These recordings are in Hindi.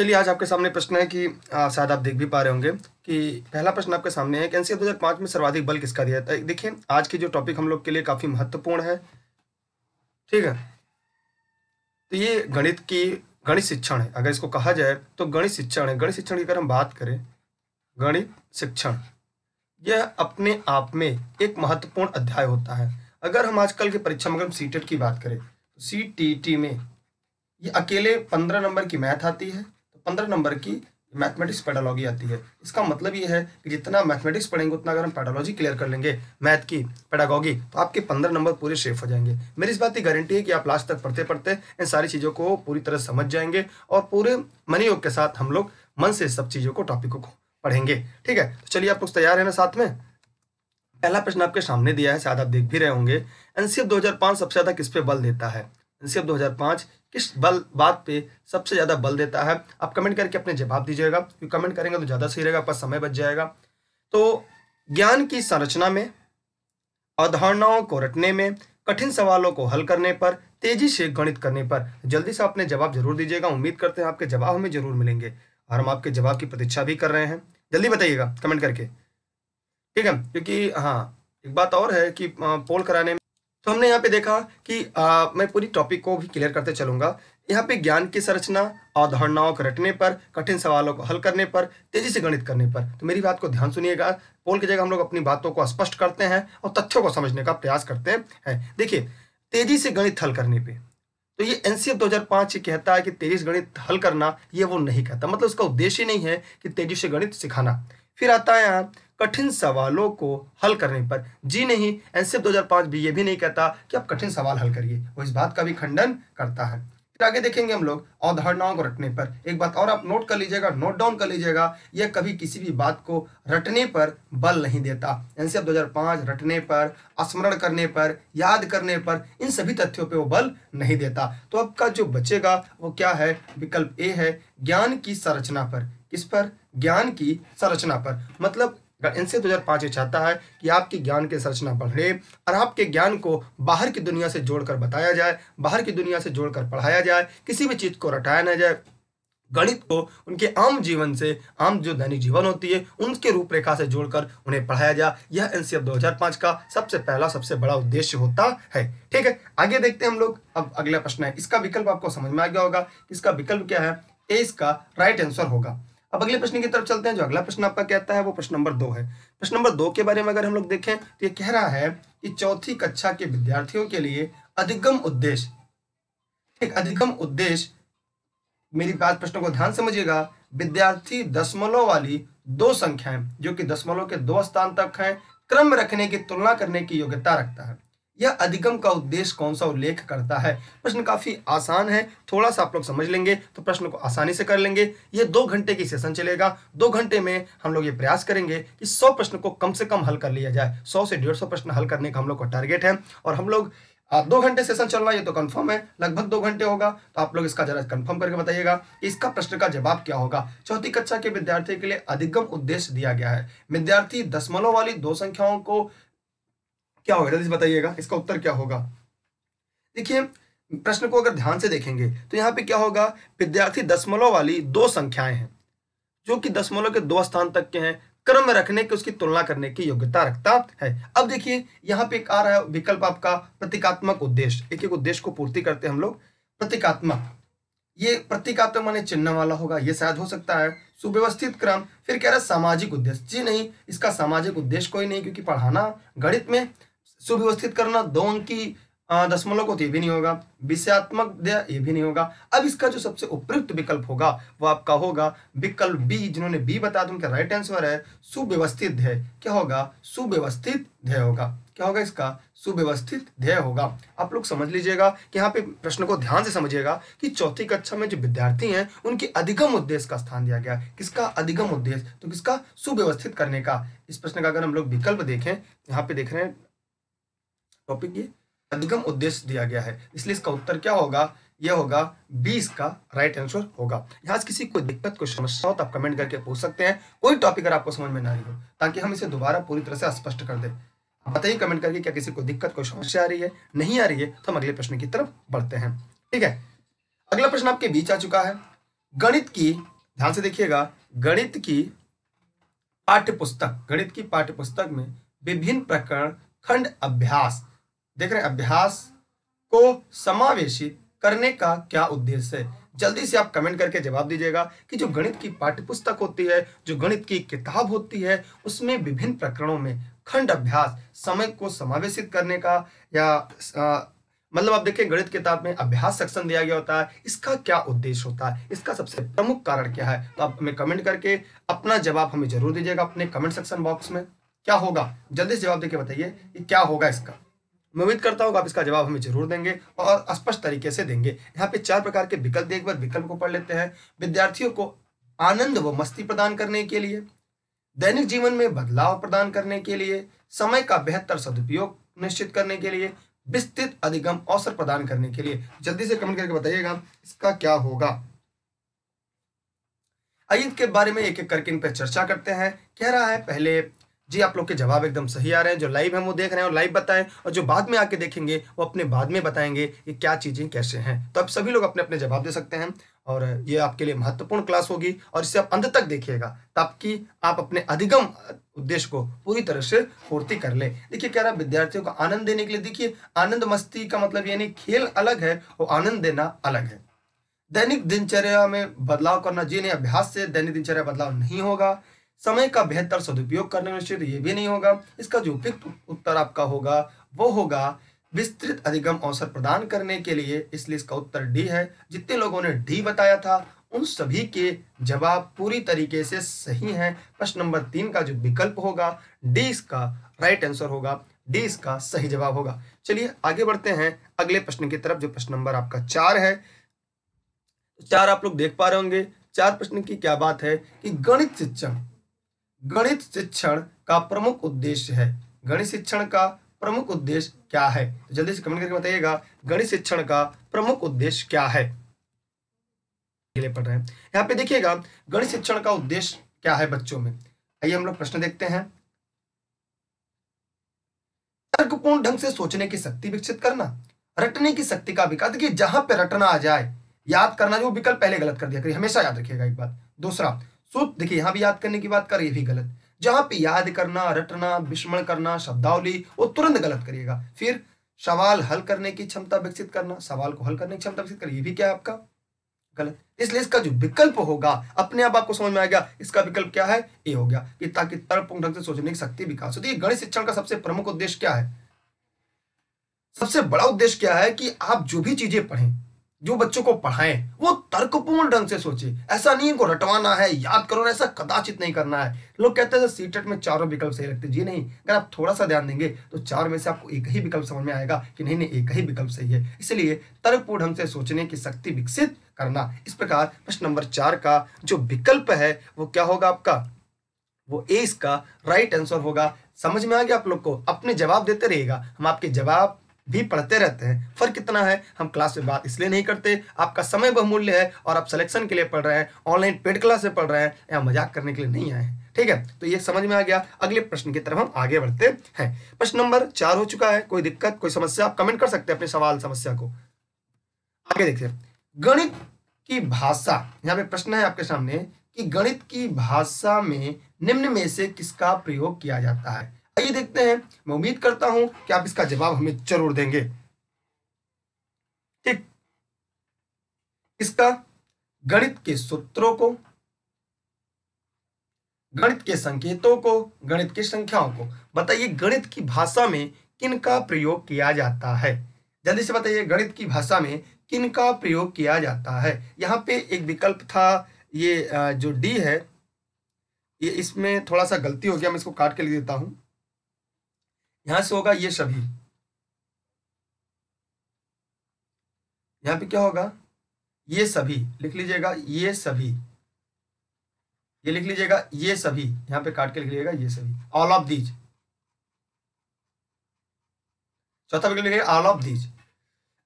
चलिए आज आपके सामने प्रश्न है कि शायद आप देख भी पा रहे होंगे कि पहला प्रश्न आपके सामने है दो हजार पांच में सर्वाधिक बल किसका दिया जाता है देखिए आज की जो टॉपिक हम लोग के लिए काफ़ी महत्वपूर्ण है ठीक है तो ये गणित की गणित शिक्षण है अगर इसको कहा जाए तो गणित शिक्षण है गणित शिक्षण की अगर हम बात करें गणित शिक्षण यह अपने आप में एक महत्वपूर्ण अध्याय होता है अगर हम आजकल के परीक्षा में सीटेट सी की बात करें तो सी में ये अकेले पंद्रह नंबर की मैथ आती है पंद्रह नंबर की मैथमेटिक्स पैडोलॉजी आती है इसका मतलब ये है कि जितना मैथमेटिक्स पढ़ेंगे उतना अगर हम पैडोलॉजी क्लियर कर लेंगे मैथ की पैडागॉगी तो आपके पंद्रह नंबर पूरे सेफ हो जाएंगे मेरी इस बात की गारंटी है कि आप लास्ट तक पढ़ते पढ़ते इन सारी चीज़ों को पूरी तरह समझ जाएंगे और पूरे मनियोग योग के साथ हम लोग मन से सब चीज़ों को टॉपिकों को पढ़ेंगे ठीक है तो चलिए आप कुछ तैयार है ना साथ में पहला प्रश्न आपके सामने दिया है शायद आप देख भी रहे होंगे एनसीएफ 2005 सबसे ज्यादा किस पे बल देता है एनसीएफ 2005 किस बल बात पे सबसे ज़्यादा बल देता है आप कमेंट करके अपने जवाब दीजिएगा क्योंकि कमेंट करेंगे तो ज़्यादा सही रहेगा पर समय बच जाएगा तो ज्ञान की संरचना में अवधारणाओं को रटने में कठिन सवालों को हल करने पर तेजी से गणित करने पर जल्दी से अपने जवाब जरूर दीजिएगा उम्मीद करते हैं आपके जवाब हमें जरूर मिलेंगे और हम आपके जवाब की प्रतीक्षा भी कर रहे हैं जल्दी बताइएगा कमेंट करके ठीक है क्योंकि हाँ एक बात और है कि पोल कराने में तो हमने यहाँ पे देखा कि आ, मैं पूरी टॉपिक को भी क्लियर करते चलूंगा यहाँ पे ज्ञान की संरचना अवधारणाओं को रटने पर कठिन सवालों को हल करने पर तेजी से गणित करने पर तो मेरी बात को ध्यान सुनिएगा पोल की जगह हम लोग अपनी बातों को स्पष्ट करते हैं और तथ्यों को समझने का प्रयास करते हैं देखिए तेजी से गणित हल करने पर तो ये एन सी एफ दो हजार पाँच कहता है कि तेजी से गणित हल करना ये वो नहीं कहता मतलब उसका उद्देश्य नहीं है कि तेजी से गणित सिखाना फिर आता है यहाँ कठिन सवालों को हल करने पर जी नहीं हजार 2005 भी ये भी नहीं कहता कि आप कठिन सवाल हल करिए वो इस बात का भी खंडन करता है फिर आगे देखेंगे हम लोग अवधारणाओं को रटने पर एक बात और आप नोट कर लीजिएगा नोट डाउन कर लीजिएगा यह कभी किसी भी बात को रटने पर बल नहीं देता एनसीएफ 2005 रटने पर स्मरण करने पर याद करने पर इन सभी तथ्यों पर वो बल नहीं देता तो आपका जो बचेगा वो क्या है विकल्प ए है ज्ञान की संरचना पर किस पर ज्ञान की संरचना पर मतलब इनसे 2005 ये चाहता है कि आपके ज्ञान की संरचना बढ़े और आपके ज्ञान को बाहर की दुनिया से जोड़कर बताया जाए बाहर की दुनिया से जोड़कर पढ़ाया जाए किसी भी चीज़ को रटाया ना जाए गणित को उनके आम जीवन से आम जो दैनिक जीवन होती है उनके रूपरेखा से जोड़कर उन्हें पढ़ाया जाए यह एनसीएफ 2005 का सबसे पहला सबसे बड़ा उद्देश्य होता है ठीक है आगे देखते हैं हम लोग अब अगला प्रश्न है इसका विकल्प आपको समझ में आ गया होगा इसका विकल्प क्या है ए इसका राइट आंसर होगा अब अगले प्रश्न की तरफ चलते हैं जो अगला प्रश्न आपका कहता है वो प्रश्न नंबर दो है प्रश्न नंबर दो के बारे में अगर हम लोग देखें तो ये कह रहा है कि चौथी कक्षा के विद्यार्थियों के लिए अधिगम उद्देश्य ठीक अधिगम उद्देश्य मेरी बात प्रश्नों को ध्यान समझिएगा विद्यार्थी दशमलव वाली दो संख्याएं जो कि दशमलव के दो स्थान तक हैं क्रम रखने की तुलना करने की योग्यता रखता है यह अधिगम का उद्देश्य कौन सा उल्लेख करता है प्रश्न काफी आसान है थोड़ा सा आप लोग समझ लेंगे तो प्रश्न को आसानी से कर लेंगे यह दो घंटे की सेशन चलेगा दो घंटे में हम लोग ये प्रयास करेंगे कि सौ प्रश्न को कम से कम हल कर लिया जाए सौ से डेढ़ सौ प्रश्न हल करने का हम लोग का टारगेट है और हम लोग दो घंटे सेशन चल रहा है ये तो कंफर्म है लगभग दो घंटे होगा तो आप लोग इसका जरा कंफर्म करके बताइएगा इसका प्रश्न का जवाब क्या होगा चौथी कक्षा के विद्यार्थी के लिए अधिगम उद्देश्य दिया गया है विद्यार्थी दशमलव वाली दो संख्याओं को क्या होगा जल्दी से बताइएगा इसका उत्तर क्या होगा देखिए प्रश्न को अगर ध्यान से देखेंगे तो यहाँ पे क्या होगा विद्यार्थी दशमलव वाली दो संख्याएं हैं जो कि दशमलव के दो स्थान तक के हैं क्रम में रखने की उसकी तुलना करने की योग्यता रखता है अब देखिए यहाँ पे आ रहा है विकल्प आपका प्रतीकात्मक उद्देश्य एक एक उद्देश्य को पूर्ति करते हम लोग प्रतीकात्मक ये प्रतीकात्मक माने चिन्ह वाला होगा ये शायद हो सकता है सुव्यवस्थित क्रम फिर कह रहा है सामाजिक उद्देश्य जी नहीं इसका सामाजिक उद्देश्य कोई नहीं क्योंकि पढ़ाना गणित में सुव्यवस्थित करना दो अंक की दशमलव को तो भी नहीं होगा विषयात्मक ये भी नहीं होगा अब इसका जो सबसे उपयुक्त विकल्प होगा वो आपका होगा विकल्प बी जिन्होंने बी बताया था उनका राइट आंसर है सुव्यवस्थित ध्यय क्या होगा सुव्यवस्थित ध्यय होगा क्या होगा इसका सुव्यवस्थित ध्यय होगा आप लोग समझ लीजिएगा कि यहाँ पे प्रश्न को ध्यान से समझिएगा कि चौथी कक्षा में जो विद्यार्थी हैं उनके अधिगम उद्देश्य का स्थान दिया गया किसका अधिगम उद्देश्य तो किसका सुव्यवस्थित करने का इस प्रश्न का अगर हम लोग विकल्प देखें यहाँ पे देख रहे हैं टॉपिक ये अधिकम उद्देश्य दिया गया है इसलिए इसका उत्तर क्या होगा यह होगा बीस का राइट आंसर होगा यहाँ किसी को दिक्कत कोई समस्या हो तो आप कमेंट करके पूछ सकते हैं कोई टॉपिक अगर आपको समझ में ना आई हो ताकि हम इसे दोबारा पूरी तरह से स्पष्ट कर दे बताइए कमेंट करके क्या किसी को दिक्कत कोई समस्या आ रही है नहीं आ रही है तो हम अगले प्रश्न की तरफ बढ़ते हैं ठीक है अगला प्रश्न आपके बीच आ चुका है गणित की ध्यान से देखिएगा गणित की पाठ्य पुस्तक गणित की पाठ्य पुस्तक में विभिन्न प्रकरण खंड अभ्यास देख रहे अभ्यास को समावेशी करने का क्या उद्देश्य है जल्दी से आप कमेंट करके जवाब दीजिएगा कि जो गणित की पाठ्यपुस्तक होती है जो गणित की किताब होती है उसमें विभिन्न प्रकरणों में खंड अभ्यास समय को समावेशित करने का या आ, मतलब आप देखें गणित किताब में अभ्यास सेक्शन दिया गया होता है इसका क्या उद्देश्य होता है इसका सबसे प्रमुख कारण क्या है तो आप हमें कमेंट करके अपना जवाब हमें जरूर दीजिएगा अपने कमेंट सेक्शन बॉक्स में क्या होगा जल्दी से जवाब देके बताइए कि क्या होगा इसका मैं उम्मीद करता हूँ आप इसका जवाब हमें जरूर देंगे और स्पष्ट तरीके से देंगे यहाँ पे चार प्रकार के विकल्प देख बार विकल्प को पढ़ लेते हैं विद्यार्थियों को आनंद व मस्ती प्रदान करने के लिए दैनिक जीवन में बदलाव प्रदान करने के लिए समय का बेहतर सदुपयोग निश्चित करने के लिए विस्तृत अधिगम अवसर प्रदान करने के लिए जल्दी से कमेंट करके बताइएगा इसका क्या होगा आइए इनके बारे में एक एक करके इन पर चर्चा करते हैं कह रहा है पहले जी आप लोग के जवाब एकदम सही आ रहे हैं जो लाइव है वो देख रहे हैं और लाइव बताएं और जो बाद में आके देखेंगे वो अपने बाद में बताएंगे कि क्या चीज़ें कैसे हैं तो आप सभी लोग अपने अपने जवाब दे सकते हैं और ये आपके लिए महत्वपूर्ण क्लास होगी और इसे आप अंत तक देखिएगा ताकि आप अपने अधिगम उद्देश्य को पूरी तरह से पूर्ति कर ले देखिए कह रहा विद्यार्थियों को आनंद देने के लिए देखिए आनंद मस्ती का मतलब यानी खेल अलग है और आनंद देना अलग है दैनिक दिनचर्या में बदलाव करना जी नहीं अभ्यास से दैनिक दिनचर्या बदलाव नहीं होगा समय का बेहतर सदुपयोग करने में निश्चित ये भी नहीं होगा इसका जो उपयुक्त उत्तर आपका होगा वो होगा विस्तृत अधिगम अवसर प्रदान करने के लिए इसलिए इसका उत्तर डी है जितने लोगों ने डी बताया था उन सभी के जवाब पूरी तरीके से सही हैं प्रश्न नंबर तीन का जो विकल्प होगा डी इसका राइट आंसर होगा डी इसका सही जवाब होगा चलिए आगे बढ़ते हैं अगले प्रश्न की तरफ जो प्रश्न नंबर आपका चार है चार आप लोग देख पा रहे होंगे चार प्रश्न की क्या बात है कि गणित शिक्षण गणित शिक्षण का प्रमुख उद्देश्य है गणित शिक्षण का प्रमुख उद्देश्य क्या है तो जल्दी से कमेंट करके बताइएगा गणित शिक्षण का प्रमुख उद्देश्य क्या है पढ़ रहे हैं यहाँ पे देखिएगा गणित शिक्षण का उद्देश्य क्या है बच्चों में आइए हम लोग प्रश्न देखते हैं तर्कपूर्ण ढंग से सोचने की शक्ति विकसित करना रटने की शक्ति का विकास देखिए जहां पे रटना आ जाए याद करना जो विकल्प पहले गलत कर दिया करिए हमेशा याद रखिएगा एक बात दूसरा सो देखिए यहां भी याद करने की बात कर ये भी गलत जहां पे याद करना रटना विस्मरण करना शब्दावली वो तुरंत गलत करिएगा फिर सवाल हल करने की क्षमता विकसित करना सवाल को हल करने की क्षमता विकसित करना ये भी क्या है आपका गलत इसलिए इसका जो विकल्प होगा अपने आप आपको समझ में आएगा इसका विकल्प क्या है ये हो गया कि ताकि तर्कपूर्ण ढंग से सोचने की शक्ति विकास होती तो है गणित शिक्षण का सबसे प्रमुख उद्देश्य क्या है सबसे बड़ा उद्देश्य क्या है कि आप जो भी चीजें पढ़ें जो बच्चों को पढ़ाएं वो तर्कपूर्ण ढंग से सोचे ऐसा नहीं इनको रटवाना है याद करो ऐसा कदाचित नहीं करना है लोग कहते हैं सी टेट में चारों विकल्प सही लगते जी नहीं अगर आप थोड़ा सा ध्यान देंगे तो चार में से आपको एक ही विकल्प समझ में आएगा कि नहीं नहीं एक ही विकल्प सही है इसलिए तर्कपूर्ण ढंग से सोचने की शक्ति विकसित करना इस प्रकार प्रश्न नंबर चार का जो विकल्प है वो क्या होगा आपका वो ए इसका राइट आंसर होगा समझ में आ गया आप लोग को अपने जवाब देते रहेगा हम आपके जवाब भी पढ़ते रहते हैं फर्क कितना है हम क्लास में बात इसलिए नहीं करते आपका समय बहुमूल्य है और आप सिलेक्शन के लिए पढ़ रहे हैं ऑनलाइन पेड क्लास में पढ़ रहे हैं या मजाक करने के लिए नहीं आए हैं ठीक है तो ये समझ में आ गया अगले प्रश्न की तरफ हम आगे बढ़ते हैं प्रश्न नंबर चार हो चुका है कोई दिक्कत कोई समस्या आप कमेंट कर सकते हैं अपने सवाल समस्या को आगे देखिए गणित की भाषा यहाँ पे प्रश्न है आपके सामने कि गणित की भाषा में निम्न में से किसका प्रयोग किया जाता है आइए देखते हैं मैं उम्मीद करता हूं कि आप इसका जवाब हमें जरूर देंगे ठीक इसका गणित के सूत्रों को गणित के संकेतों को गणित की संख्याओं को बताइए गणित की भाषा में किन का प्रयोग किया जाता है जल्दी से बताइए गणित की भाषा में किन का प्रयोग किया जाता है यहाँ पे एक विकल्प था ये जो डी है ये इसमें थोड़ा सा गलती हो गया मैं इसको काट के लिख देता हूँ यहां से होगा ये सभी यहां पे क्या होगा ये सभी लिख लीजिएगा ये सभी ये लिख लीजिएगा ये सभी यहां पे काट के लिख लीजिएगा ये सभी ऑल ऑफ दीज चौथा विकल्प लिखिएगा ऑल ऑफ दीज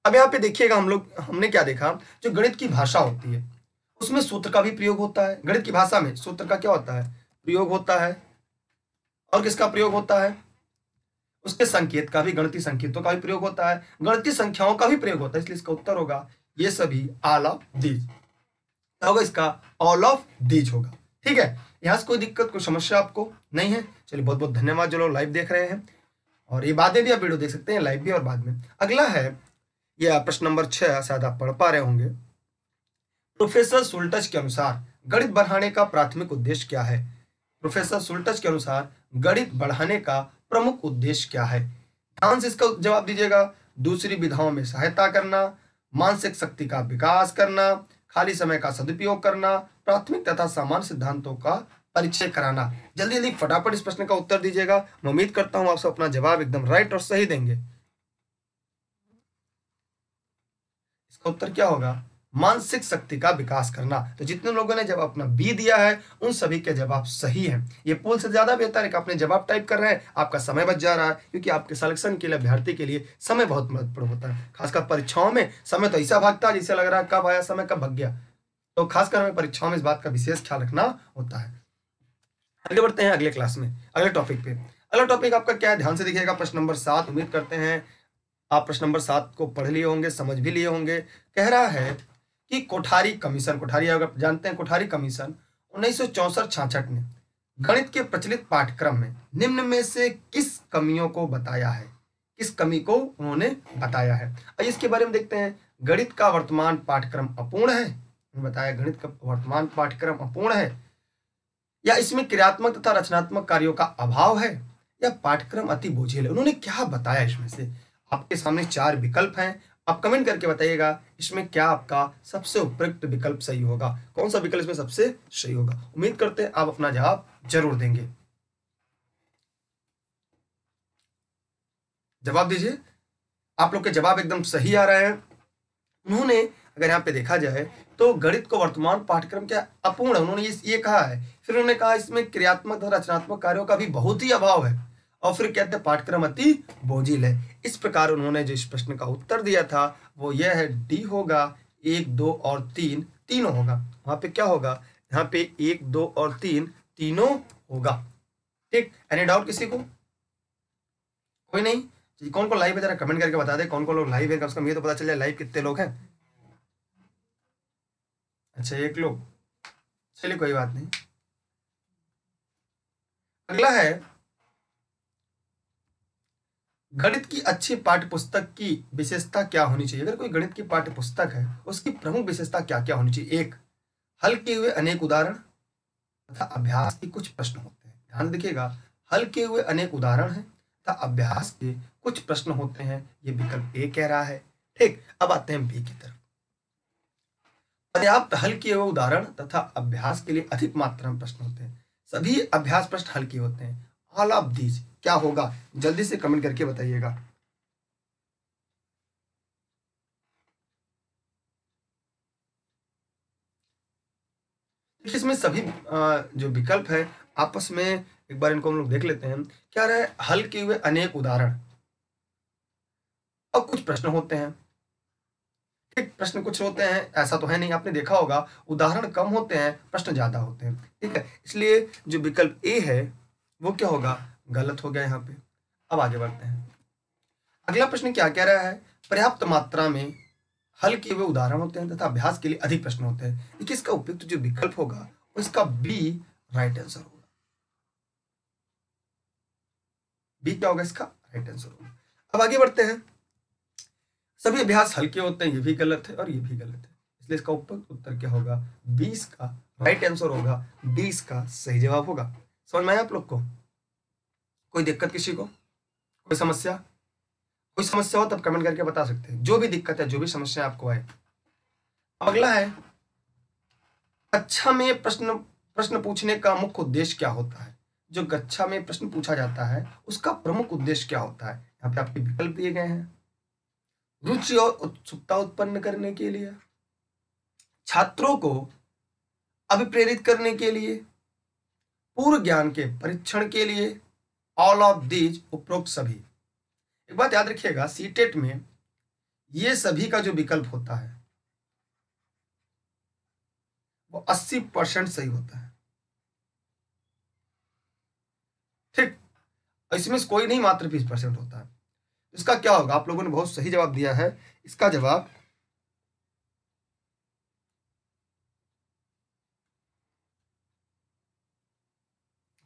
अब यहां पे देखिएगा हम लोग हमने क्या देखा जो गणित की भाषा होती है उसमें सूत्र का भी प्रयोग होता है गणित की भाषा में सूत्र का क्या होता है प्रयोग होता है और किसका प्रयोग होता है उसके संकेत का भी गणती संकेतों का भी प्रयोग होता है गणती संख्याओं का भी प्रयोग होता है इसलिए इसका उत्तर होगा ये सभी आल ऑफ दीज होगा इसका ऑल ऑफ दीज होगा ठीक है यहां से कोई दिक्कत कोई समस्या आपको नहीं है चलिए बहुत बहुत धन्यवाद जो लोग लाइव देख रहे हैं और ये बातें भी आप वीडियो देख सकते हैं लाइव भी और बाद में अगला है यह प्रश्न नंबर छह शायद आप पढ़ पा रहे होंगे प्रोफेसर सुल्टच के अनुसार गणित बढ़ाने का प्राथमिक उद्देश्य क्या है प्रोफेसर सुल्टच के अनुसार गणित बढ़ाने का प्रमुख उद्देश्य क्या है ध्यान से इसका जवाब दीजिएगा दूसरी विधाओं में सहायता करना मानसिक शक्ति का विकास करना खाली समय का सदुपयोग करना प्राथमिक तथा सामान्य सिद्धांतों का परिचय कराना जल्दी जल्दी फटाफट इस प्रश्न का उत्तर दीजिएगा मैं उम्मीद करता हूं आप सब अपना जवाब एकदम राइट और सही देंगे इसका उत्तर क्या होगा मानसिक शक्ति का विकास करना तो जितने लोगों ने जवाब अपना बी दिया है उन सभी के जवाब सही है ये पुल से ज्यादा बेहतर है कि आपने जवाब टाइप कर रहे हैं आपका समय बच जा रहा है क्योंकि आपके सिलेक्शन के लिए अभ्यर्थी के लिए समय बहुत महत्वपूर्ण होता है खासकर परीक्षाओं में समय तो ऐसा भागता है जिसे लग रहा है कब आया समय कब भग गया तो खासकर हमें परीक्षाओं में इस बात का विशेष ख्याल रखना होता है आगे बढ़ते हैं अगले क्लास में अगले टॉपिक पे अगला टॉपिक आपका क्या है ध्यान से दिखेगा प्रश्न नंबर सात उम्मीद करते हैं आप प्रश्न नंबर सात को पढ़ लिए होंगे समझ भी लिए होंगे कह रहा है कि कोठारी कमीशन कोठारी अगर जानते हैं कोठारी कमीशन उन्नीस सौ में गणित के प्रचलित पाठ्यक्रम में निम्न में से किस कमियों को बताया है किस कमी को उन्होंने बताया है और इसके बारे में देखते हैं गणित का वर्तमान पाठ्यक्रम अपूर्ण है बताया गणित का वर्तमान पाठ्यक्रम अपूर्ण है या इसमें क्रियात्मक तथा रचनात्मक कार्यों का अभाव है या पाठ्यक्रम अति बोझिल है उन्होंने क्या बताया इसमें से आपके सामने चार विकल्प हैं आप कमेंट करके बताइएगा इसमें क्या आपका सबसे उपयुक्त विकल्प सही होगा कौन सा विकल्प इसमें सबसे सही होगा उम्मीद करते हैं आप अपना जवाब जरूर देंगे जवाब दीजिए आप लोग के जवाब एकदम सही आ रहे हैं उन्होंने अगर यहाँ पे देखा जाए तो गणित को वर्तमान पाठ्यक्रम के अपूर्ण उन्होंने ये, ये कहा है फिर उन्होंने कहा इसमें क्रियात्मक तथा रचनात्मक कार्यों का भी बहुत ही अभाव है और फिर कहते हैं पाठ्यक्रम अति बोझिल है इस प्रकार उन्होंने जो इस प्रश्न का उत्तर दिया था वो यह है डी होगा एक दो और तीन तीनों होगा वहां पे क्या होगा यहाँ पे एक दो और तीन तीनों होगा ठीक एनी डाउट किसी को कोई नहीं कौन कौन लाइव है जरा कमेंट करके बता दे कौन कौन लोग लाइव है कम से कम ये तो पता चल जाए लाइव कितने लोग हैं अच्छा एक लोग चलिए कोई बात नहीं अगला है गणित की अच्छी पाठ्य पुस्तक की विशेषता क्या होनी चाहिए अगर कोई गणित की पाठ्य पुस्तक है उसकी प्रमुख विशेषता क्या क्या होनी चाहिए एक हल किए हुए अनेक उदाहरण तथा अभ्यास के कुछ प्रश्न होते हैं ध्यान देखिएगा हल किए हुए अनेक उदाहरण है तथा अभ्यास के कुछ प्रश्न होते हैं ये विकल्प ए कह रहा है ठीक अब आते हैं बी की तरफ पर्याप्त हल किए हुए उदाहरण तथा अभ्यास के लिए अधिक मात्रा में प्रश्न होते हैं सभी अभ्यास प्रश्न हल किए होते हैं ऑल ऑफ दीज क्या होगा जल्दी से कमेंट करके बताइएगा इसमें सभी जो विकल्प है आपस में एक बार इनको हम लोग देख लेते हैं क्या रहे हल किए हुए अनेक उदाहरण अब कुछ प्रश्न होते हैं ठीक प्रश्न कुछ होते हैं ऐसा तो है नहीं आपने देखा होगा उदाहरण कम होते हैं प्रश्न ज्यादा होते हैं ठीक है इसलिए जो विकल्प ए है वो क्या होगा गलत हो गया यहाँ पे अब आगे बढ़ते हैं अगला प्रश्न क्या कह रहा है पर्याप्त मात्रा में हल किए हुए उदाहरण होते हैं तथा अभ्यास के लिए अधिक प्रश्न होते हैं देखिए इसका उपयुक्त जो विकल्प होगा उसका बी राइट आंसर होगा बी क्या होगा इसका राइट आंसर होगा अब आगे बढ़ते हैं सभी अभ्यास हल्के होते हैं ये भी गलत है और ये भी गलत है इसलिए इसका उपयुक्त उत्तर क्या होगा बीस का राइट आंसर होगा बीस का सही जवाब होगा समझ में आया आप लोग को कोई दिक्कत किसी को कोई समस्या कोई समस्या हो तब कमेंट करके बता सकते हैं जो भी दिक्कत है जो भी समस्या आपको आए अगला है कक्षा में प्रश्न प्रश्न पूछने का मुख्य उद्देश्य क्या होता है जो कक्षा में प्रश्न पूछा जाता है उसका प्रमुख उद्देश्य क्या होता है यहाँ पे आपके विकल्प दिए गए हैं रुचि और उत्सुकता उत्पन्न करने के लिए छात्रों को अभिप्रेरित करने के लिए पूर्व ज्ञान के परीक्षण के लिए ऑल ऑफ दीज उपरोक्त सभी एक बात याद रखिएगा सीटेट e में ये सभी का जो विकल्प होता है वो 80 परसेंट सही होता है ठीक इसमें से कोई नहीं मात्र बीस परसेंट होता है इसका क्या होगा आप लोगों ने बहुत सही जवाब दिया है इसका जवाब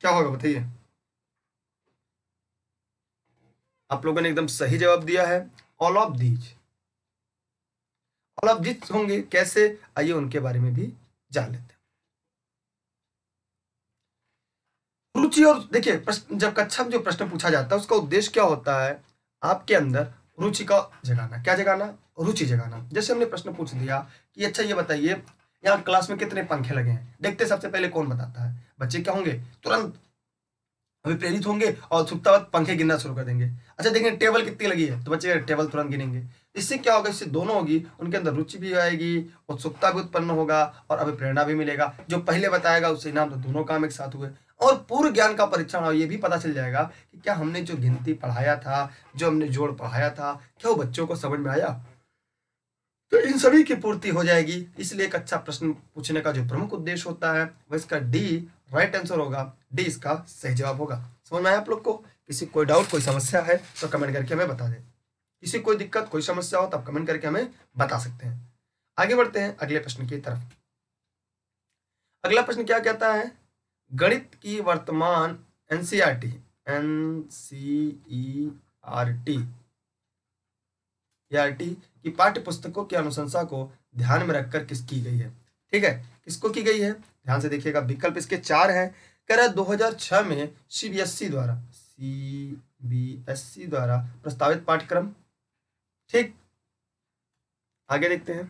क्या होगा बताइए आप लोगों ने एकदम सही जवाब दिया है all of these all of these होंगे कैसे आइए उनके बारे में भी जान लेते हैं रुचि और देखिए जब कक्षा में जो प्रश्न पूछा जाता है उसका उद्देश्य क्या होता है आपके अंदर रुचि का जगाना क्या जगाना रुचि जगाना जैसे हमने प्रश्न पूछ दिया कि अच्छा ये बताइए यहाँ क्लास में कितने पंखे लगे हैं देखते सबसे पहले कौन बताता है बच्चे क्या होंगे तुरंत अभी प्रेरित होंगे और उत्सुकता पंखे गिनना शुरू कर देंगे अच्छा देखें टेबल कितनी लगी है तो बच्चे टेबल तुरंत गिनेंगे इससे क्या होगा इससे दोनों होगी उनके अंदर रुचि भी आएगी उत्सुकता भी उत्पन्न होगा और अभी प्रेरणा भी मिलेगा जो पहले बताएगा उससे इनाम तो दोनों काम एक साथ हुए और पूर्व ज्ञान का परीक्षण और ये भी पता चल जाएगा कि क्या हमने जो गिनती पढ़ाया था जो हमने जोड़ पढ़ाया था क्या वो बच्चों को समझ में आया तो इन सभी की पूर्ति हो जाएगी इसलिए एक अच्छा प्रश्न पूछने का जो प्रमुख उद्देश्य होता है वह इसका डी राइट आंसर होगा डी इसका सही जवाब होगा समझ में आया आप लोग को किसी कोई डाउट कोई समस्या है तो कमेंट करके हमें बता दें किसी कोई दिक्कत कोई समस्या हो तो आप कमेंट करके हमें बता सकते हैं आगे बढ़ते हैं अगले प्रश्न की तरफ अगला प्रश्न क्या कहता है गणित की वर्तमान आर टी कि पाठ्य पुस्तकों की अनुशंसा को ध्यान में रखकर किस की गई है ठीक है किसको की गई है ध्यान से देखिएगा विकल्प इसके चार हैं कह रहा है दो में सीबीएसई द्वारा सीबीएसई द्वारा प्रस्तावित पाठ्यक्रम ठीक आगे देखते हैं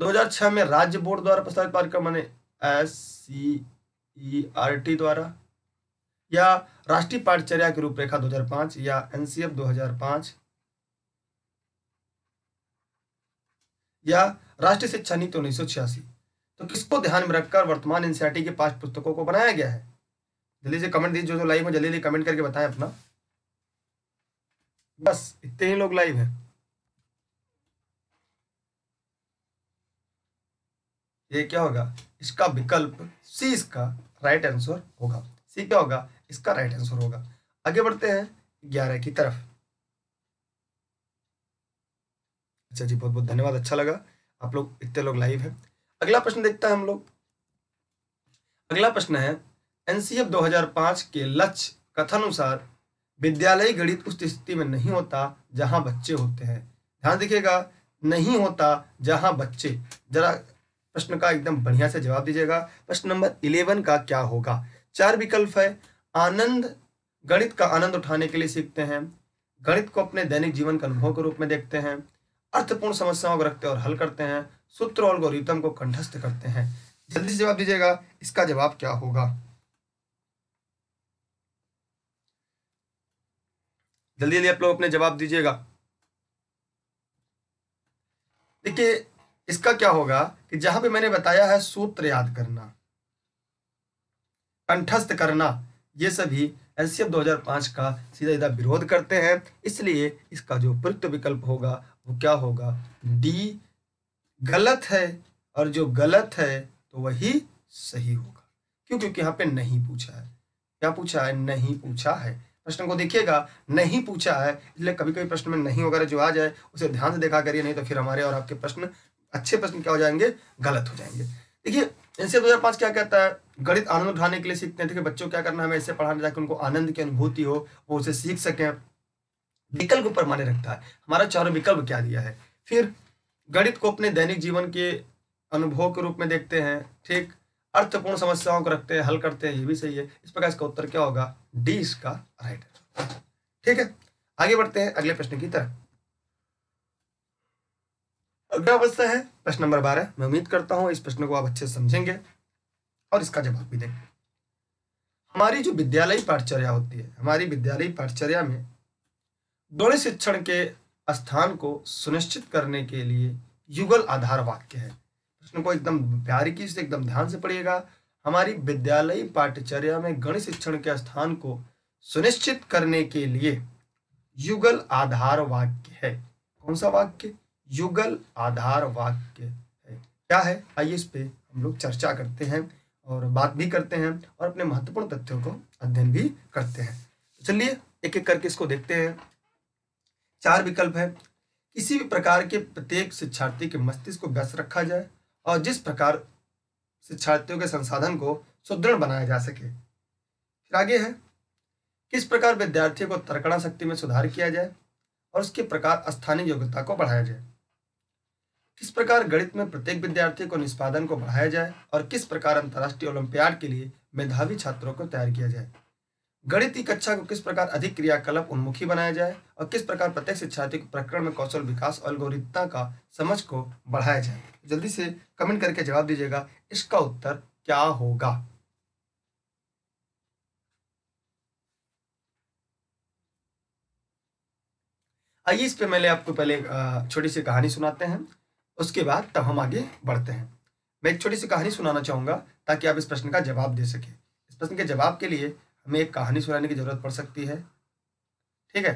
2006 में राज्य बोर्ड द्वारा प्रस्तावित पाठ्यक्रम माने S C E R T द्वारा या राष्ट्रीय पाठ्यचर्या की रूपरेखा 2005 या एनसीएफ 2005 या राष्ट्रीय शिक्षा नीति उन्नीस तो किसको ध्यान में रखकर वर्तमान एनसीईआरटी e के पांच पुस्तकों को बनाया गया है जल्दी से कमेंट दीजिए जो जो लाइव है जल्दी जल्दी कमेंट करके बताएं अपना बस इतने ही लोग लाइव है ये क्या होगा इसका विकल्प सी इसका राइट आंसर होगा सी क्या होगा इसका राइट आंसर होगा आगे बढ़ते हैं ग्यारह की तरफ अच्छा जी बहुत बहुत धन्यवाद अच्छा लगा आप लोग इतने लोग लाइव है अगला प्रश्न देखता है हम लोग अगला प्रश्न है एनसीएफ 2005 के लक्ष्य कथानुसार विद्यालय गणित उस स्थिति में नहीं होता जहां बच्चे होते हैं ध्यान देखिएगा नहीं होता जहां बच्चे जरा प्रश्न का एकदम बढ़िया से जवाब दीजिएगा प्रश्न नंबर इलेवन का क्या होगा चार विकल्प है आनंद गणित का आनंद उठाने के लिए सीखते हैं गणित को अपने दैनिक जीवन के अनुभव के रूप में देखते हैं अर्थपूर्ण समस्याओं को रखते हैं और हल करते हैं सूत्र और गोरीतम को कंठस्थ करते हैं जल्दी से जवाब दीजिएगा इसका जवाब क्या होगा जल्दी जल्दी आप लोग अपने जवाब दीजिएगा देखिए इसका क्या होगा कि जहां पे मैंने बताया है सूत्र याद करना कंठस्थ करना ये सभी एनसीएफ 2005 का सीधा सीधा विरोध करते हैं इसलिए इसका जो उपयुक्त विकल्प होगा वो क्या होगा डी गलत है और जो गलत है तो वही सही होगा क्यों क्योंकि यहाँ पे नहीं पूछा है क्या पूछा है नहीं पूछा है प्रश्न को देखिएगा नहीं पूछा है इसलिए कभी कभी प्रश्न में नहीं वगैरह जो आ जाए उसे ध्यान से देखा करिए नहीं तो फिर हमारे और आपके प्रश्न अच्छे प्रश्न क्या हो जाएंगे गलत हो जाएंगे देखिए इनसे पांच क्या कहता है गणित आनंद उठाने के लिए सीखते हैं देखिए बच्चों क्या करना है हमें इससे पढ़ाना ताकि उनको आनंद की अनुभूति हो वो उसे सीख सकें विकल्प पर मान्य रखता है हमारा चारों विकल्प क्या दिया है फिर गणित को अपने दैनिक जीवन के अनुभव के रूप में देखते हैं ठीक अर्थपूर्ण समस्याओं को रखते हैं हल करते हैं ये भी सही है इस प्रकार इसका उत्तर क्या होगा डी इसका राइट आंसर ठीक है आगे बढ़ते हैं अगले प्रश्न की तरफ अगला प्रश्न है प्रश्न नंबर बारह मैं उम्मीद करता हूं इस प्रश्न को आप अच्छे से समझेंगे और इसका जवाब भी देंगे हमारी जो विद्यालयी पाठचर्या होती है हमारी विद्यालयी पाठचर्या में ध्वनि शिक्षण के स्थान को सुनिश्चित करने के लिए युगल आधार वाक्य है प्रश्न को एकदम बारीकी से एकदम ध्यान से पढ़िएगा हमारी विद्यालयी पाठ्यचर्या में गणित शिक्षण के स्थान को सुनिश्चित करने के लिए युगल आधार वाक्य है कौन सा वाक्य युगल आधार वाक्य है क्या है आइए इस पे हम लोग चर्चा करते हैं और बात भी करते हैं और अपने महत्वपूर्ण तथ्यों को अध्ययन भी करते हैं चलिए एक एक करके इसको देखते हैं चार विकल्प है किसी भी प्रकार के प्रत्येक शिक्षार्थी के मस्तिष्क को व्यस्त रखा जाए और जिस प्रकार शिक्षार्थियों के संसाधन को सुदृढ़ बनाया जा सके फिर आगे है किस प्रकार विद्यार्थियों को तर्कणा शक्ति में सुधार किया जाए और उसके प्रकार स्थानीय योग्यता को बढ़ाया जाए किस प्रकार गणित में प्रत्येक विद्यार्थी को निष्पादन को बढ़ाया जाए और किस प्रकार अंतर्राष्ट्रीय ओलंपियाड के लिए मेधावी छात्रों को तैयार किया जाए गणित कक्षा को किस प्रकार अधिक क्रियाकलाप उन्मुखी बनाया जाए और किस प्रकार प्रत्येक शिक्षार्थी को प्रकरण में कौशल विकास और का समझ को बढ़ाया जाए जल्दी से कमेंट करके जवाब दीजिएगा इसका उत्तर क्या होगा आइए इस पे मैंने आपको पहले छोटी सी कहानी सुनाते हैं उसके बाद तब हम आगे बढ़ते हैं मैं एक छोटी सी कहानी सुनाना चाहूंगा ताकि आप इस प्रश्न का जवाब दे सके इस प्रश्न के जवाब के लिए में एक कहानी सुनाने की ज़रूरत पड़ सकती है ठीक है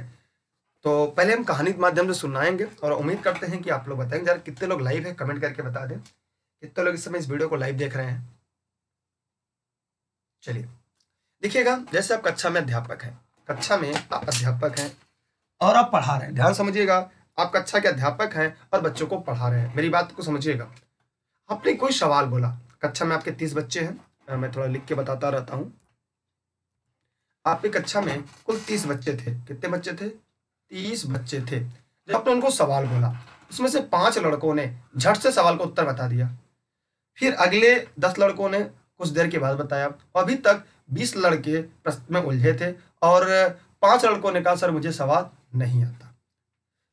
तो पहले हम कहानी के माध्यम से सुनाएंगे और उम्मीद करते हैं कि आप लोग बताएंगे जरा कितने लोग लाइव है कमेंट करके बता दें कितने लोग इस समय इस वीडियो को लाइव देख रहे हैं चलिए देखिएगा जैसे आप कक्षा अच्छा में अध्यापक हैं कक्षा में आप अध्यापक हैं और आप पढ़ा रहे हैं ध्यान समझिएगा आप कक्षा के अध्यापक हैं और बच्चों को पढ़ा रहे हैं मेरी बात को समझिएगा आपने कोई सवाल बोला कक्षा में आपके तीस बच्चे हैं मैं थोड़ा लिख के बताता रहता हूँ आपकी कक्षा अच्छा में कुल तीस बच्चे थे कितने बच्चे थे तीस बच्चे थे जब आपने उनको सवाल बोला उसमें से पांच लड़कों ने झट से सवाल का उत्तर बता दिया फिर अगले दस लड़कों ने कुछ देर के बाद बताया अभी तक बीस लड़के प्रश्न में उलझे थे और पांच लड़कों ने कहा सर मुझे सवाल नहीं आता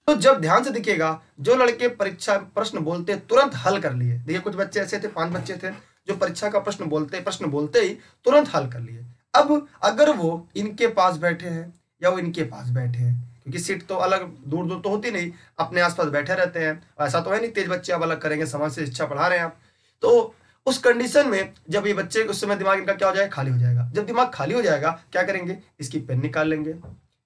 तो जब ध्यान से दिखेगा जो लड़के परीक्षा प्रश्न बोलते तुरंत हल कर लिए देखिए कुछ बच्चे ऐसे थे पांच बच्चे थे जो परीक्षा का प्रश्न बोलते प्रश्न बोलते ही तुरंत हल कर लिए अब अगर वो इनके पास बैठे हैं या वो इनके पास बैठे हैं क्योंकि सीट तो अलग दूर दूर तो होती नहीं अपने आसपास बैठे रहते हैं ऐसा तो है नहीं तेज बच्चे अब अलग करेंगे समाज से शिक्षा पढ़ा रहे हैं आप तो उस कंडीशन में जब ये बच्चे उस समय दिमाग इनका क्या हो जाएगा खाली हो जाएगा जब दिमाग खाली हो जाएगा क्या करेंगे इसकी पेन निकाल लेंगे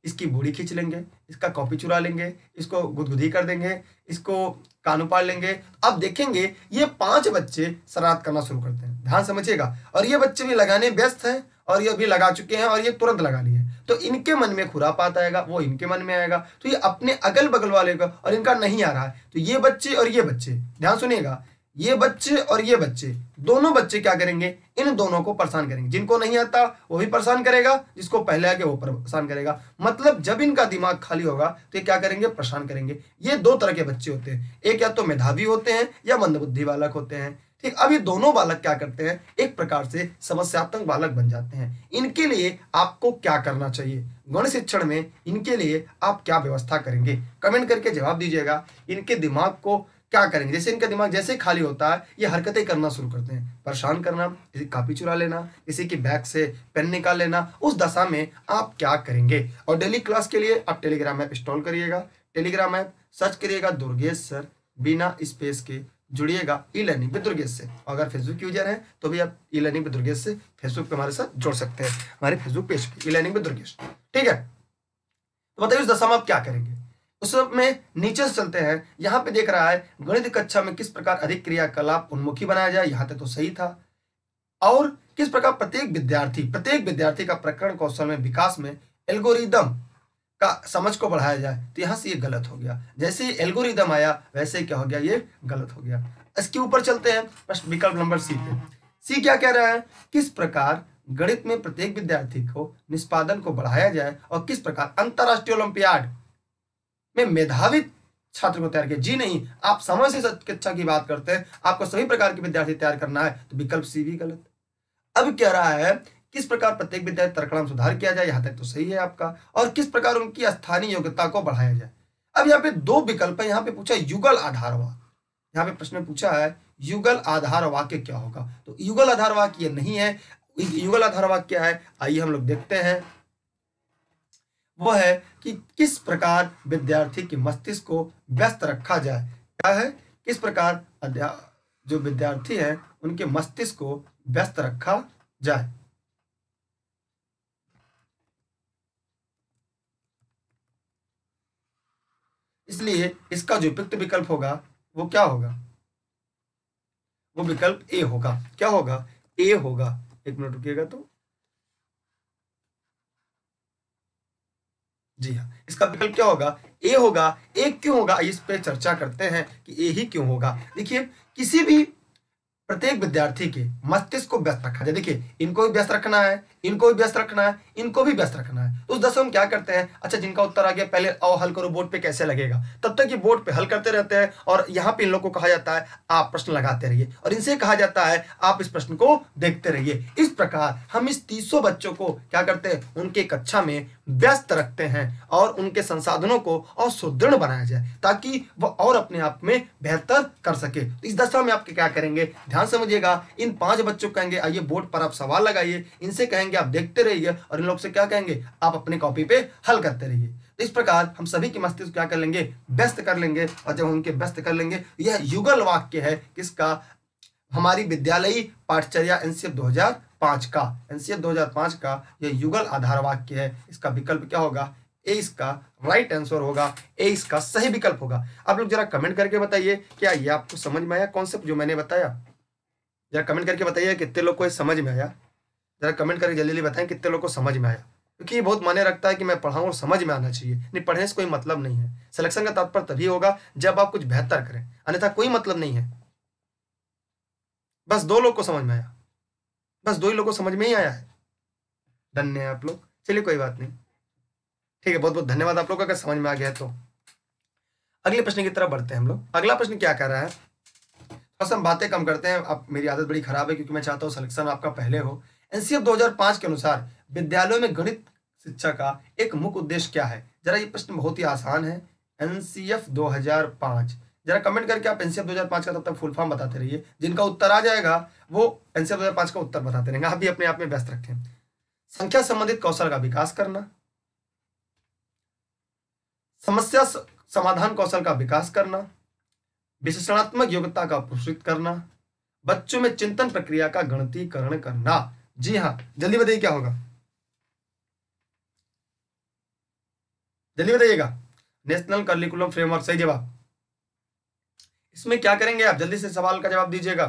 इसकी बूढ़ी खींच लेंगे इसका कॉपी चुरा लेंगे इसको गुदगुदी कर देंगे इसको कानू पाड़ लेंगे अब देखेंगे ये पांच बच्चे शरारत करना शुरू करते हैं ध्यान समझिएगा और ये बच्चे भी लगाने व्यस्त हैं और ये अभी लगा चुके हैं और ये तुरंत लगा लिए तो इनके मन में खुरापात आएगा वो इनके मन में आएगा तो ये अपने अगल बगल वाले का और इनका नहीं आ रहा है तो ये बच्चे और ये बच्चे ध्यान सुनिएगा ये बच्चे और ये बच्चे दोनों बच्चे क्या करेंगे इन दोनों को परेशान करेंगे जिनको नहीं आता वो भी परेशान करेगा जिसको पहले आके वो परेशान करेगा मतलब जब इनका दिमाग खाली होगा तो ये क्या करेंगे परेशान करेंगे ये दो तरह के बच्चे होते हैं एक या तो मेधावी होते हैं या मंदबुद्धि बालक होते हैं कि अब ये दोनों बालक क्या करते हैं एक प्रकार से समस्यात्मक बालक बन जाते हैं इनके लिए आपको क्या करना चाहिए गण शिक्षण में इनके लिए आप क्या व्यवस्था करेंगे कमेंट करके जवाब दीजिएगा इनके दिमाग को क्या करेंगे जैसे इनका दिमाग जैसे खाली होता है ये हरकतें करना शुरू करते हैं परेशान करना किसी कापी चुरा लेना किसी की बैग से पेन निकाल लेना उस दशा में आप क्या करेंगे और डेली क्लास के लिए आप टेलीग्राम ऐप इंस्टॉल करिएगा टेलीग्राम ऐप सर्च करिएगा दुर्गेश सर बिना स्पेस के जुड़िएगा ई लर्निंग विद दुर्गेश से अगर फेसबुक यूजर हैं तो भी आप ई लर्निंग विद दुर्गेश से फेसबुक पे हमारे साथ जोड़ सकते हैं हमारे फेसबुक पेज पे ई लर्निंग विद दुर्गेश ठीक है तो बताइए उस दशा में आप क्या करेंगे उस में नीचे से चलते हैं यहाँ पे देख रहा है गणित कक्षा में किस प्रकार अधिक क्रियाकलाप उन्मुखी बनाया जाए यहाँ तक तो सही था और किस प्रकार प्रत्येक विद्यार्थी प्रत्येक विद्यार्थी का प्रकरण कौशल में विकास में एल्गोरिदम का समझ को बढ़ाया जाए तो यहाँ से ये गलत हो गया जैसे एल्गोरिदम आया वैसे क्या हो गया ये गलत हो गया इसके ऊपर चलते हैं प्रश्न विकल्प नंबर सी पे सी क्या कह रहा है किस प्रकार गणित में प्रत्येक विद्यार्थी को निष्पादन को बढ़ाया जाए और किस प्रकार अंतरराष्ट्रीय ओलंपियाड में मेधावित छात्र को तैयार किया जी नहीं आप समय से शिक्षा की बात करते हैं आपको सभी प्रकार के विद्यार्थी तैयार करना है तो विकल्प सी भी गलत अब कह रहा है किस प्रकार प्रत्येक विद्यालय तरखड़ा में सुधार किया जाए यहाँ तक तो सही है आपका और किस प्रकार उनकी स्थानीय योग्यता को बढ़ाया जाए अब यहाँ पे दो विकल्प है यहाँ पे पूछा युगल आधार वाक यहाँ पे प्रश्न पूछा है युगल आधार वाक्य क्या होगा तो युगल आधार वाक्य नहीं है युगल आधार वाक्य क्या है आइए हम लोग देखते हैं वो है कि किस प्रकार विद्यार्थी के मस्तिष्क को व्यस्त रखा जाए क्या है किस प्रकार जो विद्यार्थी है उनके मस्तिष्क को व्यस्त रखा जाए इसलिए इसका जो उपयुक्त विकल्प होगा वो क्या होगा वो विकल्प ए होगा क्या होगा ए होगा एक मिनट रुकिएगा तो जी हाँ इसका विकल्प क्या होगा ए होगा ए क्यों होगा इस पे चर्चा करते हैं कि ए ही क्यों होगा देखिए किसी भी प्रत्येक विद्यार्थी के मस्तिष्क को व्यस्त रखा जाए देखिए इनको भी व्यस्त रखना है इनको भी व्यस्त रखना है इनको भी व्यस्त रखना है तो उस दशा हम क्या करते हैं अच्छा जिनका उत्तर आ गया पहले आओ हल करो बोर्ड पे कैसे लगेगा तब तक ये बोर्ड पे हल करते रहते हैं और यहाँ पे इन लोग को कहा जाता है आप प्रश्न लगाते रहिए और इनसे कहा जाता है आप इस प्रश्न को देखते रहिए इस प्रकार हम इस तीसों बच्चों को क्या करते हैं उनके कक्षा में व्यस्त रखते हैं और उनके संसाधनों को और सुदृढ़ बनाया जाए ताकि वह और अपने आप में बेहतर कर सके तो इस दशा में आपके क्या करेंगे ध्यान समझिएगा इन पांच बच्चों को कहेंगे आइए बोर्ड पर आप सवाल लगाइए इनसे कहेंगे आप देखते रहिए और इन लोग से क्या कहेंगे आप अपने कॉपी पे हल करते रहिए तो इस प्रकार हम सभी के मस्तिष्क क्या कर लेंगे व्यस्त कर लेंगे और जब उनके व्यस्त कर लेंगे यह युगल वाक्य है किसका हमारी विद्यालयी पाठचर्या एनसीएफ 2020 पांच का एनसीएफ 2005 का यह युगल आधार वाक्य है इसका विकल्प क्या होगा ए इसका राइट आंसर होगा ए इसका सही विकल्प होगा आप लोग जरा कमेंट करके बताइए क्या ये आपको समझ में आया कॉन्सेप्ट जो मैंने बताया जरा कमेंट करके बताइए कितने लोग को समझ में आया जरा कमेंट करके जल्दी जल्दी बताएं कितने लोग को समझ में आया क्योंकि ये बहुत माने रखता है कि मैं पढ़ाऊँ और समझ में आना चाहिए नहीं पढ़ने से कोई मतलब नहीं है सिलेक्शन का तात्पर्य तभी होगा जब आप कुछ बेहतर करें अन्यथा कोई मतलब नहीं है बस दो लोग को समझ में आया बस दो ही लोगों को समझ में ही आया है धन्य आप लोग चलिए कोई बात नहीं ठीक है बहुत बहुत धन्यवाद आप लोग का अगर समझ में आ गया तो अगले प्रश्न की तरफ बढ़ते हैं हम लोग अगला प्रश्न क्या कह रहा है बस हम बातें कम करते हैं अब मेरी आदत बड़ी खराब है क्योंकि मैं चाहता हूँ सिलेक्शन आपका पहले हो एनसीएफ 2005 के अनुसार विद्यालयों में गणित शिक्षा का एक मुख्य उद्देश्य क्या है जरा ये प्रश्न बहुत ही आसान है एनसीएफ 2005 जरा कमेंट करके आप एनसीएफ 2005 का तब तक फुल फॉर्म बताते रहिए जिनका उत्तर आ जाएगा वो एनसीआर दो का उत्तर बताते रहेंगे आप भी अपने आप में व्यस्त रखें संख्या संबंधित कौशल का विकास करना समस्या समाधान कौशल का विकास करना विश्लेषणात्मक योग्यता का पुरस्कृत करना बच्चों में चिंतन प्रक्रिया का गणतीकरण करना जी हाँ जल्दी बताइए क्या होगा जल्दी बताइएगा नेशनल करिकुलम फ्रेमवर्क सही जवाब इसमें क्या करेंगे आप जल्दी से सवाल का जवाब दीजिएगा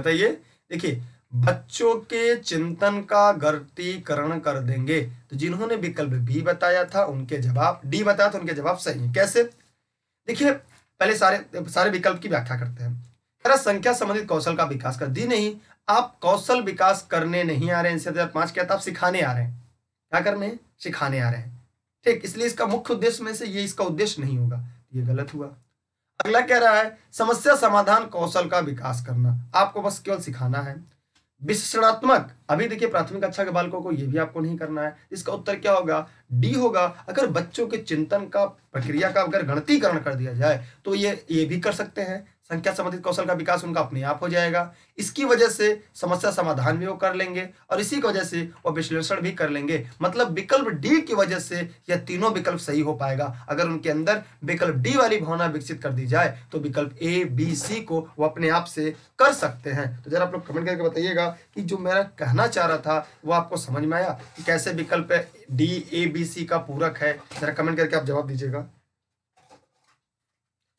बताइए देखिए बच्चों के चिंतन का गर्तीकरण कर देंगे तो जिन्होंने विकल्प बी बताया था उनके जवाब डी बताया था उनके जवाब सही है कैसे देखिए पहले सारे सारे विकल्प की व्याख्या करते हैं तरह संख्या संबंधित कौशल का विकास कर दी नहीं आप कौशल विकास करने नहीं आ रहे हैं इनसे पांच कहता तो आप सिखाने आ रहे हैं क्या करने हैं सिखाने आ रहे हैं ठीक इसलिए इसका मुख्य उद्देश्य में से ये इसका उद्देश्य नहीं होगा ये गलत हुआ अगला कह रहा है समस्या समाधान कौशल का विकास करना आपको बस केवल सिखाना है विश्लेषणात्मक अभी देखिए प्राथमिक कक्षा अच्छा के बालकों को यह भी आपको नहीं करना है इसका उत्तर क्या होगा डी होगा अगर बच्चों के चिंतन का प्रक्रिया का अगर गणतीकरण कर दिया जाए तो ये ये भी कर सकते हैं संख्या संबंधित कौशल का विकास उनका अपने आप हो जाएगा इसकी वजह से समस्या समाधान भी वो कर लेंगे और इसी की वजह से वो विश्लेषण भी कर लेंगे मतलब विकल्प डी की वजह से यह तीनों विकल्प सही हो पाएगा अगर उनके अंदर विकल्प डी वाली भावना विकसित कर दी जाए तो विकल्प ए बी सी को वो अपने आप से कर सकते हैं तो जरा आप लोग कमेंट करके बताइएगा कि जो मेरा कहना चाह रहा था वो आपको समझ में आया कि कैसे विकल्प डी ए बी सी का पूरक है जरा कमेंट करके आप जवाब दीजिएगा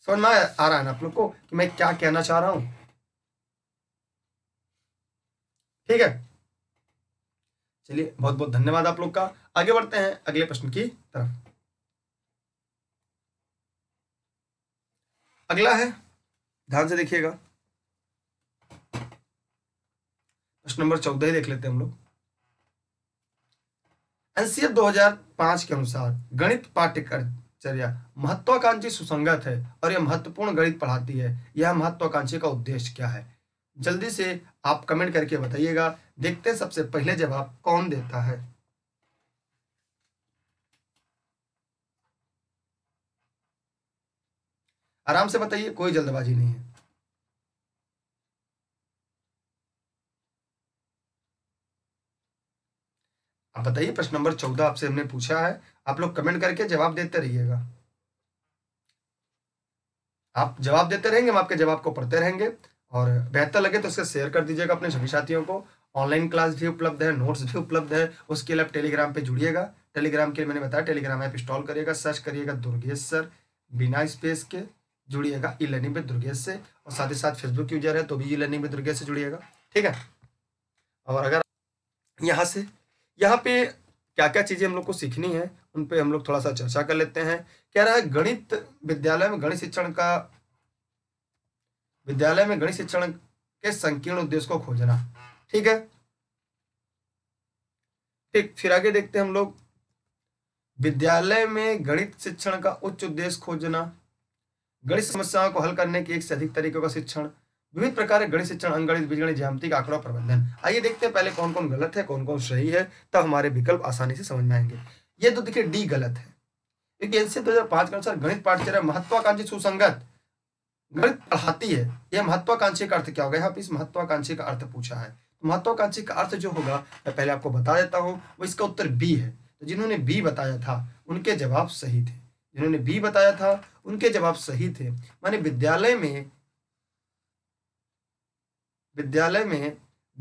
समझ में आ रहा है ना आप लोग को कि मैं क्या कहना चाह रहा हूं ठीक है चलिए बहुत बहुत धन्यवाद आप लोग का आगे बढ़ते हैं अगले प्रश्न की तरफ अगला है ध्यान से देखिएगा प्रश्न नंबर चौदह ही देख लेते हैं हम लोग एनसीएफ 2005 के अनुसार गणित पाठ्यक्रम चर्या महत्वाकांक्षी सुसंगत है और यह महत्वपूर्ण गणित पढ़ाती है यह महत्वाकांक्षी का उद्देश्य क्या है जल्दी से आप कमेंट करके बताइएगा देखते हैं सबसे पहले जवाब कौन देता है आराम से बताइए कोई जल्दबाजी नहीं है आप बताइए प्रश्न नंबर चौदह आपसे हमने पूछा है आप लोग कमेंट करके जवाब देते रहिएगा आप जवाब देते रहेंगे हम आपके जवाब को पढ़ते रहेंगे और बेहतर लगे तो इसका शेयर कर दीजिएगा अपने सभी साथियों को ऑनलाइन क्लास भी उपलब्ध है नोट्स भी उपलब्ध है उसके लिए आप टेलीग्राम पे जुड़िएगा टेलीग्राम के लिए मैंने बताया टेलीग्राम ऐप इंस्टॉल करिएगा सर्च करिएगा दुर्गेश सर बिना स्पेस के जुड़िएगा ई लर्निंग पे दुर्गेश से और साथ ही साथ फेसबुक यूजर है तो भी ई लर्निंग पे दुर्गेश से जुड़िएगा ठीक है और अगर यहाँ से यहाँ पे क्या क्या चीज़ें हम लोग को सीखनी है उन पर हम लोग थोड़ा सा चर्चा कर लेते हैं कह रहा है गणित विद्यालय में गणित शिक्षण का विद्यालय में गणित शिक्षण के संकीर्ण उद्देश्य को खोजना ठीक है ठीक फिर आगे देखते हैं हम लोग विद्यालय में गणित शिक्षण का उच्च उद्देश्य खोजना गणित समस्याओं को हल करने के एक से अधिक तरीकों का शिक्षण विभिन्न प्रकार के गणित शिक्षण अंगणित बीजगणित ज्यामितिक आंकड़ा प्रबंधन आइए देखते हैं पहले कौन कौन गलत है कौन कौन सही है तब हमारे विकल्प आसानी से समझ में आएंगे ये तो देखिए डी गलत है क्योंकि एनसीए 2005 के अनुसार गणित पाठ्यचर्या महत्वाकांक्षी सुसंगत गणित पढ़ाती है यह महत्वाकांक्षी का अर्थ क्या होगा यहाँ पे इस महत्वाकांक्षी का अर्थ पूछा है तो महत्वाकांक्षी का अर्थ जो होगा मैं पहले आपको बता देता हूँ वो इसका उत्तर बी है तो जिन्होंने बी बताया था उनके जवाब सही थे जिन्होंने बी बताया था उनके जवाब सही थे माने विद्यालय में विद्यालय में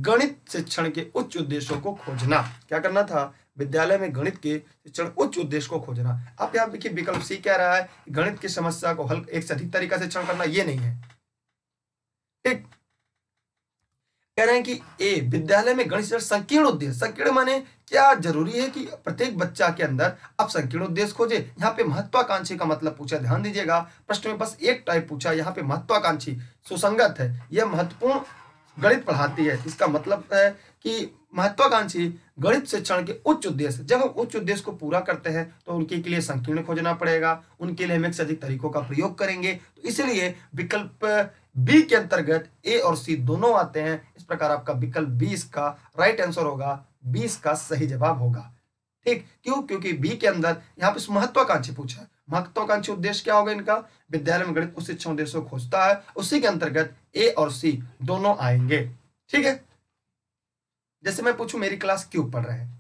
गणित शिक्षण के उच्च उद्देश्यों को खोजना क्या करना था विद्यालय में गणित के शिक्षण उच्च उद्देश्य को खोजना आप यहाँ देखिए विकल्प सी कह रहा है गणित की समस्या को हल एक सटीक तरीका से शिक्षण करना ये नहीं है ठीक कह रहे हैं कि ए विद्यालय में गणित शिक्षण संकीर्ण उद्देश्य संकीर्ण माने क्या जरूरी है कि प्रत्येक बच्चा के अंदर आप संकीर्ण उद्देश्य खोजे यहाँ पे महत्वाकांक्षी का मतलब पूछा ध्यान दीजिएगा प्रश्न में बस एक टाइप पूछा यहाँ पे महत्वाकांक्षी सुसंगत है यह महत्वपूर्ण गणित पढ़ाती है इसका मतलब है कि महत्वाकांक्षी गणित शिक्षण के उच्च उद्देश्य जब हम उच्च उद्देश्य को पूरा करते हैं तो उनके के लिए संकीर्ण खोजना पड़ेगा उनके लिए हम एक से अधिक तरीकों का प्रयोग करेंगे तो इसलिए विकल्प बी के अंतर्गत ए और सी दोनों आते हैं इस प्रकार आपका विकल्प बी इसका राइट आंसर होगा बी इसका सही जवाब होगा ठीक क्यों क्योंकि बी के अंदर यहाँ पे महत्वाकांक्षी पूछा है महत्वाकांक्षी उद्देश्य क्या होगा इनका विद्यालय में गणित उच्च शिक्षण उद्देश्य को खोजता है उसी के अंतर्गत ए और सी दोनों आएंगे ठीक है जैसे मैं पूछूं मेरी क्लास क्यों पढ़ रहे हैं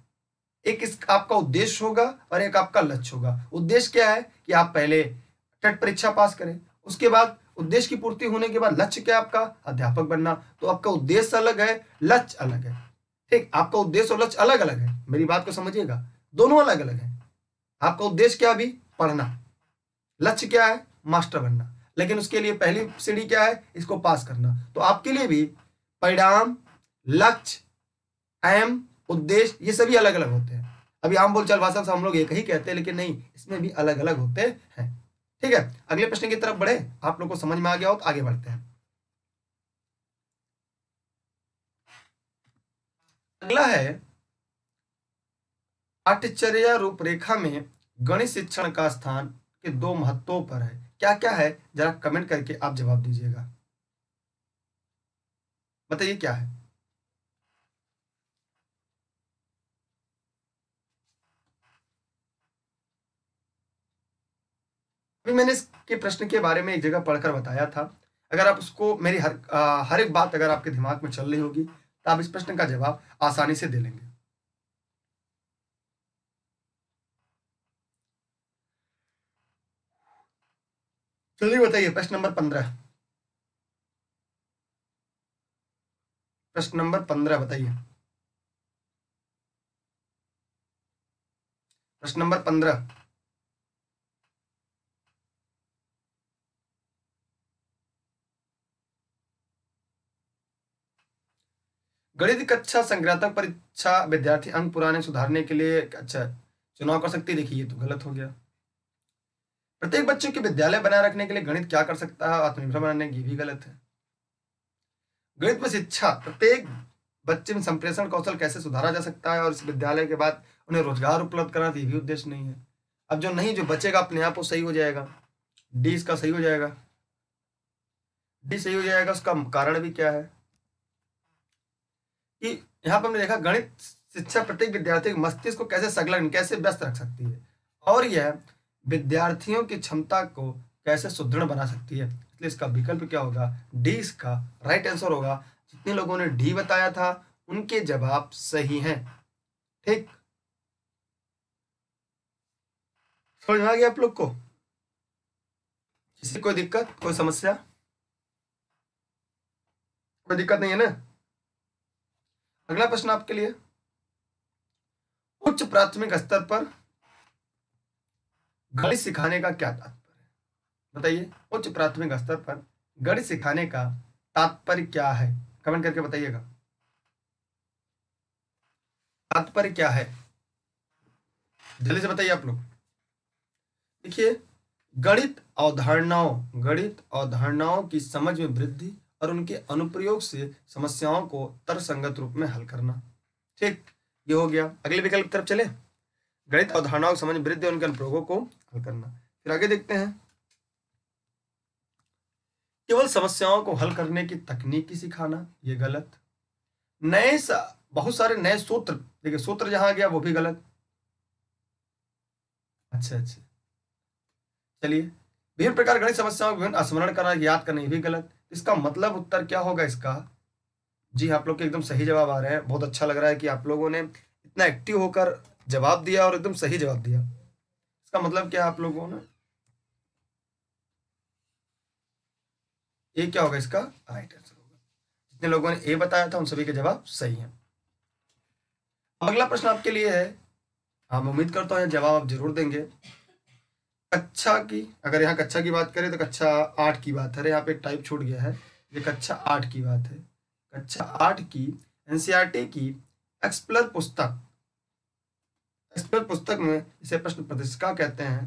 एक इस आपका उद्देश्य होगा और एक आपका लक्ष्य होगा उद्देश्य क्या है कि आप पहले टेट परीक्षा पास करें उसके बाद उद्देश्य की पूर्ति होने के बाद लक्ष्य क्या आपका अध्यापक बनना तो आपका उद्देश्य अलग है लक्ष्य अलग है ठीक आपका उद्देश्य और लक्ष्य अलग अलग है मेरी बात को समझिएगा दोनों अलग अलग है आपका उद्देश्य क्या अभी पढ़ना लक्ष्य क्या है मास्टर बनना लेकिन उसके लिए पहली सीढ़ी क्या है इसको पास करना तो आपके लिए भी परिणाम लक्ष्य एम उद्देश्य ये सभी अलग अलग होते हैं अभी आम बोलचाल भाषा से हम लोग एक ही कहते हैं लेकिन नहीं इसमें भी अलग अलग होते हैं ठीक है अगले प्रश्न की तरफ बढ़े आप लोग को समझ में आ गया हो तो आगे बढ़ते हैं अगला है आठचर्या रूपरेखा में गणित शिक्षण का स्थान के दो महत्वों पर है क्या क्या है जरा कमेंट करके आप जवाब दीजिएगा बताइए क्या है क्योंकि मैंने इसके प्रश्न के बारे में एक जगह पढ़कर बताया था अगर आप उसको मेरी हर आ, हर एक बात अगर आपके दिमाग में चल रही होगी तो आप इस प्रश्न का जवाब आसानी से दे लेंगे चलिए बताइए प्रश्न नंबर पंद्रह प्रश्न नंबर पंद्रह बताइए प्रश्न नंबर पंद्रह गणित कक्षा अच्छा संज्ञात्मक परीक्षा विद्यार्थी अंक पुराने सुधारने के लिए अच्छा चुनाव कर सकती है देखिए ये तो गलत हो गया प्रत्येक बच्चे के विद्यालय बनाए रखने के लिए गणित क्या कर सकता है आत्मनिर्भर बनाने ये भी गलत है गणित में शिक्षा प्रत्येक बच्चे में संप्रेषण कौशल कैसे सुधारा जा सकता है और इस विद्यालय के बाद उन्हें रोजगार उपलब्ध कराना तो ये भी उद्देश्य नहीं है अब जो नहीं जो बचेगा अपने आप वो सही हो जाएगा डी इसका सही हो जाएगा डी सही हो जाएगा उसका कारण भी क्या है कि यहाँ पर हमने देखा गणित शिक्षा प्रत्येक विद्यार्थी के मस्तिष्क को कैसे संलग्न कैसे व्यस्त रख सकती है और यह विद्यार्थियों की क्षमता को कैसे सुदृढ़ बना सकती है इसलिए इसका विकल्प क्या होगा डी इसका राइट आंसर होगा जितने लोगों ने डी बताया था उनके जवाब सही हैं ठीक समझ में आ गया आप लोग को किसी कोई दिक्कत कोई समस्या कोई दिक्कत नहीं है ना अगला प्रश्न आपके लिए उच्च प्राथमिक स्तर पर गणित सिखाने का क्या तात्पर्य बताइए उच्च प्राथमिक स्तर पर गणित सिखाने का तात्पर्य क्या है कमेंट करके बताइएगा तात्पर्य क्या है जल्दी से बताइए आप लोग देखिए गणित अवधारणाओं गणित अवधारणाओं की समझ में वृद्धि और उनके अनुप्रयोग से समस्याओं को तर्कसंगत रूप में हल करना ठीक ये हो गया अगले विकल्प की तरफ चले गणित अवधारणाओं को समझ वृद्धि उनके अनुप्रयोगों को हल करना फिर आगे देखते हैं केवल समस्याओं को हल करने की तकनीक ही सिखाना ये गलत नए सा, बहुत सारे नए सूत्र देखिए सूत्र जहां गया वो भी गलत अच्छा अच्छा चलिए विभिन्न प्रकार गणित समस्याओं को विभिन्न स्मरण करना याद करना ये भी गलत इसका मतलब उत्तर क्या होगा इसका जी आप लोग के एकदम सही जवाब आ रहे हैं बहुत अच्छा लग रहा है कि आप लोगों ने इतना एक्टिव होकर जवाब दिया और एकदम सही जवाब दिया इसका मतलब क्या आप लोगों ने ये क्या होगा इसका राइट आंसर होगा जितने लोगों ने ए बताया था उन सभी के जवाब सही हैं अगला प्रश्न आपके लिए है हम उम्मीद करता हूँ जवाब आप जरूर देंगे कच्छा की अगर यहाँ कच्छा की बात करें तो कच्छा आठ की बात है अरे यहाँ पे एक टाइप छूट गया है ये कक्षा आठ की बात है कक्षा आठ की एनसीईआरटी e की एक्सप्लर पुस्तक एक्सप्लर पुस्तक में इसे प्रश्न प्रतिष्ठा कहते हैं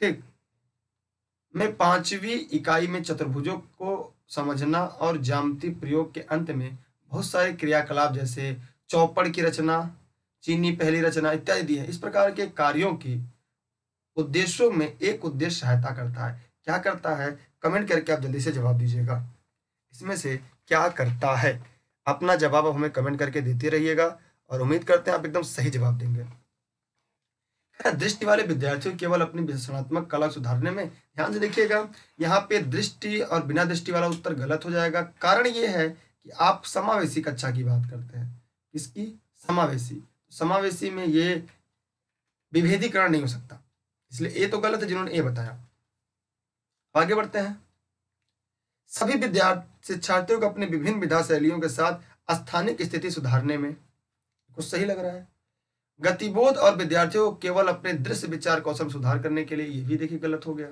ठीक में पांचवी इकाई में चतुर्भुजों को समझना और जामती प्रयोग के अंत में बहुत सारे क्रियाकलाप जैसे चौपड़ की रचना चीनी पहली रचना इत्यादि दी है इस प्रकार के कार्यों की उद्देश्यों में एक उद्देश्य सहायता करता है क्या करता है कमेंट करके आप जल्दी से जवाब दीजिएगा इसमें से क्या करता है अपना जवाब आप हमें कमेंट करके देते रहिएगा और उम्मीद करते हैं आप एकदम सही जवाब देंगे दृष्टि वाले विद्यार्थियों केवल अपनी विश्लेषणात्मक कला सुधारने में ध्यान से देखिएगा यहाँ पे दृष्टि और बिना दृष्टि वाला उत्तर गलत हो जाएगा कारण ये है कि आप समावेशी कक्षा की बात करते हैं इसकी समावेशी समावेशी में ये विभेदीकरण नहीं हो सकता इसलिए ए तो गलत है जिन्होंने ए बताया आगे बढ़ते हैं सभी विद्यार्थी शिक्षार्थियों को अपने विभिन्न विधा शैलियों के साथ स्थानिक स्थिति सुधारने में कुछ सही लग रहा है गतिबोध और विद्यार्थियों को केवल अपने दृश्य विचार कौशल सुधार करने के लिए यह भी देखिए गलत हो गया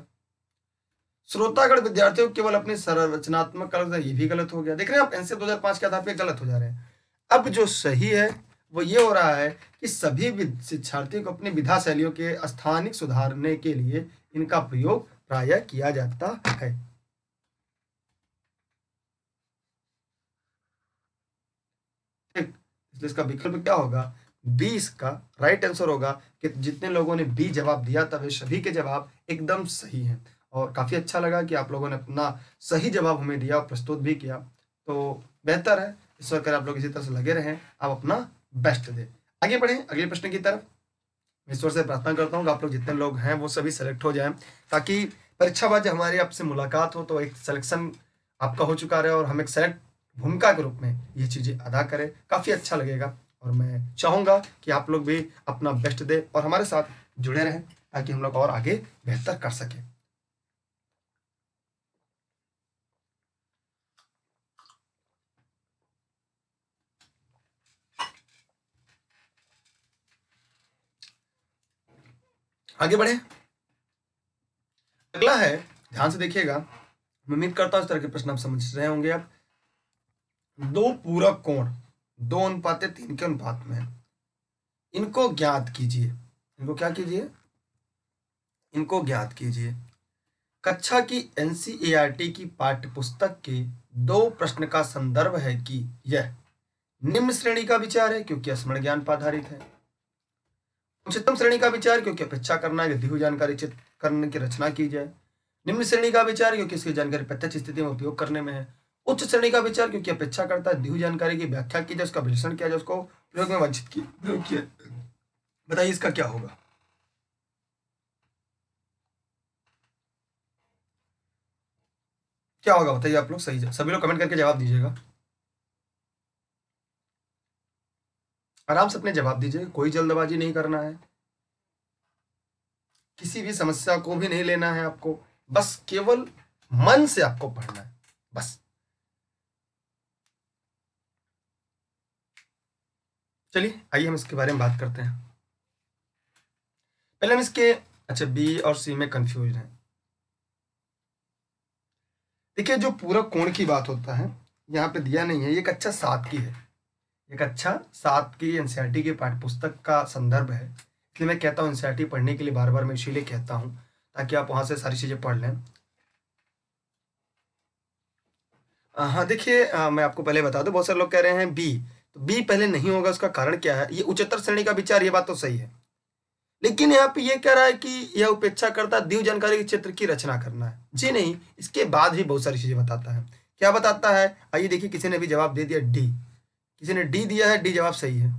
श्रोतागढ़ विद्यार्थियों को केवल अपने संरचनात्मक कल ये भी गलत हो गया देख रहे हैं आप एनसीएफ पांच के आधार पर गलत हो जा रहे हैं अब जो सही है वो ये हो रहा है कि सभी शिक्षार्थियों को अपनी विधा शैलियों के स्थानिक सुधारने के लिए इनका प्रयोग प्राय किया जाता है इसका विकल्प क्या होगा बी इसका राइट आंसर होगा कि जितने लोगों ने बी जवाब दिया था वे सभी के जवाब एकदम सही हैं और काफ़ी अच्छा लगा कि आप लोगों ने अपना सही जवाब हमें दिया और प्रस्तुत भी किया तो बेहतर है इस वक्त आप लोग इसी तरह से लगे रहें आप अपना बेस्ट दे आगे बढ़े अगले प्रश्न की तरफ ईश्वर से प्रार्थना करता हूँ आप लोग जितने लोग हैं वो सभी सेलेक्ट हो जाएं ताकि परीक्षा बाद जब हमारी आपसे मुलाकात हो तो एक सिलेक्शन आपका हो चुका रहे और हम एक सेलेक्ट भूमिका के रूप में ये चीज़ें अदा करें काफ़ी अच्छा लगेगा और मैं चाहूँगा कि आप लोग भी अपना बेस्ट दें और हमारे साथ जुड़े रहें ताकि हम लोग और आगे बेहतर कर सकें आगे बढ़े अगला है ध्यान से देखिएगा मैं उम्मीद करता हूं इस तरह के प्रश्न आप समझ रहे होंगे आप दो पूरक कोण दो अनुपात तीन के अनुपात में इनको ज्ञात कीजिए इनको क्या कीजिए इनको ज्ञात कीजिए कक्षा की एनसीईआरटी e की पाठ्य पुस्तक के दो प्रश्न का संदर्भ है कि यह निम्न श्रेणी का विचार है क्योंकि स्मरण ज्ञान पर आधारित है उच्चतम श्रेणी का विचार क्योंकि अपेक्षा करना है दी हुई जानकारी चित करने की रचना की जाए निम्न श्रेणी का विचार क्योंकि इसकी जानकारी प्रत्यक्ष स्थिति में उपयोग करने में है उच्च श्रेणी का विचार क्योंकि अपेक्षा करता है दी हुई जानकारी की व्याख्या की जाए उसका विश्लेषण किया जाए उसको प्रयोग में वंचित किया बताइए इसका क्या होगा क्या होगा बताइए आप लोग सही सभी लोग कमेंट करके जवाब दीजिएगा आराम से अपने जवाब दीजिए कोई जल्दबाजी नहीं करना है किसी भी समस्या को भी नहीं लेना है आपको बस केवल मन से आपको पढ़ना है बस चलिए आइए हम इसके बारे में बात करते हैं पहले हम इसके अच्छा बी और सी में कंफ्यूज हैं देखिए जो पूरक कोण की बात होता है यहां पे दिया नहीं है ये एक अच्छा साथ की है एक अच्छा सात की एनसीईआरटी के पाठ्य पुस्तक का संदर्भ है इसलिए मैं कहता हूँ एनसीईआरटी पढ़ने के लिए बार बार मैं इसीलिए कहता हूँ ताकि आप वहाँ से सारी चीज़ें पढ़ लें हाँ देखिए मैं आपको पहले बता दूँ बहुत सारे लोग कह रहे हैं बी तो बी पहले नहीं होगा उसका कारण क्या है ये उच्चतर श्रेणी का विचार ये बात तो सही है लेकिन यहाँ पे ये कह रहा है कि यह उपेक्षा करता दीव जानकारी के क्षेत्र की रचना करना है जी नहीं इसके बाद भी बहुत सारी चीजें बताता है क्या बताता है आइए देखिए किसी ने भी जवाब दे दिया डी किसी ने डी दिया है डी जवाब सही है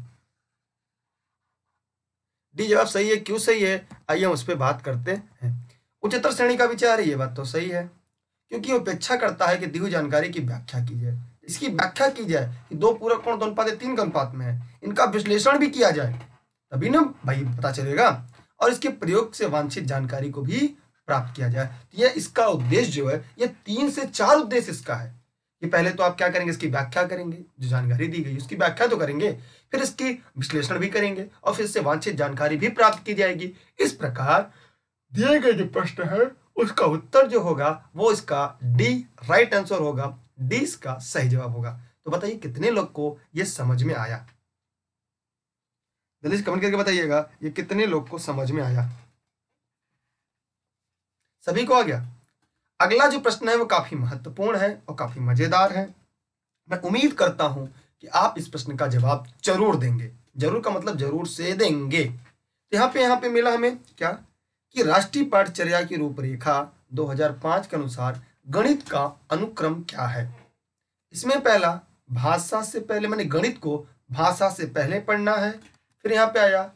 डी जवाब सही है क्यों सही है आइए हम उस पर बात करते हैं उच्चतर श्रेणी का विचार है ये बात तो सही है क्योंकि अपेक्षा करता है कि दी हुई जानकारी की व्याख्या की जाए इसकी व्याख्या की जाए कि दो पूरक कोण दो अनुपात तीन अनुपात में है इनका विश्लेषण भी किया जाए तभी ना भाई पता चलेगा और इसके प्रयोग से वांछित जानकारी को भी प्राप्त किया जाए तो यह इसका उद्देश्य जो है यह तीन से चार उद्देश्य इसका है कि पहले तो आप क्या करेंगे इसकी व्याख्या करेंगे जो जानकारी दी गई उसकी व्याख्या तो करेंगे फिर इसकी विश्लेषण भी करेंगे और फिर इससे वांछित जानकारी भी प्राप्त की जाएगी इस प्रकार दिए गए जो प्रश्न है उसका उत्तर जो होगा वो इसका डी राइट आंसर होगा डी इसका सही जवाब होगा तो बताइए कितने लोग को ये समझ में आया जल्दी कमेंट करके बताइएगा ये कितने लोग को समझ में आया सभी को आ गया अगला जो प्रश्न है वो काफी महत्वपूर्ण है और काफी मजेदार है मैं उम्मीद करता हूं कि आप इस प्रश्न का जवाब जरूर देंगे जरूर का मतलब जरूर से देंगे तो यहाँ पे यहाँ पे मिला हमें क्या कि राष्ट्रीय पाठचर्या की रूपरेखा 2005 के अनुसार गणित का अनुक्रम क्या है इसमें पहला भाषा से पहले मैंने गणित को भाषा से पहले पढ़ना है फिर यहाँ पे आया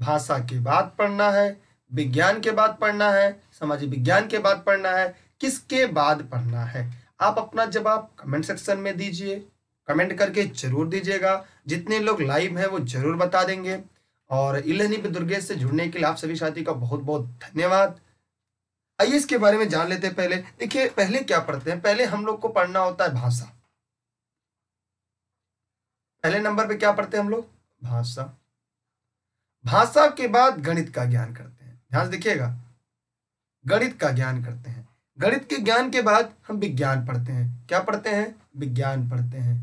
भाषा के बाद पढ़ना है विज्ञान के बाद पढ़ना है सामाजिक विज्ञान के बाद पढ़ना है किसके बाद पढ़ना है आप अपना जवाब कमेंट सेक्शन में दीजिए कमेंट करके जरूर दीजिएगा जितने लोग लाइव हैं वो जरूर बता देंगे और इलहनी पे दुर्गेश से जुड़ने के लिए आप सभी साथी का बहुत बहुत धन्यवाद आइए इसके बारे में जान लेते हैं पहले देखिए पहले क्या पढ़ते हैं पहले हम लोग को पढ़ना होता है भाषा पहले नंबर पे क्या पढ़ते हैं हम लोग भाषा भाषा के बाद गणित का ज्ञान करते हैं ध्यान से देखिएगा गणित का ज्ञान करते हैं गणित के ज्ञान के बाद हम विज्ञान पढ़ते हैं क्या पढ़ते हैं विज्ञान पढ़ते हैं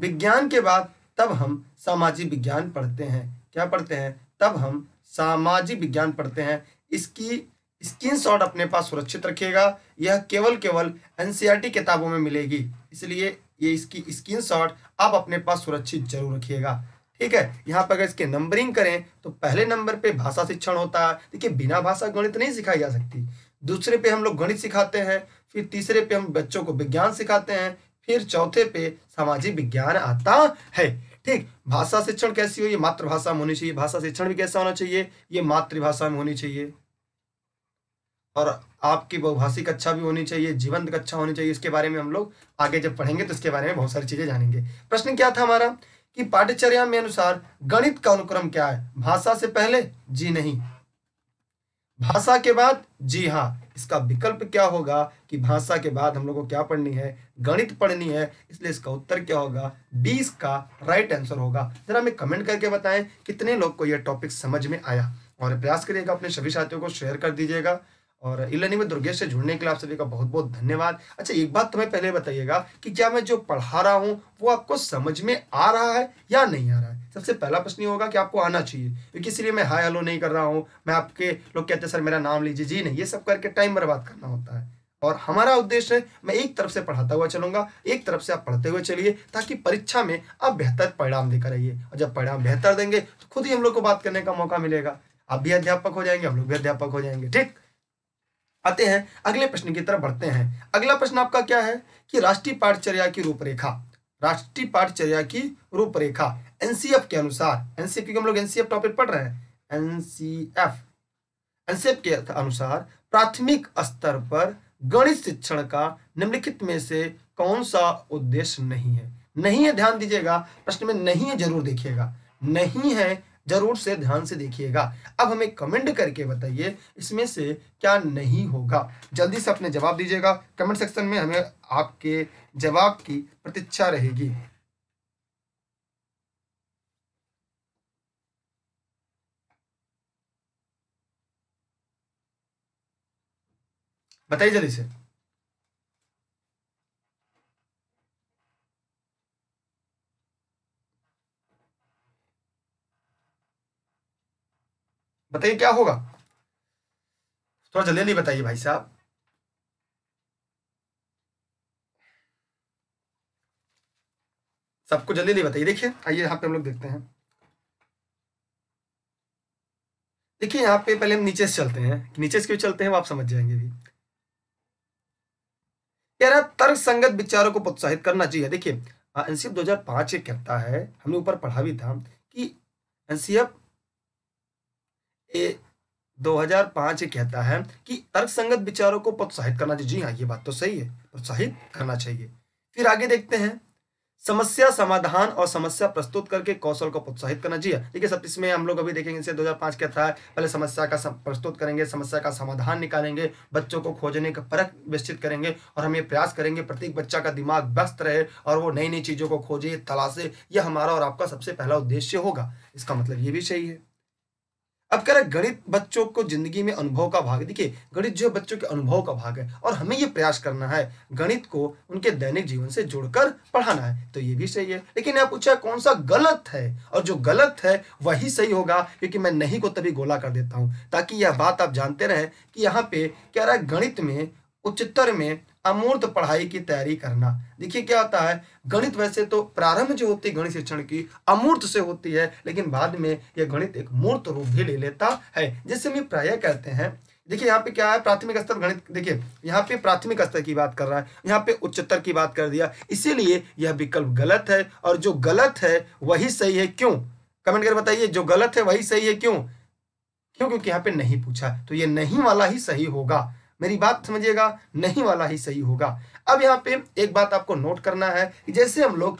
विज्ञान के बाद तब हम सामाजिक विज्ञान पढ़ते हैं क्या पढ़ते हैं तब हम सामाजिक विज्ञान पढ़ते हैं इसकी स्क्रीन शॉट अपने पास सुरक्षित रखिएगा यह केवल केवल टी e किताबों में मिलेगी इसलिए ये इसकी स्क्रीन शॉट आप अपने पास सुरक्षित जरूर रखिएगा ठीक है यहाँ पर अगर इसके नंबरिंग करें तो पहले नंबर पे भाषा शिक्षण होता है देखिए बिना भाषा गणित नहीं सिखाई जा सकती दूसरे पे हम लोग गणित सिखाते हैं फिर तीसरे पे हम बच्चों को विज्ञान सिखाते हैं फिर चौथे पे सामाजिक विज्ञान आता है ठीक भाषा शिक्षण कैसी हो ये मातृभाषा में होनी चाहिए भाषा शिक्षण भी कैसा होना चाहिए ये मातृभाषा में होनी चाहिए और आपकी बहुभाषी कक्षा भी होनी चाहिए जीवंत कक्षा होनी चाहिए इसके बारे में हम लोग आगे जब पढ़ेंगे तो इसके बारे में बहुत सारी चीजें जानेंगे प्रश्न क्या था हमारा कि पाठ्यचर्या में अनुसार गणित का अनुक्रम क्या है भाषा से पहले जी नहीं भाषा के बाद जी हाँ इसका विकल्प क्या होगा कि भाषा के बाद हम लोग को क्या पढ़नी है गणित पढ़नी है इसलिए इसका उत्तर क्या होगा बीस इसका राइट आंसर होगा जरा हमें कमेंट करके बताएं कितने लोग को यह टॉपिक समझ में आया और प्रयास करिएगा अपने सभी साथियों को शेयर कर दीजिएगा और इलानी में दुर्गेश से जुड़ने के लिए आप सभी का बहुत बहुत धन्यवाद अच्छा एक बात तुम्हें पहले बताइएगा कि क्या मैं जो पढ़ा रहा हूँ वो आपको समझ में आ रहा है या नहीं आ रहा है सबसे पहला प्रश्न ये होगा कि आपको आना चाहिए क्योंकि इसलिए मैं हाई हेलो नहीं कर रहा हूँ मैं आपके लोग कहते हैं सर मेरा नाम लीजिए जी नहीं ये सब करके टाइम बर्बाद करना होता है और हमारा उद्देश्य है मैं एक तरफ से पढ़ाता हुआ चलूंगा एक तरफ से आप पढ़ते हुए चलिए ताकि परीक्षा में आप बेहतर परिणाम देकर आइए और जब परिणाम बेहतर देंगे तो खुद ही हम लोग को बात करने का मौका मिलेगा आप भी अध्यापक हो जाएंगे हम लोग भी अध्यापक हो जाएंगे ठीक आते हैं अगले प्रश्न की तरफ बढ़ते हैं अगला प्रश्न आपका क्या है कि राष्ट्रीय पाठचर्या की रूपरेखा राष्ट्रीय पाठचर्या की रूपरेखा एनसीएफ के अनुसार एनसीएफ क्योंकि हम लोग एनसीएफ टॉपिक पढ़ रहे हैं एनसीएफ एनसीएफ के अनुसार प्राथमिक स्तर पर गणित शिक्षण का निम्नलिखित में से कौन सा उद्देश्य नहीं है नहीं है ध्यान दीजिएगा प्रश्न में नहीं है जरूर देखिएगा नहीं है जरूर से ध्यान से देखिएगा अब हमें कमेंट करके बताइए इसमें से क्या नहीं होगा जल्दी से अपने जवाब दीजिएगा कमेंट सेक्शन में हमें आपके जवाब की प्रतीक्षा रहेगी बताइए जल्दी से बताइए क्या होगा थोड़ा जल्दी जल्दी बताइए भाई साहब सबको जल्दी जल्दी बताइए देखिए आइए यहां पे हम लोग देखते हैं देखिए यहाँ पे पहले हम नीचे से चलते हैं नीचे से क्यों चलते हैं वो आप समझ जाएंगे भी कह रहा तर्क संगत विचारों को प्रोत्साहित करना चाहिए देखिए एनसीएफ 2005 ये कहता है हमने ऊपर पढ़ा भी था कि एनसीएफ 2005 कहता है कि तर्कसंगत विचारों को प्रोत्साहित करना चाहिए जी हाँ ये बात तो सही है प्रोत्साहित करना चाहिए फिर आगे देखते हैं समस्या समाधान और समस्या प्रस्तुत करके कौशल को प्रोत्साहित करना चाहिए है सब इसमें हम लोग अभी देखेंगे इसे 2005 क्या था पहले समस्या का सम, प्रस्तुत करेंगे समस्या का समाधान निकालेंगे बच्चों को खोजने का परख विस्तृत करेंगे और हम ये प्रयास करेंगे प्रत्येक बच्चा का दिमाग व्यस्त रहे और वो नई नई चीज़ों को खोजे तलाशे यह हमारा और आपका सबसे पहला उद्देश्य होगा इसका मतलब ये भी सही है अब कह रहे गणित बच्चों को जिंदगी में अनुभव का भाग देखिए गणित जो है बच्चों के अनुभव का भाग है और हमें ये प्रयास करना है गणित को उनके दैनिक जीवन से जोड़कर पढ़ाना है तो ये भी सही है लेकिन यहाँ पूछा कौन सा गलत है और जो गलत है वही सही होगा क्योंकि मैं नहीं को तभी गोला कर देता हूँ ताकि यह बात आप जानते रहे कि यहाँ पे कह रहा है गणित में उच्चतर में अमूर्त पढ़ाई की तैयारी करना देखिए क्या होता है गणित वैसे तो प्रारंभ जो होती है गणित शिक्षण की अमूर्त से होती है लेकिन बाद में यह गणित एक मूर्त रूप भी ले लेता है जिससे हम प्राय कहते हैं देखिए यहाँ पे क्या है प्राथमिक स्तर गणित देखिए यहाँ पे प्राथमिक स्तर की बात कर रहा है यहाँ पे उच्चतर की बात कर दिया इसीलिए यह विकल्प गलत है और जो गलत है वही सही है क्यों कमेंट कर बताइए जो गलत है वही सही है क्यों क्यों क्योंकि यहाँ पे नहीं पूछा तो ये नहीं वाला ही सही होगा मेरी बात समझिएगा नहीं वाला ही सही होगा अब यहाँ पे एक बात आपको नोट करना है कि जैसे हम लोग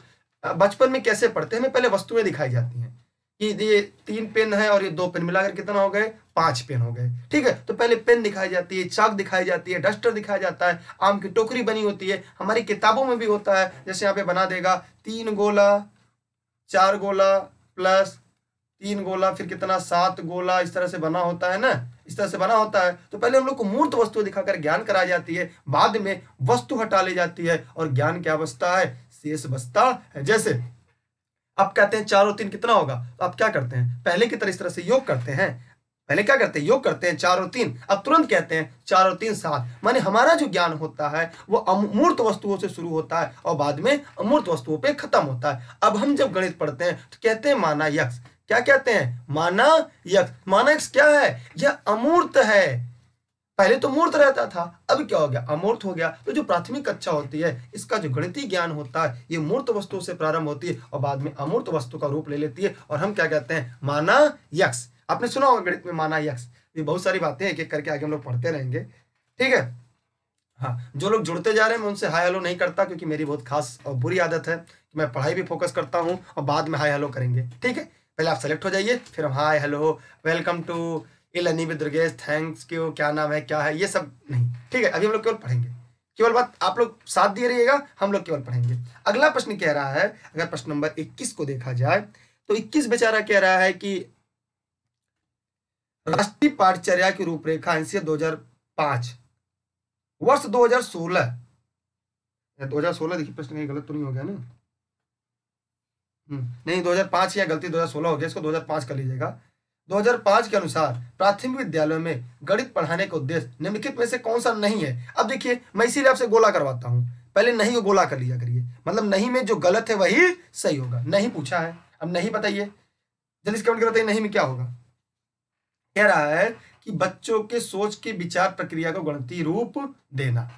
बचपन में कैसे पढ़ते हैं हमें पहले वस्तुएं दिखाई जाती हैं कि ये तीन पेन है और ये दो पेन मिलाकर कितना हो गए पांच पेन हो गए ठीक है तो पहले पेन दिखाई जाती है चाक दिखाई जाती है डस्टर दिखाया जाता है आम की टोकरी बनी होती है हमारी किताबों में भी होता है जैसे यहाँ पे बना देगा तीन गोला चार गोला प्लस तीन गोला फिर कितना सात गोला इस तरह से बना होता है ना इस तरह से बना होता है तो पहले हम लोग को मूर्त वस्तु दिखाकर ज्ञान कराई जाती है बाद में वस्तु हटा ली जाती है और ज्ञान क्या अवस्था है शेष अवस्था है जैसे आप कहते हैं चार और तीन कितना होगा तो आप क्या करते हैं पहले की तरह इस तरह से योग करते हैं पहले क्या करते हैं योग करते हैं चार और तीन अब तुरंत कहते हैं चार और तीन सात माने हमारा जो ज्ञान होता है वो अमूर्त वस्तुओं से शुरू होता है और बाद में अमूर्त वस्तुओं पे खत्म होता है अब हम जब गणित पढ़ते हैं तो कहते हैं माना यक्ष क्या कहते हैं माना यक्ष माना यक्ष क्या है यह अमूर्त है पहले तो मूर्त रहता था अब क्या हो गया अमूर्त हो गया तो जो प्राथमिक कक्षा होती है इसका जो गणितीय ज्ञान होता है ये मूर्त वस्तु से प्रारंभ होती है और बाद में अमूर्त वस्तु का रूप ले लेती है और हम क्या कहते हैं माना यक्ष आपने सुना होगा गणित में माना यक्ष ये बहुत सारी बातें एक एक करके आगे हम लोग पढ़ते रहेंगे ठीक है हाँ जो लोग जुड़ते जा रहे हैं मैं उनसे हाई हेलो नहीं करता क्योंकि मेरी बहुत खास और बुरी आदत है कि मैं पढ़ाई भी फोकस करता हूँ और बाद में हाई हेलो करेंगे ठीक है पहले आप सेलेक्ट हो जाइए फिर हम hi hello welcome to elearning with Durgesh thanks you क्या नाम है क्या है ये सब नहीं ठीक है अभी हम लोग केवल पढ़ेंगे केवल बात आप लोग साथ दिए रहिएगा हम लोग केवल पढ़ेंगे अगला प्रश्न कह रहा है अगर प्रश्न नंबर 21 को देखा जाए तो 21 बेचारा कह रहा है कि राष्ट्रीय पाठचर्या की रूपरेखा एनसीए 2005 वर्ष 2016 2016 देखिए प्रश्न कहीं गलत तो नहीं हो गया ना हम्म, नहीं 2005 की गलती 2016 हो गया इसको 2005 कर लीजिएगा 2005 के अनुसार प्राथमिक विद्यालयों में गणित पढ़ाने का उद्देश्य निम्नलिखित में से कौन सा नहीं है अब देखिए मैं इसीलिए आपसे गोला करवाता हूँ पहले नहीं को गोला कर लिया करिए मतलब नहीं में जो गलत है वही सही होगा नहीं पूछा है अब नहीं बताइए जल्दी कमेंट कर बताइए नहीं में क्या होगा कह रहा है कि बच्चों के सोच के विचार प्रक्रिया को गणती रूप देना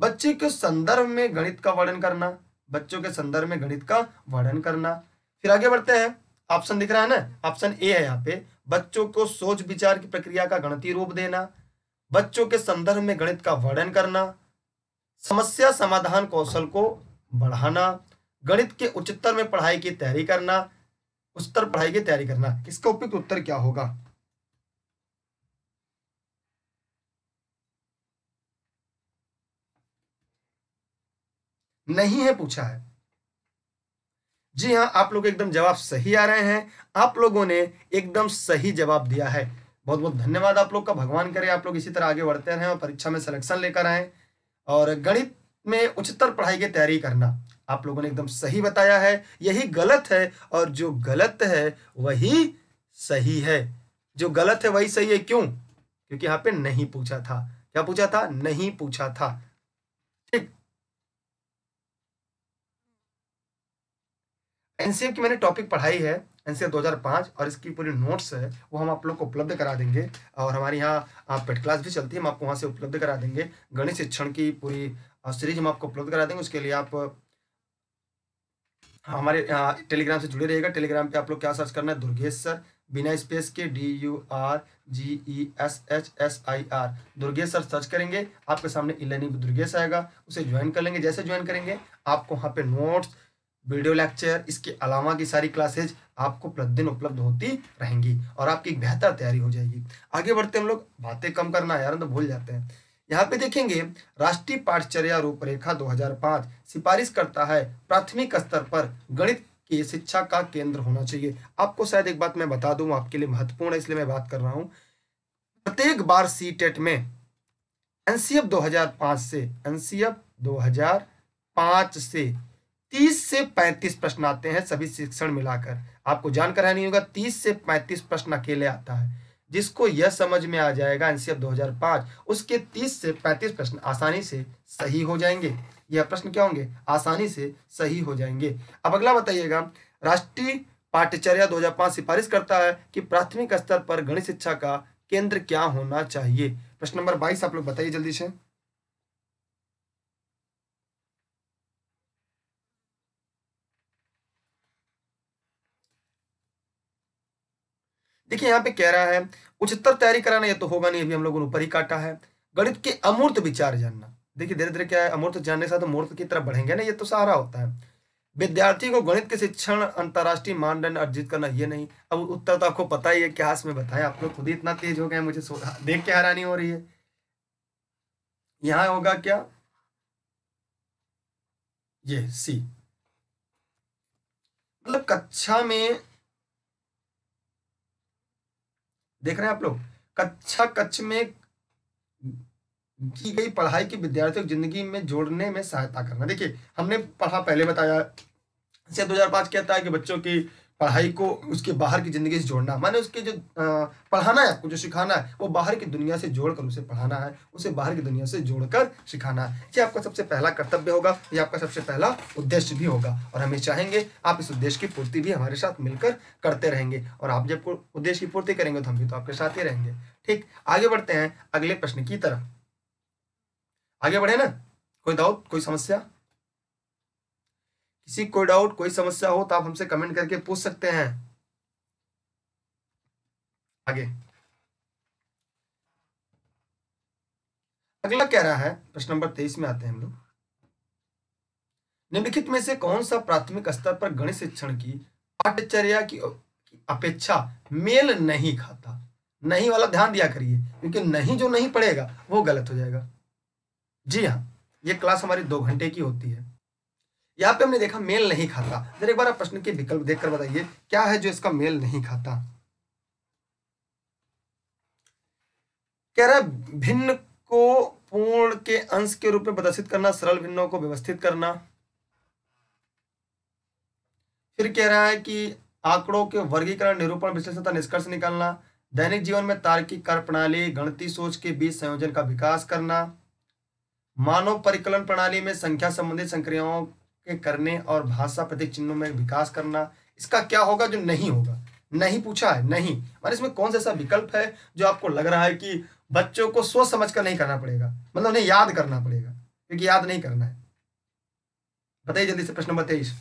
बच्चे के संदर्भ में गणित का वर्णन करना बच्चों के संदर्भ में गणित का वर्णन करना फिर आगे बढ़ते हैं ऑप्शन दिख रहा है ना ऑप्शन ए है यहाँ पे बच्चों को सोच विचार की प्रक्रिया का गणती रूप देना बच्चों के संदर्भ में गणित का वर्णन करना समस्या समाधान कौशल को बढ़ाना गणित के उच्चतर में पढ़ाई की तैयारी करना उच्चतर पढ़ाई की तैयारी करना इसका उपयुक्त उत्तर क्या होगा नहीं है पूछा है जी हाँ आप लोग एकदम जवाब सही आ रहे हैं आप लोगों ने एकदम सही जवाब दिया है बहुत बहुत धन्यवाद आप लोग का भगवान करे आप लोग इसी तरह आगे बढ़ते रहें और परीक्षा में सिलेक्शन लेकर आए और गणित में उच्चतर पढ़ाई की तैयारी करना आप लोगों ने एकदम सही बताया है यही गलत है और जो गलत है वही सही है जो गलत है वही सही है क्यों क्योंकि यहाँ पे नहीं पूछा था क्या पूछा था नहीं पूछा था एनसीएफ की मैंने टॉपिक पढ़ाई है एनसीएफ 2005 और इसकी पूरी नोट्स है वो हम आप लोग को उपलब्ध करा देंगे और हमारे यहाँ पेट क्लास भी चलती है हम आपको वहाँ से उपलब्ध करा देंगे गणित शिक्षण की पूरी सीरीज हम आपको उपलब्ध करा देंगे उसके लिए आप हमारे टेलीग्राम से जुड़े रहिएगा टेलीग्राम पे आप लोग क्या सर्च करना है दुर्गेश सर बिना स्पेस के D U R G E S H S I R Durgesh sir search करेंगे आपके सामने इलेनिंग दुर्गेश आएगा उसे ज्वाइन कर लेंगे जैसे ज्वाइन करेंगे आपको वहाँ पे नोट्स वीडियो लेक्चर इसके अलावा की सारी क्लासेज आपको प्रतिदिन उपलब्ध होती रहेंगी और आपकी बेहतर तैयारी हो जाएगी आगे बढ़ते हम लोग बातें कम करना यार तो भूल जाते हैं यहाँ पे देखेंगे राष्ट्रीय पाठचर्या रूपरेखा 2005 सिफारिश करता है प्राथमिक स्तर पर गणित की शिक्षा का केंद्र होना चाहिए आपको शायद एक बात मैं बता दू आपके लिए महत्वपूर्ण है इसलिए मैं बात कर रहा हूँ प्रत्येक बार सी टेट e में एनसीएफ 2005 से एनसीएफ 2005 से तीस से पैंतीस प्रश्न आते हैं सभी शिक्षण मिलाकर आपको जानकर है नहीं होगा तीस से पैंतीस प्रश्न अकेले आता है जिसको यह समझ में आ जाएगा एनसीएफ 2005 उसके तीस से पैंतीस प्रश्न आसानी से सही हो जाएंगे यह प्रश्न क्या होंगे आसानी से सही हो जाएंगे अब अगला बताइएगा राष्ट्रीय पाठ्यचर्या 2005 सिफारिश करता है कि प्राथमिक स्तर पर गणित शिक्षा का केंद्र क्या होना चाहिए प्रश्न नंबर 22 आप लोग बताइए जल्दी से देखिए यहाँ पे कह रहा है उच्चतर तैयारी कराना यह तो होगा नहीं अभी हम लोगों ने ऊपर ही काटा है गणित के अमूर्त विचार जानना देखिए धीरे धीरे क्या है अमूर्त जानने के साथ तो मूर्त की तरफ बढ़ेंगे ना ये तो सहारा होता है विद्यार्थी को गणित के शिक्षण अंतर्राष्ट्रीय मानदंड अर्जित करना ये नहीं अब उत्तर तो आपको पता ही है क्या इसमें बताए आप लोग खुद ही इतना तेज हो गए मुझे देख के हैरानी हो रही है यहां होगा क्या ये सी मतलब कक्षा में देख रहे हैं आप लोग कक्षा कक्ष में की गई पढ़ाई की विद्यार्थियों की जिंदगी में जोड़ने में सहायता करना देखिए हमने पढ़ा पहले बताया दो हजार पांच कहता है कि बच्चों की पढ़ाई को उसके बाहर की ज़िंदगी से जोड़ना माने उसके जो पढ़ाना है आपको जो सिखाना है वो बाहर की दुनिया से जोड़कर उसे पढ़ाना है उसे बाहर की दुनिया से जोड़कर सिखाना है ये आपका सबसे पहला कर्तव्य होगा ये आपका सबसे पहला उद्देश्य भी होगा और हमें चाहेंगे आप इस उद्देश्य की पूर्ति भी हमारे साथ मिलकर करते रहेंगे और आप जब उद्देश्य की पूर्ति करेंगे तो हम भी तो आपके साथ ही रहेंगे ठीक आगे बढ़ते हैं अगले प्रश्न की तरफ आगे बढ़े ना कोई दाऊद कोई समस्या किसी कोई डाउट कोई समस्या हो तो आप हमसे कमेंट करके पूछ सकते हैं आगे अगला कह रहा है प्रश्न नंबर तेईस में आते हैं हम लोग निम्नलिखित में से कौन सा प्राथमिक स्तर पर गणित शिक्षण की पाठ्यचर्या की अपेक्षा मेल नहीं खाता नहीं वाला ध्यान दिया करिए क्योंकि नहीं जो नहीं पढ़ेगा वो गलत हो जाएगा जी हाँ ये क्लास हमारी दो घंटे की होती है यहाँ पे हमने देखा मेल नहीं खाता एक बार आप प्रश्न के विकल्प देखकर बताइए क्या है जो इसका मेल नहीं खाता कह रहा है भिन्न को पूर्ण के अंश के रूप में प्रदर्शित करना सरल भिन्नों को व्यवस्थित करना फिर कह रहा है कि आंकड़ों के वर्गीकरण निरूपण विश्लेषण तथा निष्कर्ष निकालना दैनिक जीवन में तार्किक कार्य प्रणाली गणती सोच के बीच संयोजन का विकास करना मानव परिकलन प्रणाली में संख्या संबंधित संक्रियाओं के करने और भाषा प्रतीक चिन्हों में विकास करना इसका क्या होगा जो नहीं होगा नहीं पूछा है नहीं और इसमें कौन सा ऐसा विकल्प है जो आपको लग रहा है कि बच्चों को सोच समझ कर नहीं करना पड़ेगा मतलब उन्हें याद करना पड़ेगा क्योंकि याद नहीं करना है बताइए जल्दी से प्रश्न नंबर तेईस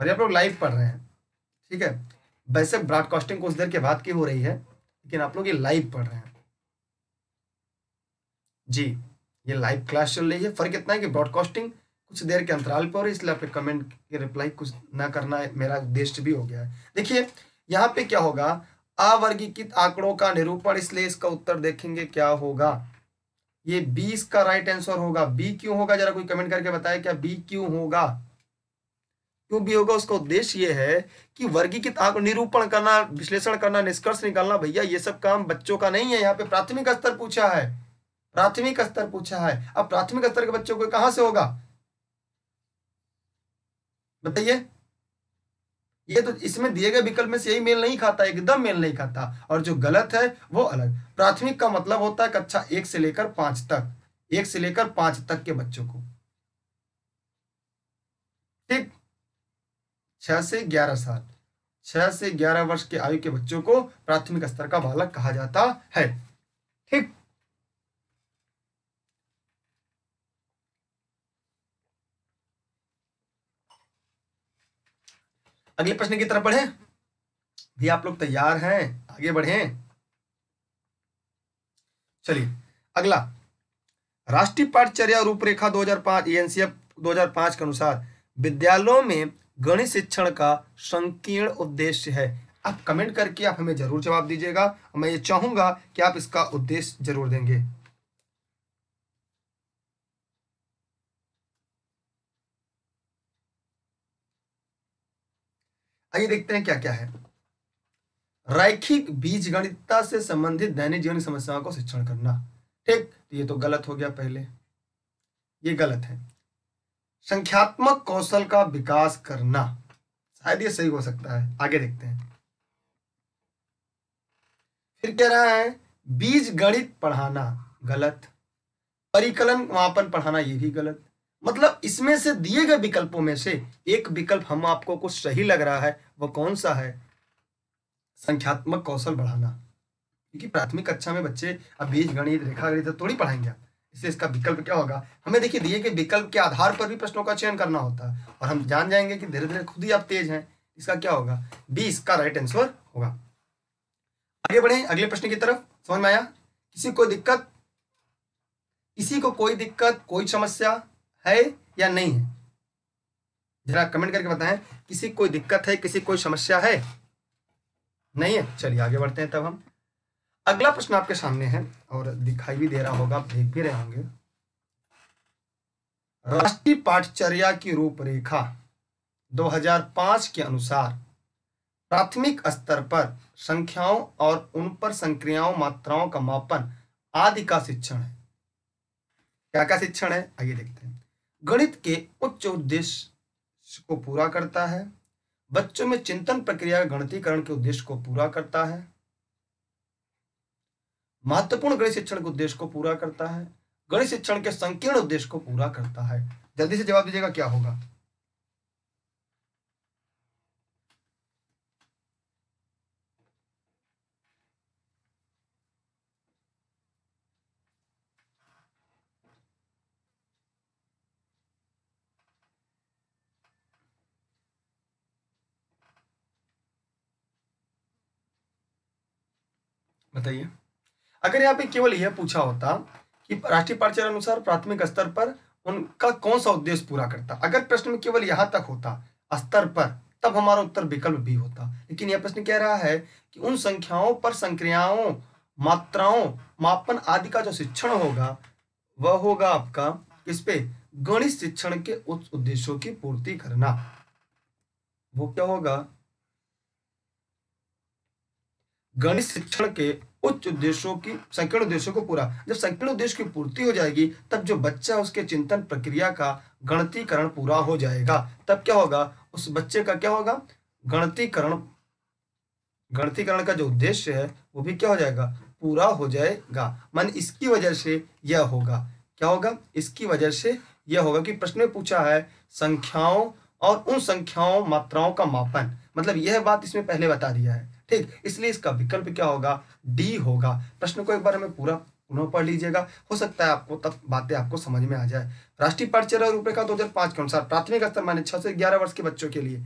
और आप लोग लाइव पढ़ रहे हैं ठीक है वैसे ब्रॉडकास्टिंग कुछ देर के बाद की हो रही है लेकिन आप लोग ये लाइव पढ़ रहे हैं जी ये लाइव क्लास चल रही है फर्क इतना है कि ब्रॉडकास्टिंग कुछ देर के अंतराल पर इसलिए आपके कमेंट की रिप्लाई कुछ ना करना मेरा उद्देश्य भी हो गया है देखिए यहाँ पे क्या होगा अवर्गीकृत आंकड़ों का निरूपण इसलिए इसका उत्तर देखेंगे क्या होगा ये बी इसका राइट आंसर होगा बी क्यों होगा जरा कोई कमेंट करके बताए क्या बी क्यों होगा क्यों भी होगा उसका उद्देश्य ये है कि वर्गीकृत आंकड़ा निरूपण करना विश्लेषण करना निष्कर्ष निकालना भैया ये सब काम बच्चों का नहीं है यहाँ पे प्राथमिक स्तर पूछा है प्राथमिक स्तर पूछा है अब प्राथमिक स्तर के बच्चों को कहां से होगा बताइए ये तो इसमें दिए गए विकल्प में से यही मेल नहीं खाता एकदम मेल नहीं खाता और जो गलत है वो अलग प्राथमिक का मतलब होता है कक्षा एक से लेकर पांच तक एक से लेकर पांच तक के बच्चों को ठीक छह से ग्यारह साल छह से ग्यारह वर्ष के आयु के बच्चों को प्राथमिक स्तर का बालक कहा जाता है ठीक अगले प्रश्न की तरफ बढ़े भी आप लोग तैयार हैं आगे बढ़े चलिए अगला राष्ट्रीय पाठचर्या रूपरेखा 2005 एनसीएफ 2005 के अनुसार विद्यालयों में गणित शिक्षण का संकीर्ण उद्देश्य है आप कमेंट करके आप हमें जरूर जवाब दीजिएगा मैं ये चाहूंगा कि आप इसका उद्देश्य जरूर देंगे आइए देखते हैं क्या क्या है रैखिक बीज गणितता से संबंधित दैनिक जीवन समस्याओं को शिक्षण करना ठीक तो ये तो गलत हो गया पहले ये गलत है संख्यात्मक कौशल का विकास करना शायद ये सही हो सकता है आगे देखते हैं फिर कह रहा है बीज गणित पढ़ाना गलत परिकलन मापन पढ़ाना ये भी गलत मतलब इसमें से दिए गए विकल्पों में से एक विकल्प हम आपको कुछ सही लग रहा है वह कौन सा है संख्यात्मक कौशल बढ़ाना क्योंकि प्राथमिक कक्षा में बच्चे अब बीज गणित रेखा गणित तो थोड़ी पढ़ाएंगे इससे इसका विकल्प क्या होगा हमें देखिए दिए गए विकल्प के आधार पर भी प्रश्नों का चयन करना होता है और हम जान जाएंगे कि धीरे धीरे खुद ही आप तेज हैं इसका क्या होगा बी इसका राइट आंसर होगा आगे बढ़े अगले प्रश्न की तरफ समझ में आया किसी को दिक्कत किसी को कोई दिक्कत कोई समस्या है या नहीं है जरा कमेंट करके बताएं किसी कोई दिक्कत है किसी कोई समस्या है नहीं है चलिए आगे बढ़ते हैं तब हम अगला प्रश्न आपके सामने है और दिखाई भी दे रहा होगा आप देख भी रहे होंगे राष्ट्रीय पाठचर्या की रूपरेखा 2005 के अनुसार प्राथमिक स्तर पर संख्याओं और उन पर संक्रियाओं मात्राओं का मापन आदि का शिक्षण है क्या क्या शिक्षण है आइए देखते हैं गणित के उच्च उद्देश्य को पूरा करता है बच्चों में चिंतन प्रक्रिया का गणितीकरण के उद्देश्य को पूरा करता है महत्वपूर्ण गणित शिक्षण के उद्देश्य को पूरा करता है गणित शिक्षण के संकीर्ण उद्देश्य को पूरा करता है जल्दी से जवाब दीजिएगा क्या होगा बताइए अगर यहाँ पे केवल यह पूछा होता कि राष्ट्रीय पाठ्यचर्या अनुसार प्राथमिक स्तर पर उनका कौन सा उद्देश्य पूरा करता अगर प्रश्न में केवल यहाँ तक होता स्तर पर तब हमारा उत्तर विकल्प भी होता लेकिन यह प्रश्न कह रहा है कि उन संख्याओं पर संक्रियाओं मात्राओं मापन आदि का जो शिक्षण होगा वह होगा आपका इस पे गणित शिक्षण के उद्देश्यों की पूर्ति करना वो क्या होगा गणित शिक्षण के उच्च उद्देश्यों की सैकड़ों उद्देश्यों को पूरा जब सैकड़ों उद्देश्य की पूर्ति हो जाएगी तब जो बच्चा उसके चिंतन प्रक्रिया का गणतीकरण पूरा हो जाएगा तब क्या होगा उस बच्चे का क्या होगा गणतीकरण गणतीकरण का जो उद्देश्य है वो भी क्या हो जाएगा पूरा हो जाएगा मान इसकी वजह से यह होगा क्या होगा इसकी वजह से यह होगा कि प्रश्न में पूछा है संख्याओं और उन संख्याओं मात्राओं का मापन मतलब यह बात इसमें पहले बता दिया है ठीक इसलिए इसका विकल्प क्या होगा डी होगा प्रश्न को एक बार हमें पूरा पुनः पढ़ लीजिएगा हो सकता है आपको तब बातें आपको समझ में आ जाए राष्ट्रीय पाठ्यचर्या रूपरेखा दो के अनुसार प्राथमिक स्तर माने छह से ग्यारह वर्ष के बच्चों के लिए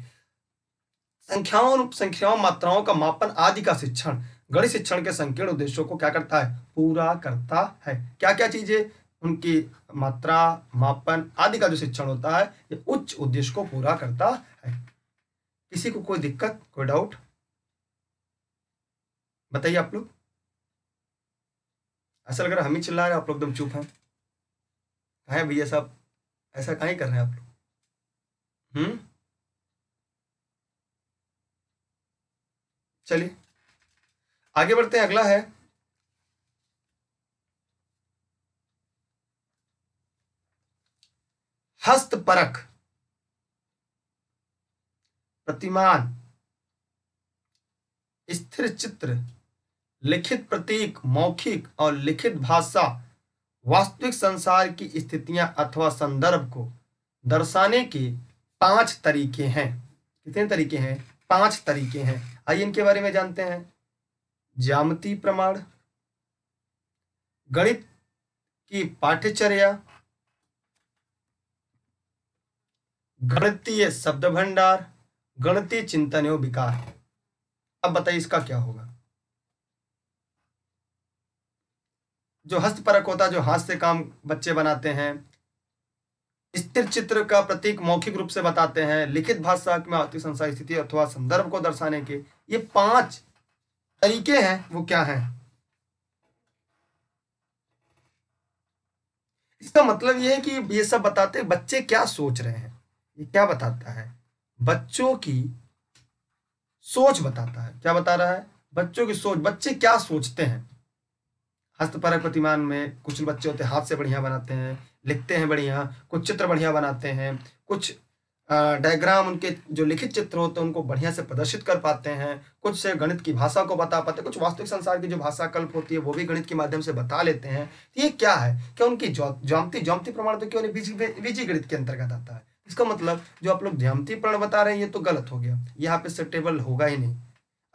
संख्याओं संख्याओं मात्राओं का मापन आदि का शिक्षण गणित शिक्षण के संकीर्ण उद्देश्यों को क्या करता है पूरा करता है क्या क्या चीजें उनकी मात्रा मापन आदि का जो शिक्षण होता है ये उच्च उद्देश्य को पूरा करता है किसी को कोई दिक्कत कोई डाउट बताइए आप लोग असल अगर हम ही चिल्ला रहे हैं आप लोग एकदम चुप हैं कहें है भैया साहब ऐसा कहा कर रहे हैं आप लोग हम्म चलिए आगे बढ़ते हैं अगला है हस्त परख प्रतिमान स्थिर चित्र लिखित प्रतीक मौखिक और लिखित भाषा वास्तविक संसार की स्थितियां अथवा संदर्भ को दर्शाने के पांच तरीके हैं कितने तरीके हैं पांच तरीके हैं आइए इनके बारे में जानते हैं ज्यामती प्रमाण गणित की पाठ्यचर्या गणितीय शब्द भंडार गणितीय चिंतन एवं विकार अब बताइए इसका क्या होगा जो हस्तपरक होता है जो हाथ से काम बच्चे बनाते हैं स्थिर चित्र का प्रतीक मौखिक रूप से बताते हैं लिखित भाषा में आर्थिक संसार स्थिति अथवा संदर्भ को दर्शाने के ये पांच तरीके हैं वो क्या हैं इसका मतलब ये है कि ये सब बताते बच्चे क्या सोच रहे हैं ये क्या बताता है बच्चों की सोच बताता है क्या बता रहा है बच्चों की सोच बच्चे क्या सोचते हैं हस्तपरक प्रतिमान में कुछ बच्चे होते हैं हाथ से बढ़िया बनाते हैं लिखते हैं बढ़िया कुछ चित्र बढ़िया बनाते हैं कुछ डायग्राम उनके जो लिखित चित्र होते हैं उनको बढ़िया से प्रदर्शित कर पाते हैं कुछ से गणित की भाषा को बता पाते हैं कुछ वास्तविक संसार की जो भाषा कल्प होती है वो भी गणित के माध्यम से बता लेते हैं तो ये क्या है क्या उनकी जौमती जौमती प्रमाण तो क्यों बीजी गणित के अंतर्गत आता है इसका मतलब जो आप लोग जौमती प्रण बता रहे हैं ये तो गलत हो गया यहाँ पे सेटेबल होगा ही नहीं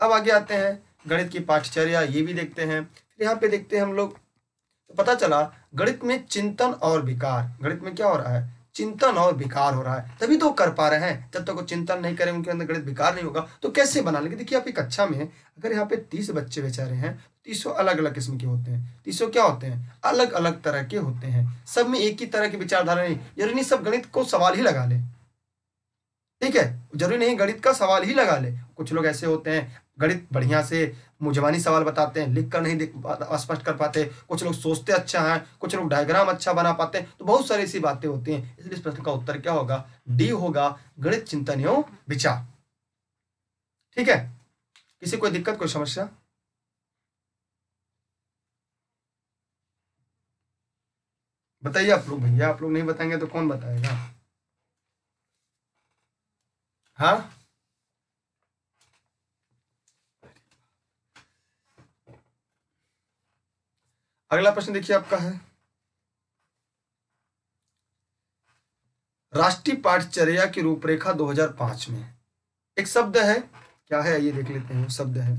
अब आगे आते हैं गणित की पाठचर्या ये भी देखते हैं फिर यहाँ पे देखते हैं हम लोग तो पता चला गणित में चिंतन और विकार गणित में क्या हो रहा है चिंतन और विकार हो रहा है तभी तो कर पा रहे हैं जब तक तो वो चिंतन नहीं करें उनके अंदर गणित विकार नहीं होगा तो कैसे बना लेंगे देखिए आप एक कक्षा में अगर यहाँ पे तीस बच्चे बेचारे हैं तीसों अलग अलग किस्म के होते हैं तीसों क्या होते हैं अलग अलग तरह के होते हैं सब में एक ही तरह की विचारधारा नहीं जरूरी नहीं सब गणित को सवाल ही लगा ले ठीक है जरूरी नहीं गणित का सवाल ही लगा ले कुछ लोग ऐसे होते हैं गणित बढ़िया से मुझवानी सवाल बताते हैं लिख कर नहीं स्पष्ट कर पाते कुछ लोग सोचते अच्छा हैं कुछ लोग डायग्राम अच्छा बना पाते हैं तो बहुत सारी ऐसी बातें होती हैं इसलिए इस प्रश्न का उत्तर क्या होगा डी होगा गणित चिंतन एवं विचार ठीक है किसी कोई दिक्कत कोई समस्या बताइए आप लोग भैया आप लोग नहीं बताएंगे तो कौन बताएगा हाँ अगला प्रश्न देखिए आपका है राष्ट्रीय पाठचर्या की रूपरेखा 2005 में एक शब्द है क्या है ये देख लेते हैं शब्द है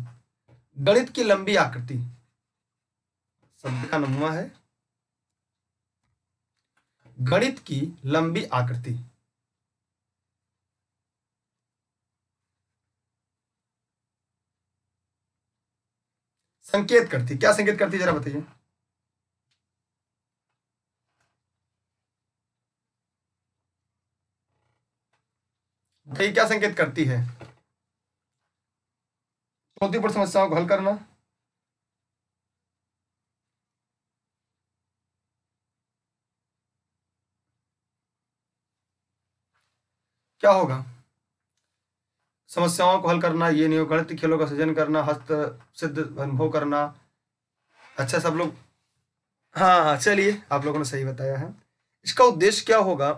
गणित की लंबी आकृति शब्द का नमुआ है गणित की लंबी आकृति संकेत करती क्या संकेत करती जरा बताइए ये क्या संकेत करती है चौथी पर समस्याओं को हल करना क्या होगा समस्याओं को हल करना ये नहीं हो गणित खेलों का सृजन करना हस्त सिद्ध अनुभव करना अच्छा सब लोग हाँ हाँ चलिए आप लोगों ने सही बताया है इसका उद्देश्य क्या होगा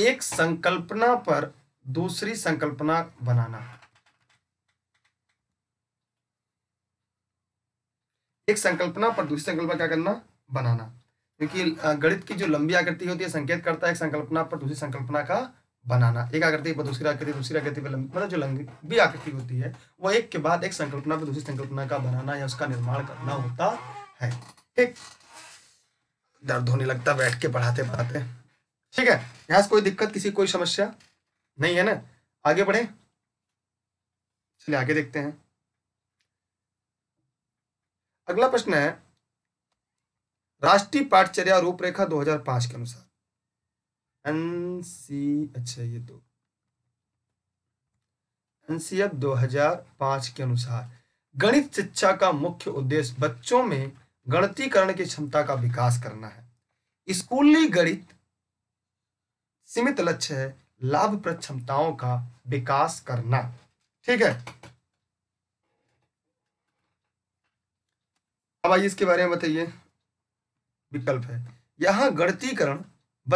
एक संकल्पना पर दूसरी संकल्पना बनाना एक संकल्पना पर दूसरी संकल्पना क्या करना बनाना क्योंकि गणित की जो लंबी आकृति होती है संकेत करता है एक संकल्पना पर दूसरी संकल्पना का बनाना एक आकृति पर दूसरी आकृति दूसरी आकृति पर लंबी मतलब जो लंबी आकृति होती है वह एक के बाद एक संकल्पना पर दूसरी संकल्पना का बनाना या उसका निर्माण करना होता है एक दर्द होने लगता बैठ के पढ़ाते पढ़ाते ठीक है यहां से कोई दिक्कत किसी कोई समस्या नहीं है ना आगे बढ़े चलिए आगे देखते हैं अगला प्रश्न है राष्ट्रीय पाठचर्या रूपरेखा 2005 के अनुसार एन सी अच्छा ये तो। दो हजार पांच के अनुसार गणित शिक्षा का मुख्य उद्देश्य बच्चों में गणतीकरण की क्षमता का विकास करना है स्कूली गणित सीमित लक्ष्य है लाभप्रद क्षमताओं का विकास करना ठीक है अब आइए इसके बारे में बताइए विकल्प है यहां गणतीकरण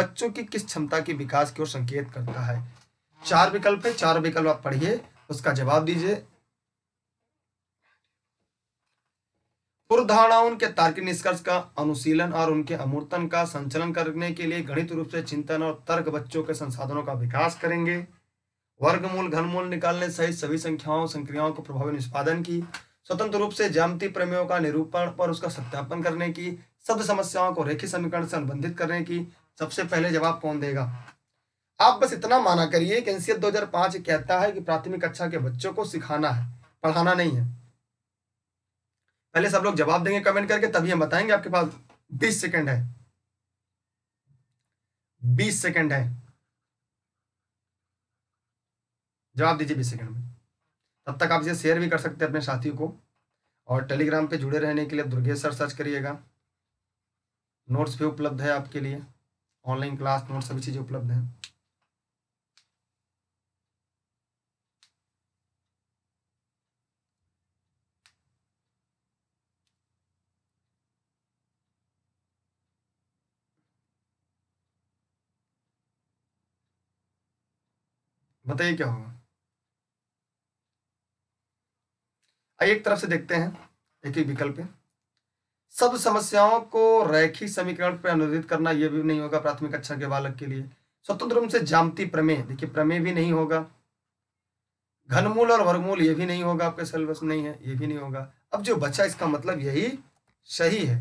बच्चों की किस क्षमता के विकास की ओर संकेत करता है चार विकल्प है चार विकल्प आप पढ़िए उसका जवाब दीजिए धारणा उनके तार्किक निष्कर्ष का अनुशीलन और उनके अमूर्तन का संचलन करने के लिए गणित रूप से चिंतन और तर्क बच्चों के संसाधनों का विकास करेंगे वर्गमूल घनमूल निकालने सहित सभी संख्याओं संक्रियाओं को प्रभावी निष्पादन की स्वतंत्र रूप से ज्यामिति प्रमेयों का निरूपण और उसका सत्यापन करने की शब्द समस्याओं को रेखी समीकरण से संबंधित करने की सबसे पहले जवाब कौन देगा आप बस इतना माना करिए कि एनसीएफ दो कहता है कि प्राथमिक कक्षा के बच्चों को सिखाना है पढ़ाना नहीं है पहले सब लोग जवाब देंगे कमेंट करके तभी हम बताएंगे आपके पास बीस सेकेंड है बीस सेकेंड है जवाब दीजिए बीस सेकेंड में तब तक आप इसे शेयर भी कर सकते हैं अपने साथियों को और टेलीग्राम पे जुड़े रहने के लिए दुर्गेश सर सर्च करिएगा नोट्स भी उपलब्ध है आपके लिए ऑनलाइन क्लास नोट्स सभी चीज़ें उपलब्ध हैं बताइए क्या होगा आइए एक तरफ से देखते हैं एक एक विकल्प है सब समस्याओं को रैखिक समीकरण पर अनुदित करना यह भी नहीं होगा प्राथमिक कक्षा के बालक के लिए स्वतंत्र रूप से जामती प्रमेय देखिए प्रमेय भी नहीं होगा घनमूल और वर्गमूल ये भी नहीं होगा आपके सिलेबस नहीं है ये भी नहीं होगा अब जो बचा इसका मतलब यही सही है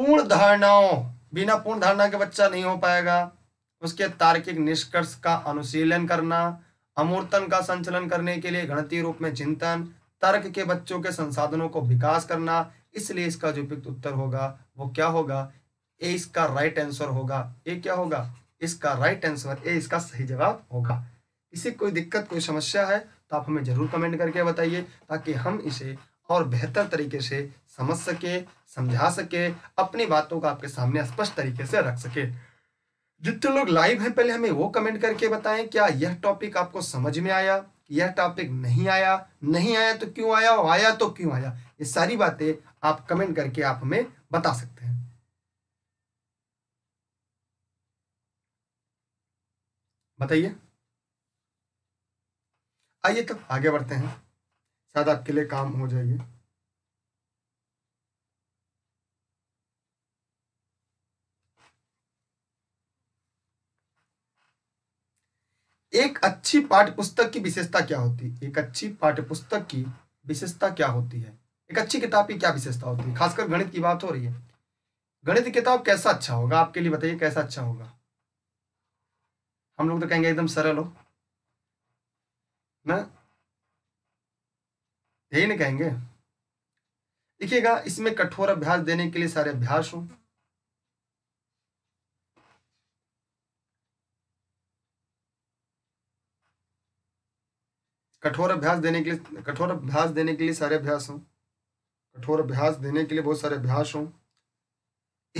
पूर्ण धारणाओं बिना पूर्ण धारणा के बच्चा नहीं हो पाएगा उसके तार्किक निष्कर्ष का अनुशीलन करना अमूर्तन का संचलन करने के लिए गणतीय रूप में चिंतन तर्क के बच्चों के संसाधनों को विकास करना इसलिए इसका जो उपयुक्त उत्तर होगा वो क्या होगा ए इसका राइट आंसर होगा ए क्या होगा इसका राइट आंसर ए इसका सही जवाब होगा इसे कोई दिक्कत कोई समस्या है तो आप हमें जरूर कमेंट करके बताइए ताकि हम इसे और बेहतर तरीके से समझ सके समझा सके अपनी बातों को आपके सामने स्पष्ट तरीके से रख सके जितने लोग लाइव हैं पहले हमें वो कमेंट करके बताएं क्या यह टॉपिक आपको समझ में आया यह टॉपिक नहीं आया नहीं आया तो क्यों आया और आया तो क्यों आया ये सारी बातें आप कमेंट करके आप हमें बता सकते हैं बताइए आइए तो आगे बढ़ते हैं शायद आपके लिए काम हो जाइए एक अच्छी पाठ्य पुस्तक की विशेषता क्या होती है एक अच्छी पाठ्य पुस्तक की विशेषता क्या होती है एक अच्छी किताब की क्या विशेषता होती है खासकर गणित की बात हो रही है गणित किताब कैसा अच्छा होगा आपके लिए बताइए कैसा अच्छा होगा हम लोग तो कहेंगे एकदम सरल हो ना यही ना कहेंगे देखिएगा इसमें कठोर अभ्यास देने के लिए सारे अभ्यास हों कठोर अभ्यास देने के लिए कठोर अभ्यास देने के लिए सारे अभ्यास हों कठोर अभ्यास देने के लिए बहुत सारे अभ्यास हों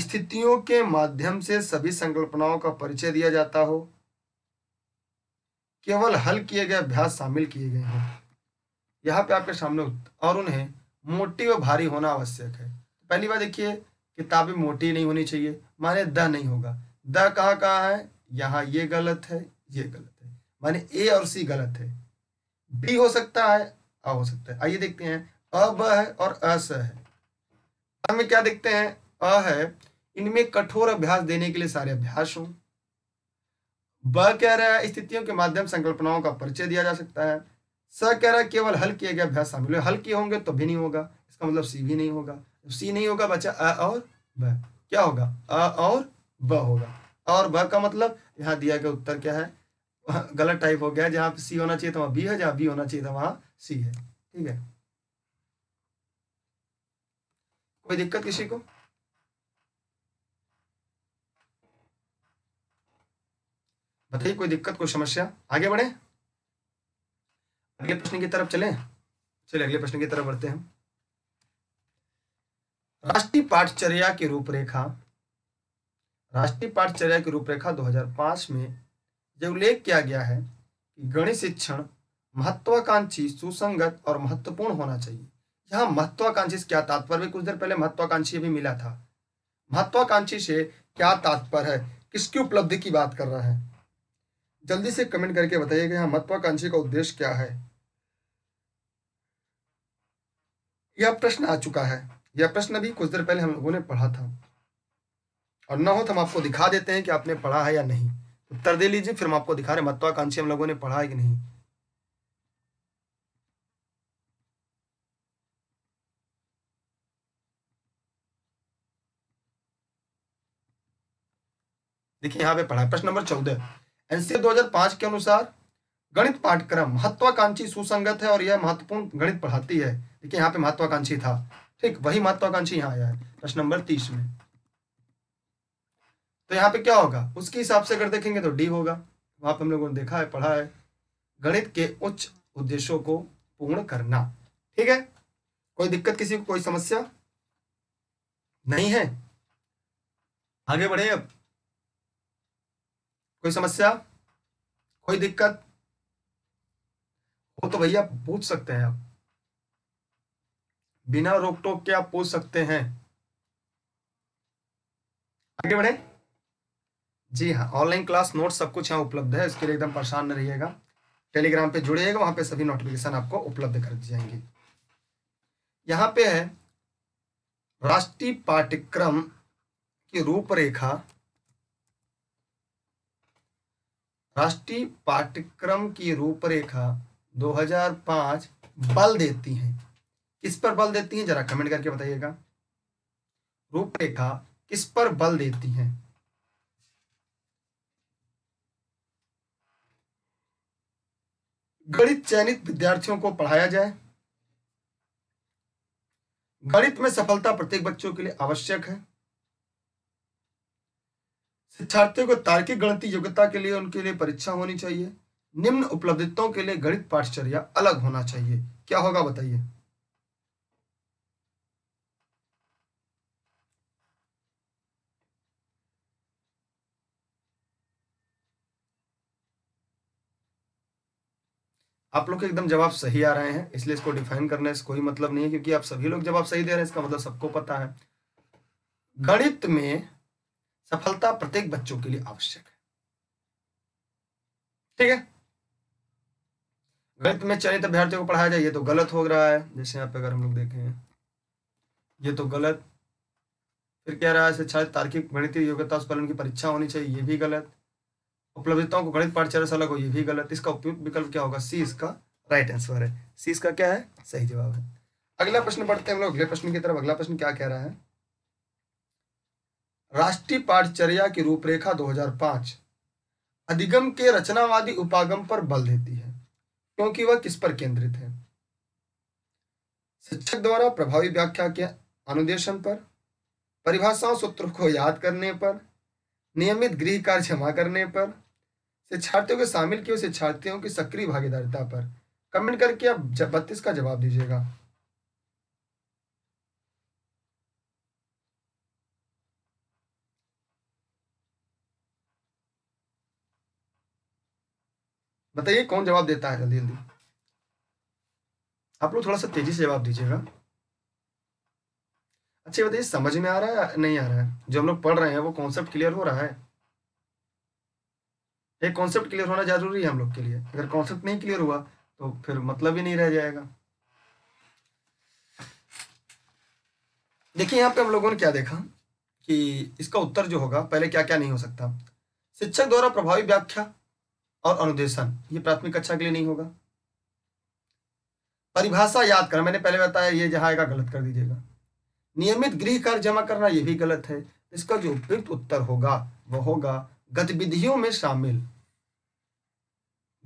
स्थितियों के माध्यम से सभी संकल्पनाओं का परिचय दिया जाता हो केवल हल किए गए अभ्यास शामिल किए गए हों यहाँ पे आपके सामने और उन्हें मोटी व भारी होना आवश्यक है पहली बार देखिए किताबें मोटी नहीं होनी चाहिए माने द नहीं होगा द कहाँ कहाँ है यहाँ ये गलत है ये गलत है माने ए और सी गलत है बी हो सकता है आ हो सकता है आइए देखते हैं अ ब है और अस है हमें क्या देखते हैं अ है इनमें कठोर अभ्यास देने के लिए सारे अभ्यास हों ब कह रहा है स्थितियों के माध्यम संकल्पनाओं का परिचय दिया जा सकता है स कह रहा है केवल हल किए गए अभ्यास शामिल हुए हल किए होंगे तो भी नहीं होगा इसका मतलब सी भी नहीं होगा सी नहीं होगा बच्चा अ और ब क्या होगा अ और ब होगा और ब का मतलब यहाँ दिया गया उत्तर क्या है गलत टाइप हो गया जहां सी होना चाहिए था वहां बी है जहां बी होना चाहिए था वहां सी है ठीक है कोई दिक्कत किसी को बताइए कोई दिक्कत कोई समस्या आगे बढ़े अगले प्रश्न की तरफ चलें चलिए अगले प्रश्न की तरफ बढ़ते हैं राष्ट्रीय पाठचर्या की रूपरेखा राष्ट्रीय पाठचर्या की रूपरेखा 2005 में जो उल्लेख किया गया है कि गणित शिक्षण महत्वाकांक्षी सुसंगत और महत्वपूर्ण होना चाहिए यहाँ महत्वाकांक्षी से क्या तात्पर्य कुछ देर पहले महत्वाकांक्षी भी मिला था महत्वाकांक्षी से क्या तात्पर्य है किसकी उपलब्धि की बात कर रहा है जल्दी से कमेंट करके बताइएगा यहाँ महत्वाकांक्षी का उद्देश्य क्या है यह प्रश्न आ चुका है यह प्रश्न भी कुछ देर पहले हम लोगों ने पढ़ा था और न हो तो हम आपको दिखा देते हैं कि आपने पढ़ा है या नहीं उत्तर दे लीजिए फिर हम आपको दिखा रहे हैं महत्वाकांक्षी हम लोगों ने पढ़ा है कि नहीं देखिए यहां पे पढ़ा है प्रश्न नंबर चौदह एनसीए 2005 के अनुसार गणित पाठ्यक्रम महत्वाकांक्षी सुसंगत है और यह महत्वपूर्ण गणित पढ़ाती है देखिए यहाँ पे महत्वाकांक्षी था ठीक वही महत्वाकांक्षी यहाँ आया है प्रश्न नंबर तीस में तो यहाँ पे क्या होगा उसके हिसाब से अगर देखेंगे तो डी होगा वहां पर हम लोगों ने देखा है पढ़ा है गणित के उच्च उद्देश्यों को पूर्ण करना ठीक है कोई दिक्कत किसी को कोई समस्या नहीं है आगे बढ़े अब कोई समस्या कोई दिक्कत हो तो भैया पूछ सकते हैं आप बिना रोक टोक के आप पूछ सकते हैं आगे बढ़े जी हाँ ऑनलाइन क्लास नोट सब कुछ यहाँ उपलब्ध है इसके लिए एकदम परेशान न रहिएगा टेलीग्राम पे जुड़िएगा वहाँ पे सभी नोटिफिकेशन आपको उपलब्ध कर दी जाएंगी यहाँ पे है राष्ट्रीय पाठ्यक्रम की रूपरेखा राष्ट्रीय पाठ्यक्रम की रूपरेखा 2005 बल देती है किस पर बल देती है जरा कमेंट करके बताइएगा रूपरेखा किस पर बल देती है गणित चयनित विद्यार्थियों को पढ़ाया जाए गणित में सफलता प्रत्येक बच्चों के लिए आवश्यक है शिक्षार्थियों को तार्किक गणती योग्यता के लिए उनके लिए परीक्षा होनी चाहिए निम्न उपलब्धियों के लिए गणित पाठचर्या अलग होना चाहिए क्या होगा बताइए आप लोग के एकदम जवाब सही आ रहे हैं इसलिए इसको डिफाइन करने से कोई मतलब नहीं है क्योंकि आप सभी लोग जवाब सही दे रहे हैं इसका मतलब सबको पता है गणित में सफलता प्रत्येक बच्चों के लिए आवश्यक है ठीक है गणित में चयनित अभ्यर्थियों को पढ़ाया जाए ये तो गलत हो रहा है जैसे यहाँ पे अगर हम लोग देखें ये तो गलत फिर कह रहा है शिक्षा तार्किक गणित योग्यता उस परीक्षा होनी चाहिए ये भी गलत उपलब्धताओं को गणित अलग हो ये भी गलत इसका उपयुक्त विकल्प क्या होगा सी इसका राइट आंसर है सी इसका क्या है सही जवाब है अगला प्रश्न पढ़ते हैं हम लोग अगले प्रश्न की तरफ अगला प्रश्न क्या कह रहा है राष्ट्रीय पाठचर्या की रूपरेखा 2005 अधिगम के रचनावादी उपागम पर बल देती है क्योंकि वह किस पर केंद्रित है शिक्षक द्वारा प्रभावी व्याख्या के अनुदेशन पर परिभाषाओं सूत्र को याद करने पर नियमित गृह कार्य क्षमा करने पर शिक्षार्थियों के शामिल किए शिक्षार्थियों की सक्रिय भागीदारिता पर कमेंट करके आप बत्तीस का जवाब दीजिएगा बताइए कौन जवाब देता है जल्दी जल्दी आप लोग थोड़ा सा तेजी से जवाब दीजिएगा अच्छा बताइए समझ में आ रहा है नहीं आ रहा है जो हम लोग पढ़ रहे हैं वो कॉन्सेप्ट क्लियर हो रहा है एक कॉन्सेप्ट क्लियर होना जरूरी है हम लोग के लिए अगर कॉन्सेप्ट नहीं क्लियर हुआ तो फिर मतलब ही नहीं रह जाएगा देखिए यहाँ पे हम लोगों ने क्या देखा कि इसका उत्तर जो होगा पहले क्या क्या नहीं हो सकता शिक्षक द्वारा प्रभावी व्याख्या और अनुदेशन ये प्राथमिक कक्षा के लिए नहीं होगा परिभाषा याद करना मैंने पहले बताया ये जहाँ आएगा गलत कर दीजिएगा नियमित गृह कार्य जमा करना ये भी गलत है इसका जो उपयुक्त उत्तर होगा वह होगा गतिविधियों में शामिल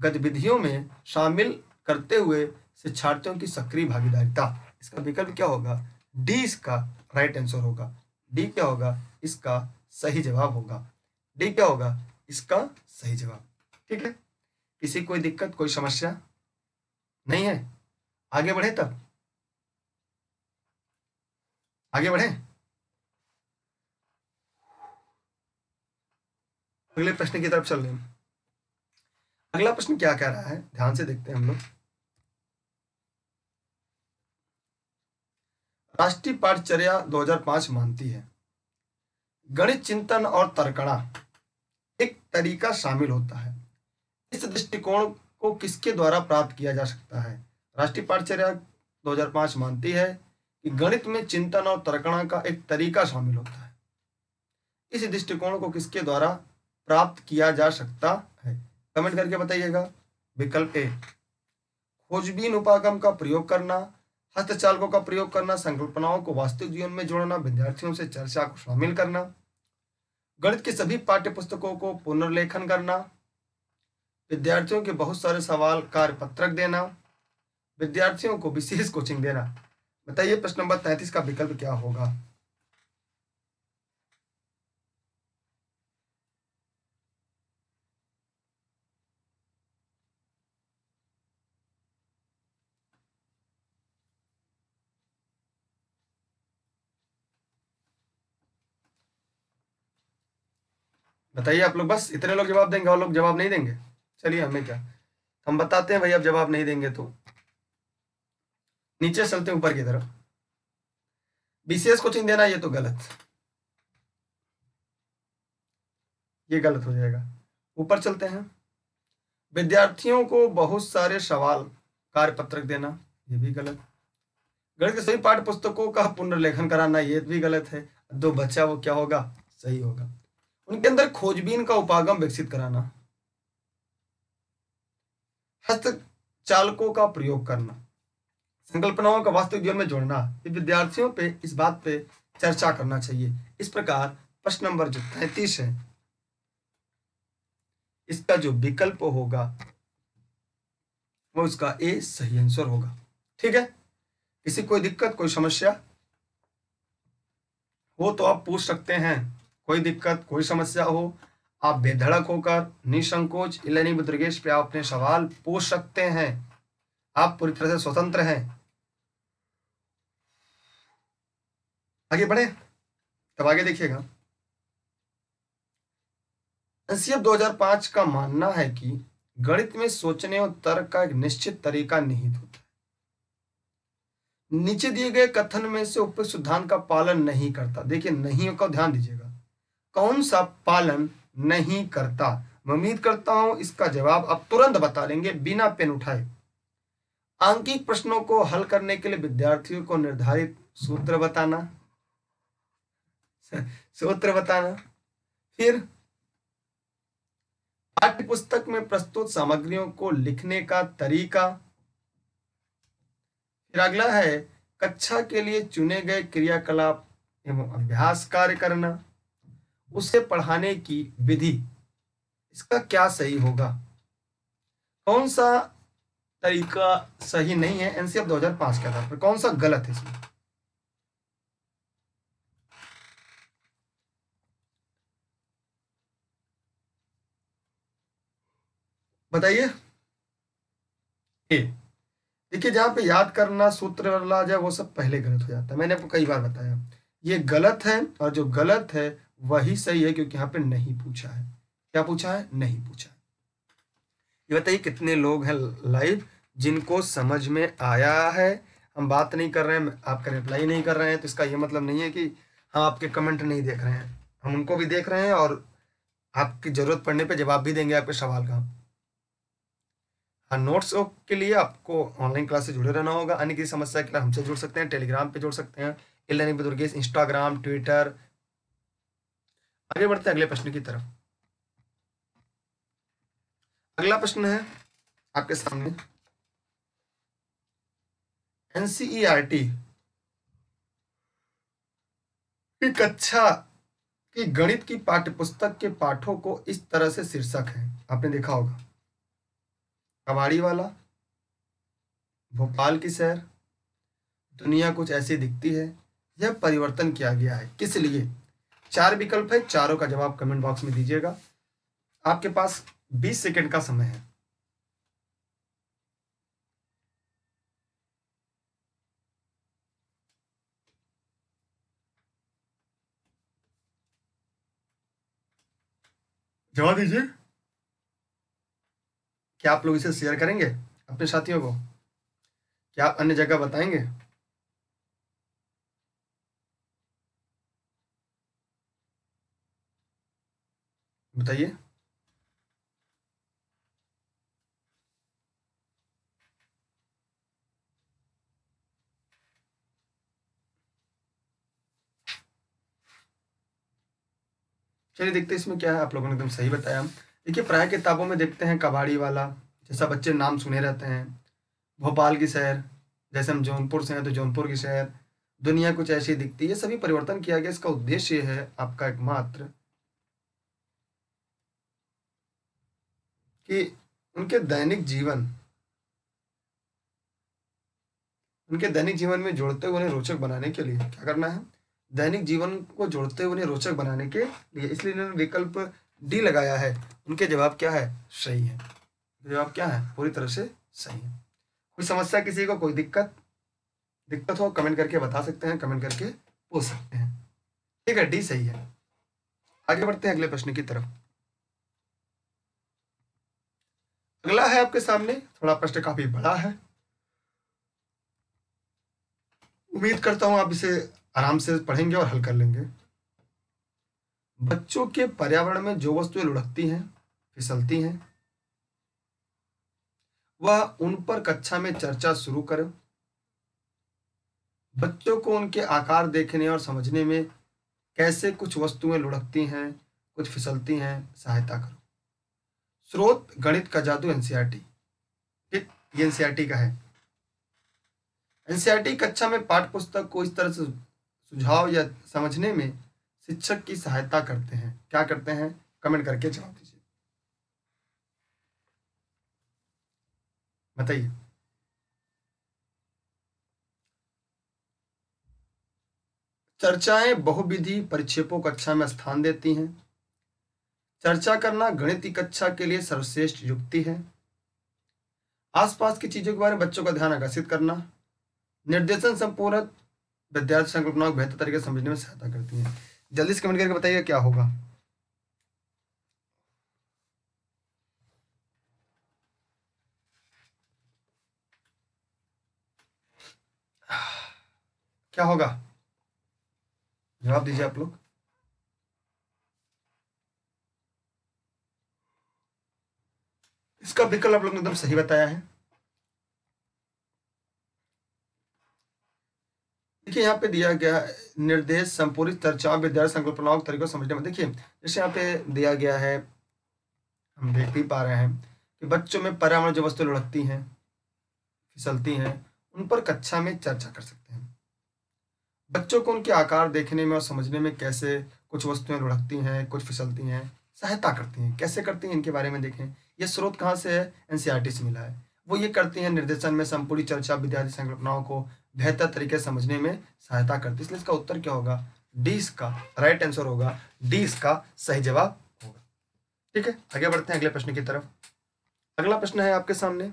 गतिविधियों में शामिल करते हुए शिक्षार्थियों की सक्रिय भागीदारिता इसका विकल्प क्या होगा डी इसका राइट आंसर होगा डी क्या होगा इसका सही जवाब होगा डी क्या होगा इसका सही जवाब ठीक है किसी कोई दिक्कत कोई समस्या नहीं है आगे बढ़े तब आगे बढ़े अगले प्रश्न की तरफ चल रहे हैं अगला प्रश्न क्या कह रहा है ध्यान से देखते हैं हम लोग राष्ट्रीय पाठचर्या 2005 मानती है गणित चिंतन और तर्कणा एक तरीका शामिल होता है इस दृष्टिकोण को किसके द्वारा प्राप्त किया जा सकता है राष्ट्रीय पाठचर्या 2005 मानती है कि गणित में चिंतन और तर्कणा का एक तरीका शामिल होता है इस दृष्टिकोण को किसके द्वारा प्राप्त किया जा सकता है कमेंट करके बताइएगा विकल्प ए खोजबीन उपागम का प्रयोग करना हस्तचालकों का प्रयोग करना संकल्पनाओं को वास्तविक जीवन में जोड़ना विद्यार्थियों से चर्चा को शामिल करना गणित के सभी पाठ्य पुस्तकों को पुनर्लेखन करना विद्यार्थियों के बहुत सारे सवाल कार्य पत्रक देना विद्यार्थियों को विशेष कोचिंग देना बताइए प्रश्न नंबर तैंतीस का विकल्प क्या होगा बताइए आप लोग बस इतने लोग जवाब देंगे और लोग जवाब नहीं देंगे चलिए हमें क्या हम बताते हैं भाई आप जवाब नहीं देंगे तो नीचे चलते ऊपर की तरफ बीसीएस कोचिंग देना ये तो गलत ये गलत हो जाएगा ऊपर चलते हैं विद्यार्थियों को बहुत सारे सवाल कार्य पत्रक देना ये भी गलत गणित के सभी पाठ्य पुस्तकों का पुनर्लेखन कराना ये भी गलत है दो बच्चा वो क्या होगा सही होगा उनके अंदर खोजबीन का उपागम विकसित कराना हस्त चालकों का प्रयोग करना संकल्पनाओं का वास्तविक जीवन में जोड़ना विद्यार्थियों पे इस बात पे चर्चा करना चाहिए इस प्रकार प्रश्न नंबर जो तैतीस है इसका जो विकल्प होगा वो उसका ए सही आंसर होगा ठीक है किसी कोई दिक्कत कोई समस्या वो तो आप पूछ सकते हैं कोई दिक्कत कोई समस्या हो आप बेधड़क होकर निसंकोच इलेनी दुर्गेश पे आप अपने सवाल पूछ सकते हैं आप पूरी तरह से स्वतंत्र हैं आगे बढ़े तब आगे देखिएगा एनसीएफ 2005 का मानना है कि गणित में सोचने और तर्क का एक निश्चित तरीका निहित होता है नीचे दिए गए कथन में से उपयुक्त सिद्धांत का पालन नहीं करता देखिए नहीं का ध्यान दीजिएगा कौन सा पालन नहीं करता मैं उम्मीद करता हूं इसका जवाब आप तुरंत बता लेंगे बिना पेन उठाए आंकिक प्रश्नों को हल करने के लिए विद्यार्थियों को निर्धारित सूत्र बताना सूत्र बताना फिर पाठ्य पुस्तक में प्रस्तुत सामग्रियों को लिखने का तरीका फिर अगला है कक्षा के लिए चुने गए क्रियाकलाप एवं अभ्यास कार्य करना उसे पढ़ाने की विधि इसका क्या सही होगा कौन सा तरीका सही नहीं है एनसीएफ 2005 के आधार पर कौन सा गलत है इसमें बताइए देखिए जहां पे याद करना सूत्र वाला जो वो सब पहले गलत हो जाता है मैंने आपको कई बार बताया ये गलत है और जो गलत है वही सही है क्योंकि यहाँ पे नहीं पूछा है क्या पूछा है नहीं पूछा है ये बताइए कितने लोग हैं लाइव जिनको समझ में आया है हम बात नहीं कर रहे हैं आपका रिप्लाई नहीं कर रहे हैं तो इसका ये मतलब नहीं है कि हम आपके कमेंट नहीं देख रहे हैं हम उनको भी देख रहे हैं और आपकी ज़रूरत पड़ने पर जवाब भी देंगे आपके सवाल का हाँ नोट्स के लिए आपको ऑनलाइन क्लास से जुड़े रहना होगा अन्य किसी समस्या के लिए हमसे जुड़ सकते हैं टेलीग्राम पे जुड़ सकते हैं इलानी बदुर्गेश इंस्टाग्राम ट्विटर आगे बढ़ते हैं अगले प्रश्न की तरफ अगला प्रश्न है आपके सामने एनसीईआरटी e की कक्षा की गणित की पाठ्यपुस्तक के पाठों को इस तरह से शीर्षक है आपने देखा होगा कबाड़ी वाला भोपाल की सैर दुनिया कुछ ऐसी दिखती है यह परिवर्तन किया गया है किस लिए चार विकल्प है चारों का जवाब कमेंट बॉक्स में दीजिएगा आपके पास 20 सेकंड का समय है जवाब दीजिए क्या आप लोग इसे शेयर करेंगे अपने साथियों को क्या आप अन्य जगह बताएंगे बताइए चलिए देखते हैं इसमें क्या है आप लोगों ने एकदम सही बताया देखिए प्राय किताबों में देखते हैं कबाड़ी वाला जैसा बच्चे नाम सुने रहते हैं भोपाल की शहर जैसे हम जौनपुर से हैं तो जौनपुर की शहर दुनिया कुछ ऐसी दिखती है सभी परिवर्तन किया गया इसका उद्देश्य है आपका एकमात्र कि उनके दैनिक जीवन उनके दैनिक जीवन में जोड़ते हुए उन्हें रोचक बनाने के लिए क्या करना है दैनिक जीवन को जोड़ते हुए उन्हें रोचक बनाने के लिए इसलिए इन्होंने विकल्प डी लगाया है उनके जवाब क्या है सही है जवाब क्या है पूरी तरह से सही है कोई समस्या किसी को कोई दिक्कत दिक्कत हो कमेंट करके बता सकते हैं कमेंट करके पूछ सकते हैं ठीक है डी सही है आगे बढ़ते हैं अगले प्रश्न की तरफ अगला है आपके सामने थोड़ा प्रश्न काफी बड़ा है उम्मीद करता हूं आप इसे आराम से पढ़ेंगे और हल कर लेंगे बच्चों के पर्यावरण में जो वस्तुएं लुढ़कती हैं फिसलती हैं वह उन पर कक्षा में चर्चा शुरू करें बच्चों को उनके आकार देखने और समझने में कैसे कुछ वस्तुएं लुढ़कती हैं कुछ फिसलती हैं सहायता करो स्रोत गणित का जादू एनसीईआरटी ठीक ये एनसीईआरटी का है एनसीईआरटी कक्षा में पाठ पुस्तक को इस तरह से सुझाव या समझने में शिक्षक की सहायता करते हैं क्या करते हैं कमेंट करके जवाब दीजिए बताइए चर्चाएं बहुविधि परिक्षेपों कक्षा में स्थान देती हैं चर्चा करना गणित कक्षा के लिए सर्वश्रेष्ठ युक्ति है आसपास की चीजों के बारे में बच्चों का ध्यान आकर्षित करना निर्देशन संपूर्ण विद्यार्थी संकल्पना को बेहतर तरीके से समझने में सहायता करती है जल्दी से कमेंट करके बताइए क्या होगा क्या होगा जवाब दीजिए आप लोग इसका विकल्प आप लोग ने एकदम सही बताया है देखिए यहाँ पे दिया गया निर्देश संपूर्ण चर्चा विद्यार्थी संकल्पनाओं के तरीकों समझने में देखिए जैसे यहाँ पे दिया गया है हम देख भी पा रहे हैं कि बच्चों में पर्यावरण जो वस्तु लड़कती हैं फिसलती हैं उन पर कक्षा में चर्चा कर सकते हैं बच्चों को उनके आकार देखने में और समझने में कैसे कुछ वस्तुएं लुढ़कती हैं कुछ फिसलती हैं सहायता करती हैं कैसे करती हैं इनके बारे में देखें ये स्रोत कहाँ से है एनसीईआरटी e से मिला है वो ये करती हैं निर्देशन में संपूर्ण चर्चा विद्यार्थी संकल्पनाओं को बेहतर तरीके से समझने में सहायता करती है इसलिए इसका उत्तर क्या होगा डी इसका राइट आंसर होगा डी इसका सही जवाब होगा ठीक है आगे बढ़ते हैं अगले प्रश्न की तरफ अगला प्रश्न है आपके सामने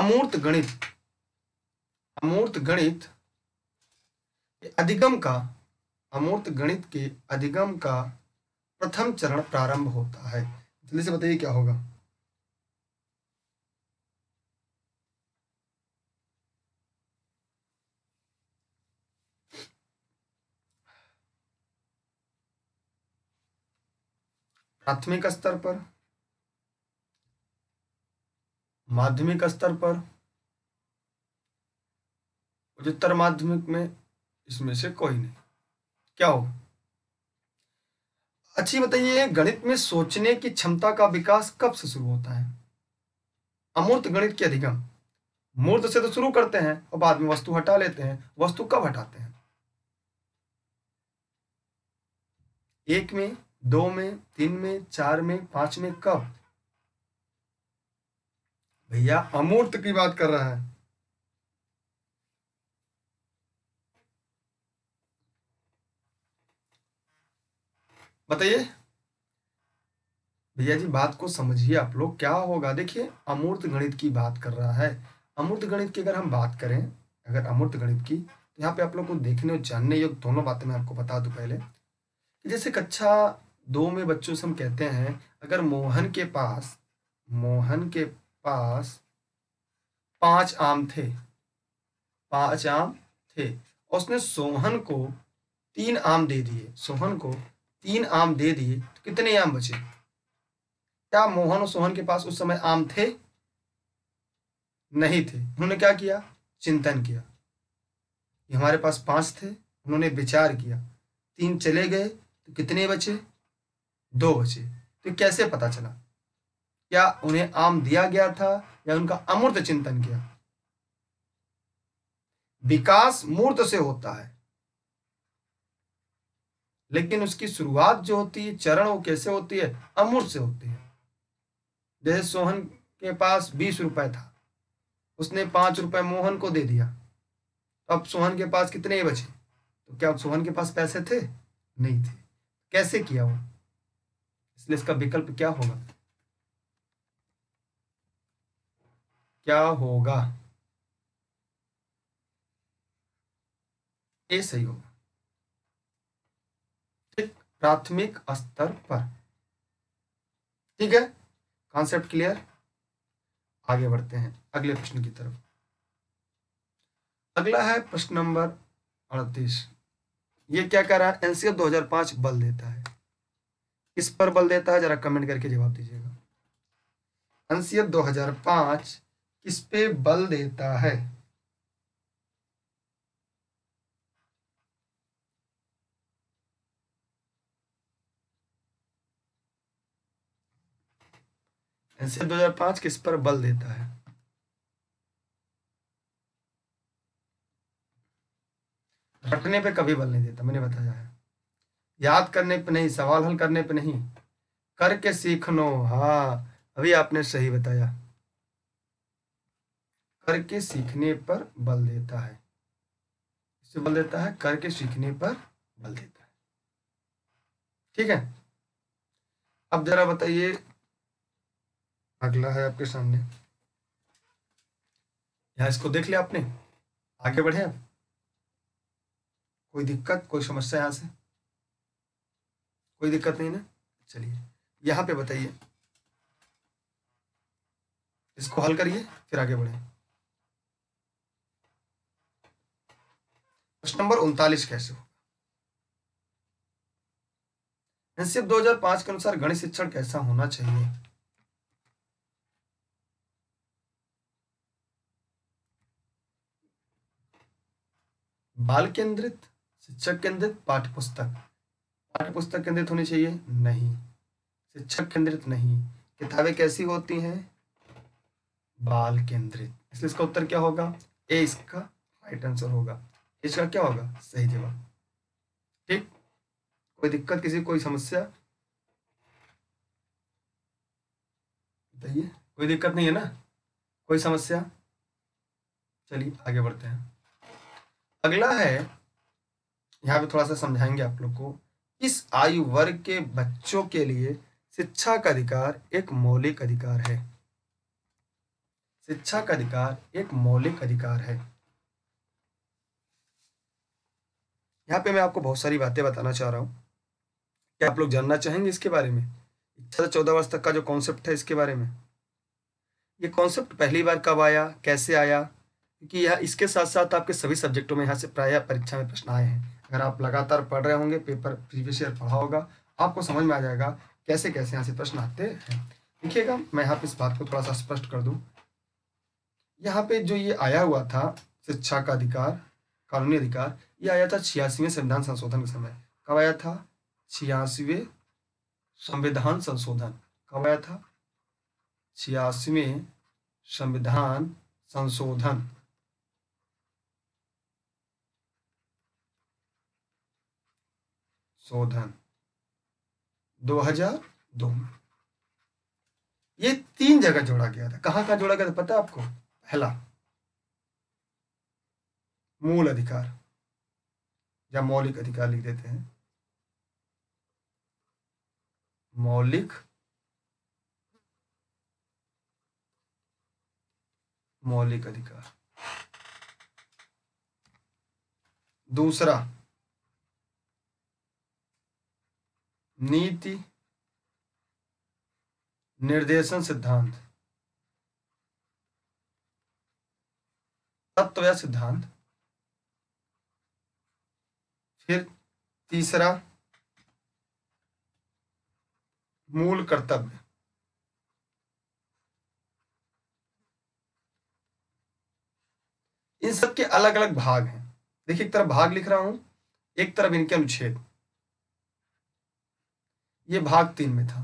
अमूर्त गणित अमूर्त गणित अधिगम का अमूर्त गणित के अधिगम का प्रथम चरण प्रारंभ होता है जल्दी से बताइए क्या होगा प्राथमिक स्तर पर माध्यमिक स्तर पर उच्चतर माध्यमिक में इसमें से कोई नहीं क्या होगा अच्छी बताइए गणित में सोचने की क्षमता का विकास कब से शुरू होता है अमूर्त गणित के अधिगम मूर्त से तो शुरू करते हैं और बाद में वस्तु हटा लेते हैं वस्तु कब हटाते हैं एक में दो में तीन में चार में पांच में कब भैया अमूर्त की बात कर रहा है बताइए भैया जी बात को समझिए आप लोग क्या होगा देखिए अमूर्त गणित की बात कर रहा है अमूर्त गणित की अगर हम बात करें अगर अमूर्त गणित की तो यहाँ पे आप लोग को देखने और जानने योग दोनों बातें मैं आपको बता दूं पहले जैसे कक्षा दो में बच्चों से हम कहते हैं अगर मोहन के पास मोहन के पास पांच आम थे पांच आम थे और उसने सोहन को तीन आम दे दिए सोहन को तीन आम दे दिए तो कितने आम बचे क्या मोहन और सोहन के पास उस समय आम थे नहीं थे उन्होंने क्या किया चिंतन किया हमारे पास पांच थे उन्होंने विचार किया तीन चले गए तो कितने बचे दो बचे तो कैसे पता चला क्या उन्हें आम दिया गया था या उनका अमूर्त चिंतन किया विकास मूर्त से होता है लेकिन उसकी शुरुआत जो होती है चरण वो कैसे होती है अमूर्त से होती है जैसे सोहन के पास बीस रुपए था उसने पांच रुपए मोहन को दे दिया अब सोहन के पास कितने बचे तो क्या सोहन के पास पैसे थे नहीं थे कैसे किया वो इसलिए इसका विकल्प क्या होगा क्या होगा ऐसे सही होगा प्राथमिक स्तर पर ठीक है कॉन्सेप्ट क्लियर आगे बढ़ते हैं अगले प्रश्न की तरफ अगला है प्रश्न नंबर अड़तीस ये क्या कह रहा है एनसीएफ 2005 बल देता है इस पर बल देता है जरा कमेंट करके जवाब दीजिएगा एनसीएफ 2005 किस पे बल देता है हजार 2005 किस पर बल देता है रटने पे कभी बल नहीं देता मैंने बताया है याद करने पे नहीं सवाल हल करने पे नहीं करके सीखनो हाँ अभी आपने सही बताया करके सीखने पर बल देता है इसे बल देता है करके सीखने पर बल देता है ठीक है अब जरा बताइए अगला है आपके सामने यहां इसको देख लिया आपने आगे बढ़े आप कोई दिक्कत कोई समस्या यहां से कोई दिक्कत नहीं ना चलिए यहाँ पे बताइए इसको हल करिए फिर आगे बढ़े प्रश्न नंबर उनतालीस कैसे होगा हजार पांच के अनुसार गणित शिक्षण कैसा होना चाहिए बाल केंद्रित शिक्षक केंद्रित पाठ्य पुस्तक पाठ्य पुस्तक केंद्रित होनी चाहिए नहीं शिक्षक केंद्रित नहीं किताबें कैसी होती हैं बाल केंद्रित इसलिए इसका उत्तर क्या होगा ए इसका राइट आंसर होगा इसका क्या होगा सही जवाब ठीक कोई दिक्कत किसी कोई समस्या बताइए कोई दिक्कत नहीं है ना कोई समस्या चलिए आगे बढ़ते हैं अगला है यहाँ पे थोड़ा सा समझाएंगे आप लोग को इस आयु वर्ग के बच्चों के लिए शिक्षा का अधिकार एक मौलिक अधिकार है शिक्षा का अधिकार एक मौलिक अधिकार है यहाँ पे मैं आपको बहुत सारी बातें बताना चाह रहा हूँ क्या आप लोग जानना चाहेंगे इसके बारे में इच्छा से चौदह वर्ष तक का जो कॉन्सेप्ट है इसके बारे में ये कॉन्सेप्ट पहली बार कब आया कैसे आया क्योंकि यह इसके साथ साथ आपके सभी सब्जेक्टों में यहाँ से प्राय परीक्षा में प्रश्न आए हैं अगर आप लगातार पढ़ रहे होंगे पेपर प्रीवियस ईयर पढ़ा होगा आपको समझ में आ जाएगा कैसे कैसे यहाँ से प्रश्न आते हैं देखिएगा मैं यहाँ पे इस बात को थोड़ा सा स्पष्ट कर दूँ यहाँ पे जो ये आया हुआ था शिक्षा का अधिकार कानूनी अधिकार ये आया था छियासीवें संविधान संशोधन के समय कब आया था छियासीवें संविधान संशोधन कब आया था छियासीवें संविधान संशोधन शोधन 2002 में ये तीन जगह जोड़ा गया था कहां कहां जोड़ा गया था पता है आपको पहला मूल अधिकार या मौलिक अधिकार लिख देते हैं मौलिक मौलिक अधिकार दूसरा नीति निर्देशन सिद्धांत तत्व या सिद्धांत फिर तीसरा मूल कर्तव्य इन सब के अलग अलग भाग हैं देखिए एक तरफ भाग लिख रहा हूं एक तरफ इनके अनुच्छेद ये भाग तीन में था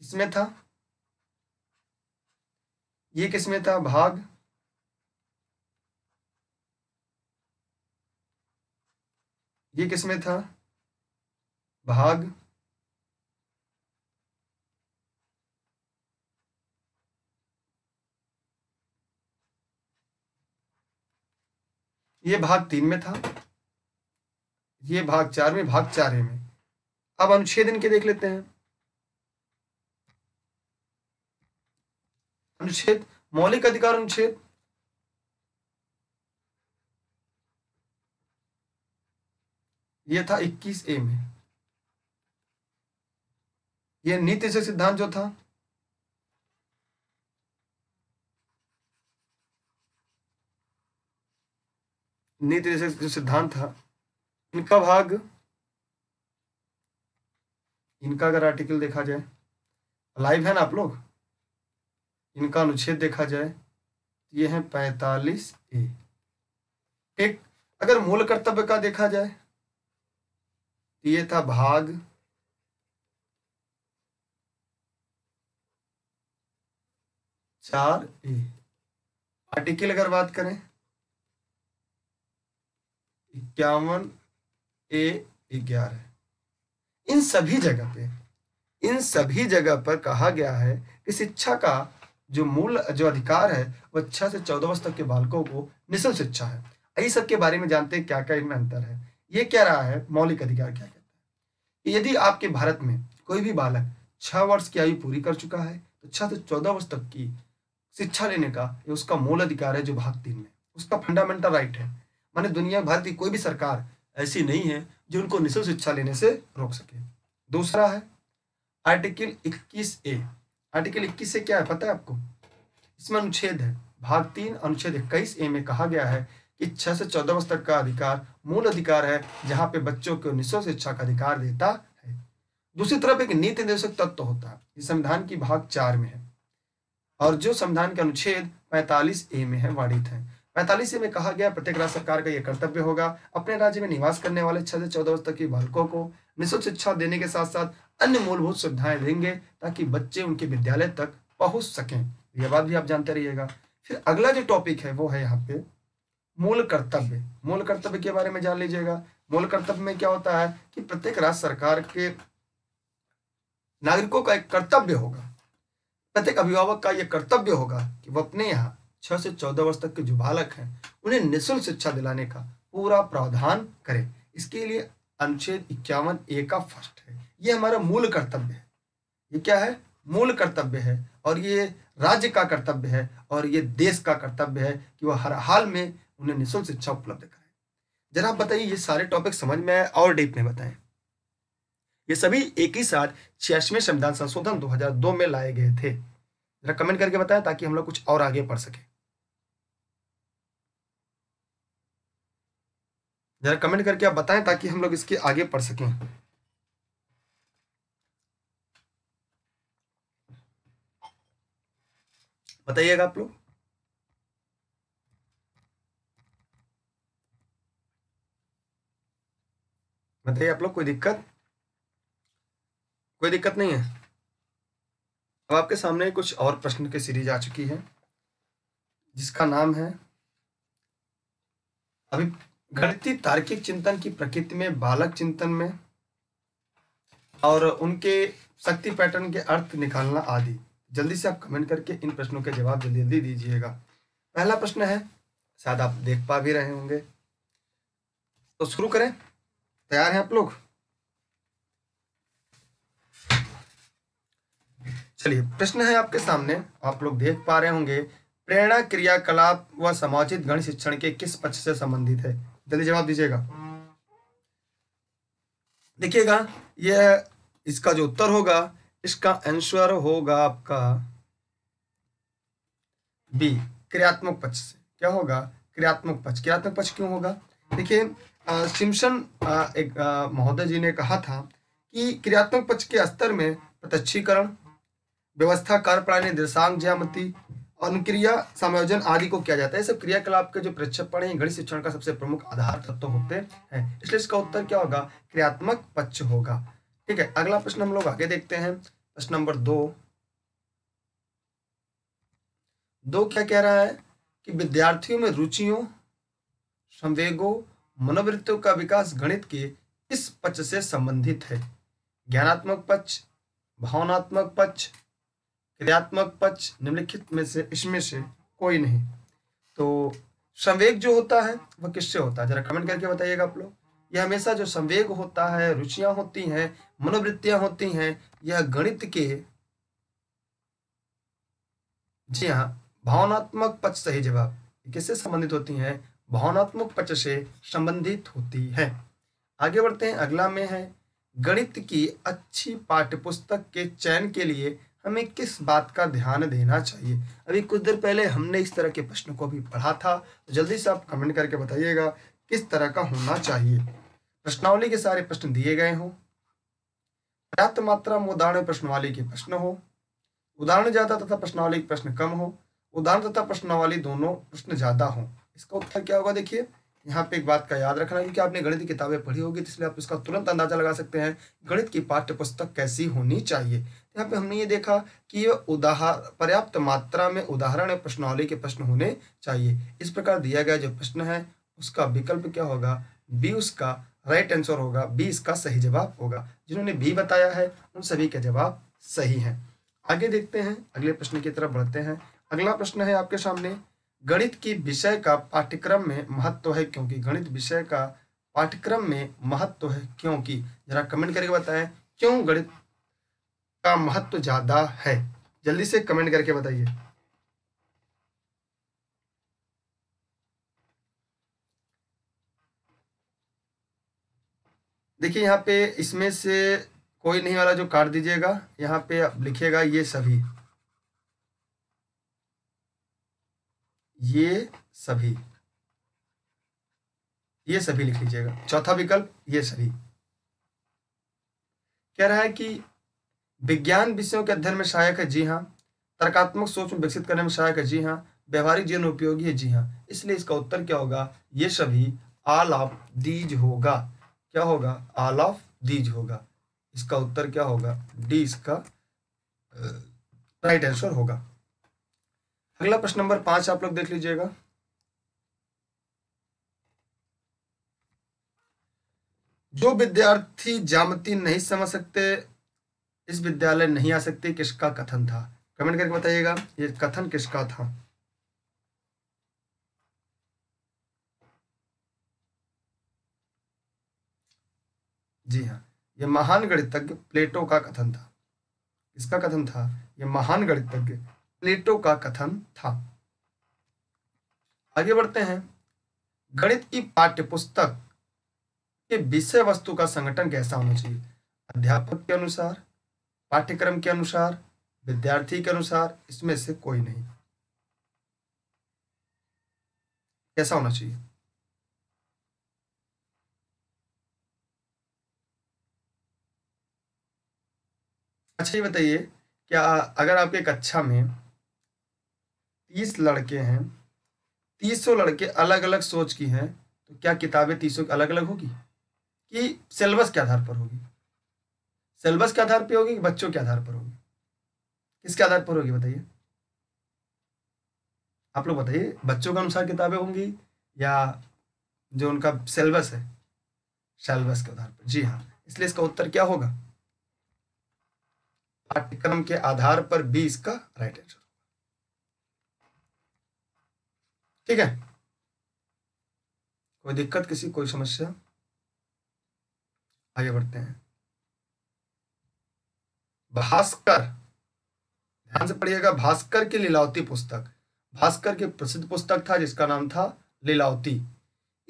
किसमें था ये किसमें था भाग ये किसमें था भाग ये भाग तीन में था ये भाग चार में भाग चार में अब अनुच्छेद इनके देख लेते हैं अनुच्छेद मौलिक अधिकार अनुच्छेद ये था 21 ए में ये नीति से सिद्धांत जो था नीति से सिद्धांत था इनका भाग इनका अगर आर्टिकल देखा जाए लाइव है ना आप लोग इनका अनुच्छेद देखा जाए तो ये है पैतालीस ए ठीक अगर मूल कर्तव्य का देखा जाए तो ये था भाग चार ए आर्टिकल अगर बात करें इक्यावन ए ग्यारह इन सभी जगह पे इन सभी जगह पर कहा गया है कि शिक्षा का जो मूल जो अधिकार है वह छह से चौदह वर्ष तक के बालकों को निःशुल्क शिक्षा है यही सब के बारे में जानते हैं क्या क्या इनमें अंतर है ये क्या रहा है मौलिक अधिकार क्या कहता है यदि आपके भारत में कोई भी बालक छह वर्ष की आयु पूरी कर चुका है तो छह से चौदह वर्ष तक की शिक्षा लेने का ये उसका मूल अधिकार है जो भाग तीन में उसका फंडामेंटल राइट है माने दुनिया भर की कोई भी सरकार ऐसी नहीं है जो उनको निःशुल्क शिक्षा लेने से रोक सके दूसरा है आर्टिकल 21 ए आर्टिकल 21 से क्या है पता है आपको इसमें अनुच्छेद है भाग तीन अनुच्छेद इक्कीस ए में कहा गया है कि छह से चौदह वर्ष तक का अधिकार मूल अधिकार है जहाँ पे बच्चों को निःशुल्क शिक्षा का अधिकार देता है दूसरी तरफ एक नीति निर्देशक तत्व तो होता है ये संविधान की भाग चार में है और जो संविधान के अनुच्छेद पैंतालीस ए में है वर्णित है पैंतालीस में कहा गया प्रत्येक राज्य सरकार का यह कर्तव्य होगा अपने राज्य में निवास करने वाले छह से चौदह वर्ष तक के बालकों को निःशुल्क शिक्षा देने के साथ साथ अन्य मूलभूत सुविधाएं देंगे ताकि बच्चे उनके विद्यालय तक पहुंच सकें यह बात भी आप जानते रहिएगा फिर अगला जो टॉपिक है वो है यहाँ पे मूल कर्तव्य मूल कर्तव्य के बारे में जान लीजिएगा मूल कर्तव्य में क्या होता है कि प्रत्येक राज्य सरकार के नागरिकों का एक कर्तव्य होगा प्रत्येक अभिभावक का यह कर्तव्य होगा कि वो अपने यहाँ छह से चौदह वर्ष तक के जो बालक हैं उन्हें निःशुल्क शिक्षा दिलाने का पूरा प्रावधान करें इसके लिए अनुच्छेद इक्यावन ए का फर्स्ट है ये हमारा मूल कर्तव्य है ये क्या है मूल कर्तव्य है और ये राज्य का कर्तव्य है और ये देश का कर्तव्य है कि वह हर हाल में उन्हें निःशुल्क शिक्षा उपलब्ध कराए जरा आप बताइए ये सारे टॉपिक समझ में आए और डीप में बताएं ये सभी एक ही साथ छियासवें संविधान संशोधन 2002 में लाए गए थे जरा कमेंट करके बताएं ताकि हम लोग कुछ और आगे पढ़ सकें जरा कमेंट करके आप बताएं ताकि हम लोग इसके आगे पढ़ सकें बताइएगा आप लोग बताइए आप लोग कोई दिक्कत कोई दिक्कत नहीं है अब आपके सामने कुछ और प्रश्न की सीरीज आ चुकी है जिसका नाम है अभी गणित तार्किक चिंतन की प्रकृति में बालक चिंतन में और उनके शक्ति पैटर्न के अर्थ निकालना आदि जल्दी से आप कमेंट करके इन प्रश्नों के जवाब जल्दी जल्दी दीजिएगा पहला प्रश्न है शायद आप देख पा भी रहे होंगे तो शुरू करें तैयार हैं आप लोग चलिए प्रश्न है आपके सामने आप लोग देख पा रहे होंगे प्रेरणा क्रियाकलाप व समाजित गण शिक्षण के किस पक्ष से संबंधित है जल्दी जवाब दीजिएगा देखिएगा ये इसका जो उत्तर होगा इसका आंसर होगा आपका बी क्रियात्मक पक्ष से क्या होगा क्रियात्मक पक्ष क्रियात्मक पक्ष क्यों होगा देखिए सिमसन एक महोदय जी ने कहा था कि क्रियात्मक पक्ष के स्तर में प्रत्यक्षीकरण व्यवस्था कार्य प्रणाली निर्देशांक ज्यामिति अनुक्रिया समायोजन आदि को किया जाता है सब क्रियाकलाप के जो प्रक्षेपण है गणित शिक्षण का सबसे प्रमुख आधार तत्व होते हैं इसलिए इसका उत्तर क्या होगा क्रियात्मक पक्ष होगा ठीक है अगला प्रश्न हम लोग आगे देखते हैं प्रश्न नंबर दो दो क्या कह रहा है कि विद्यार्थियों में रुचियों संवेगों मनोवृत्तियों का विकास गणित के इस पक्ष से संबंधित है ज्ञानात्मक पक्ष भावनात्मक पक्ष क्रियात्मक पक्ष निम्नलिखित में से इसमें से कोई नहीं तो संवेग जो होता है वह किससे होता है जरा कमेंट करके बताइएगा आप लोग यह हमेशा जो संवेग होता है रुचियां होती हैं मनोवृत्तियां होती हैं यह गणित के जी हाँ भावनात्मक पक्ष सही जवाब किससे संबंधित होती हैं भावनात्मक पक्ष से संबंधित होती है आगे बढ़ते हैं अगला में है गणित की अच्छी पाठ्यपुस्तक के चयन के लिए हमें किस बात का ध्यान देना चाहिए अभी कुछ देर पहले हमने इस तरह के प्रश्न को भी पढ़ा था तो जल्दी से आप कमेंट करके बताइएगा किस तरह का होना चाहिए प्रश्नावली के सारे प्रश्न दिए गए हों पर्याप्त मात्रा में उदाहरण प्रश्नवाली के प्रश्न हो उदाहरण ज्यादा तथा प्रश्नावली के प्रश्न कम हो उदाहरण तथा प्रश्नावली दोनों प्रश्न ज्यादा हो इसका उत्तर क्या होगा देखिए यहाँ पे एक बात का याद रखना क्योंकि आपने गणित की किताबें पढ़ी होगी तो इसलिए आप इसका तुरंत अंदाजा लगा सकते हैं गणित की पाठ्य पुस्तक कैसी होनी चाहिए यहाँ पे हमने ये देखा कि ये उदाहर पर्याप्त मात्रा में उदाहरण प्रश्नावली के प्रश्न होने चाहिए इस प्रकार दिया गया जो प्रश्न है उसका विकल्प क्या होगा बी उसका राइट आंसर होगा बी इसका सही जवाब होगा जिन्होंने बी बताया है उन सभी के जवाब सही हैं आगे देखते हैं अगले प्रश्न की तरफ बढ़ते हैं अगला प्रश्न है आपके सामने गणित की विषय का पाठ्यक्रम में महत्व है क्योंकि गणित विषय का पाठ्यक्रम में महत्व है क्योंकि जरा कमेंट करके बताएं क्यों गणित का महत्व ज्यादा है जल्दी से कमेंट करके बताइए देखिए यहाँ पे इसमें से कोई नहीं वाला जो काट दीजिएगा यहाँ पे आप लिखिएगा ये सभी ये सभी ये सभी लिख लीजिएगा चौथा विकल्प ये सभी कह रहा है कि विज्ञान विषयों के अध्ययन में सहायक है जी हाँ तर्कात्मक सोच में विकसित करने में सहायक है जी हाँ व्यवहारिक जीवन उपयोगी है जी हाँ इसलिए इसका उत्तर क्या होगा ये सभी आल ऑफ दीज होगा क्या होगा आल ऑफ दीज होगा इसका उत्तर क्या होगा डी इसका राइट आंसर होगा अगला प्रश्न नंबर पांच आप लोग देख लीजिएगा जो विद्यार्थी जामती नहीं समझ सकते इस विद्यालय नहीं आ सकते किसका कथन था कमेंट करके बताइएगा ये कथन किसका था जी हाँ ये महान गणितज्ञ प्लेटो का कथन था इसका कथन था यह महान गणितज्ञ प्लेटो का कथन था आगे बढ़ते हैं गणित की पाठ्य पुस्तक के विषय वस्तु का संगठन कैसा होना चाहिए अध्यापक के अनुसार पाठ्यक्रम के अनुसार विद्यार्थी के अनुसार इसमें से कोई नहीं कैसा होना चाहिए अच्छा ये बताइए क्या अगर आपके कक्षा में तीस लड़के हैं तीसों लड़के अलग अलग सोच की हैं तो क्या किताबें तीसों की अलग अलग होगी कि सिलेबस के आधार पर होगी सिलेबस के आधार पर होगी कि बच्चों के आधार पर होगी किसके आधार पर होगी बताइए आप लोग बताइए बच्चों के अनुसार किताबें होंगी या जो उनका सिलेबस है सिलेबस के आधार पर जी हाँ इसलिए इसका उत्तर क्या होगा पाठ्यक्रम के आधार पर भी इसका राइट आंसर ठीक है कोई दिक्कत किसी कोई समस्या आगे बढ़ते हैं भास्कर ध्यान से पढ़िएगा भास्कर की लीलावती पुस्तक भास्कर की प्रसिद्ध पुस्तक था जिसका नाम था लीलावती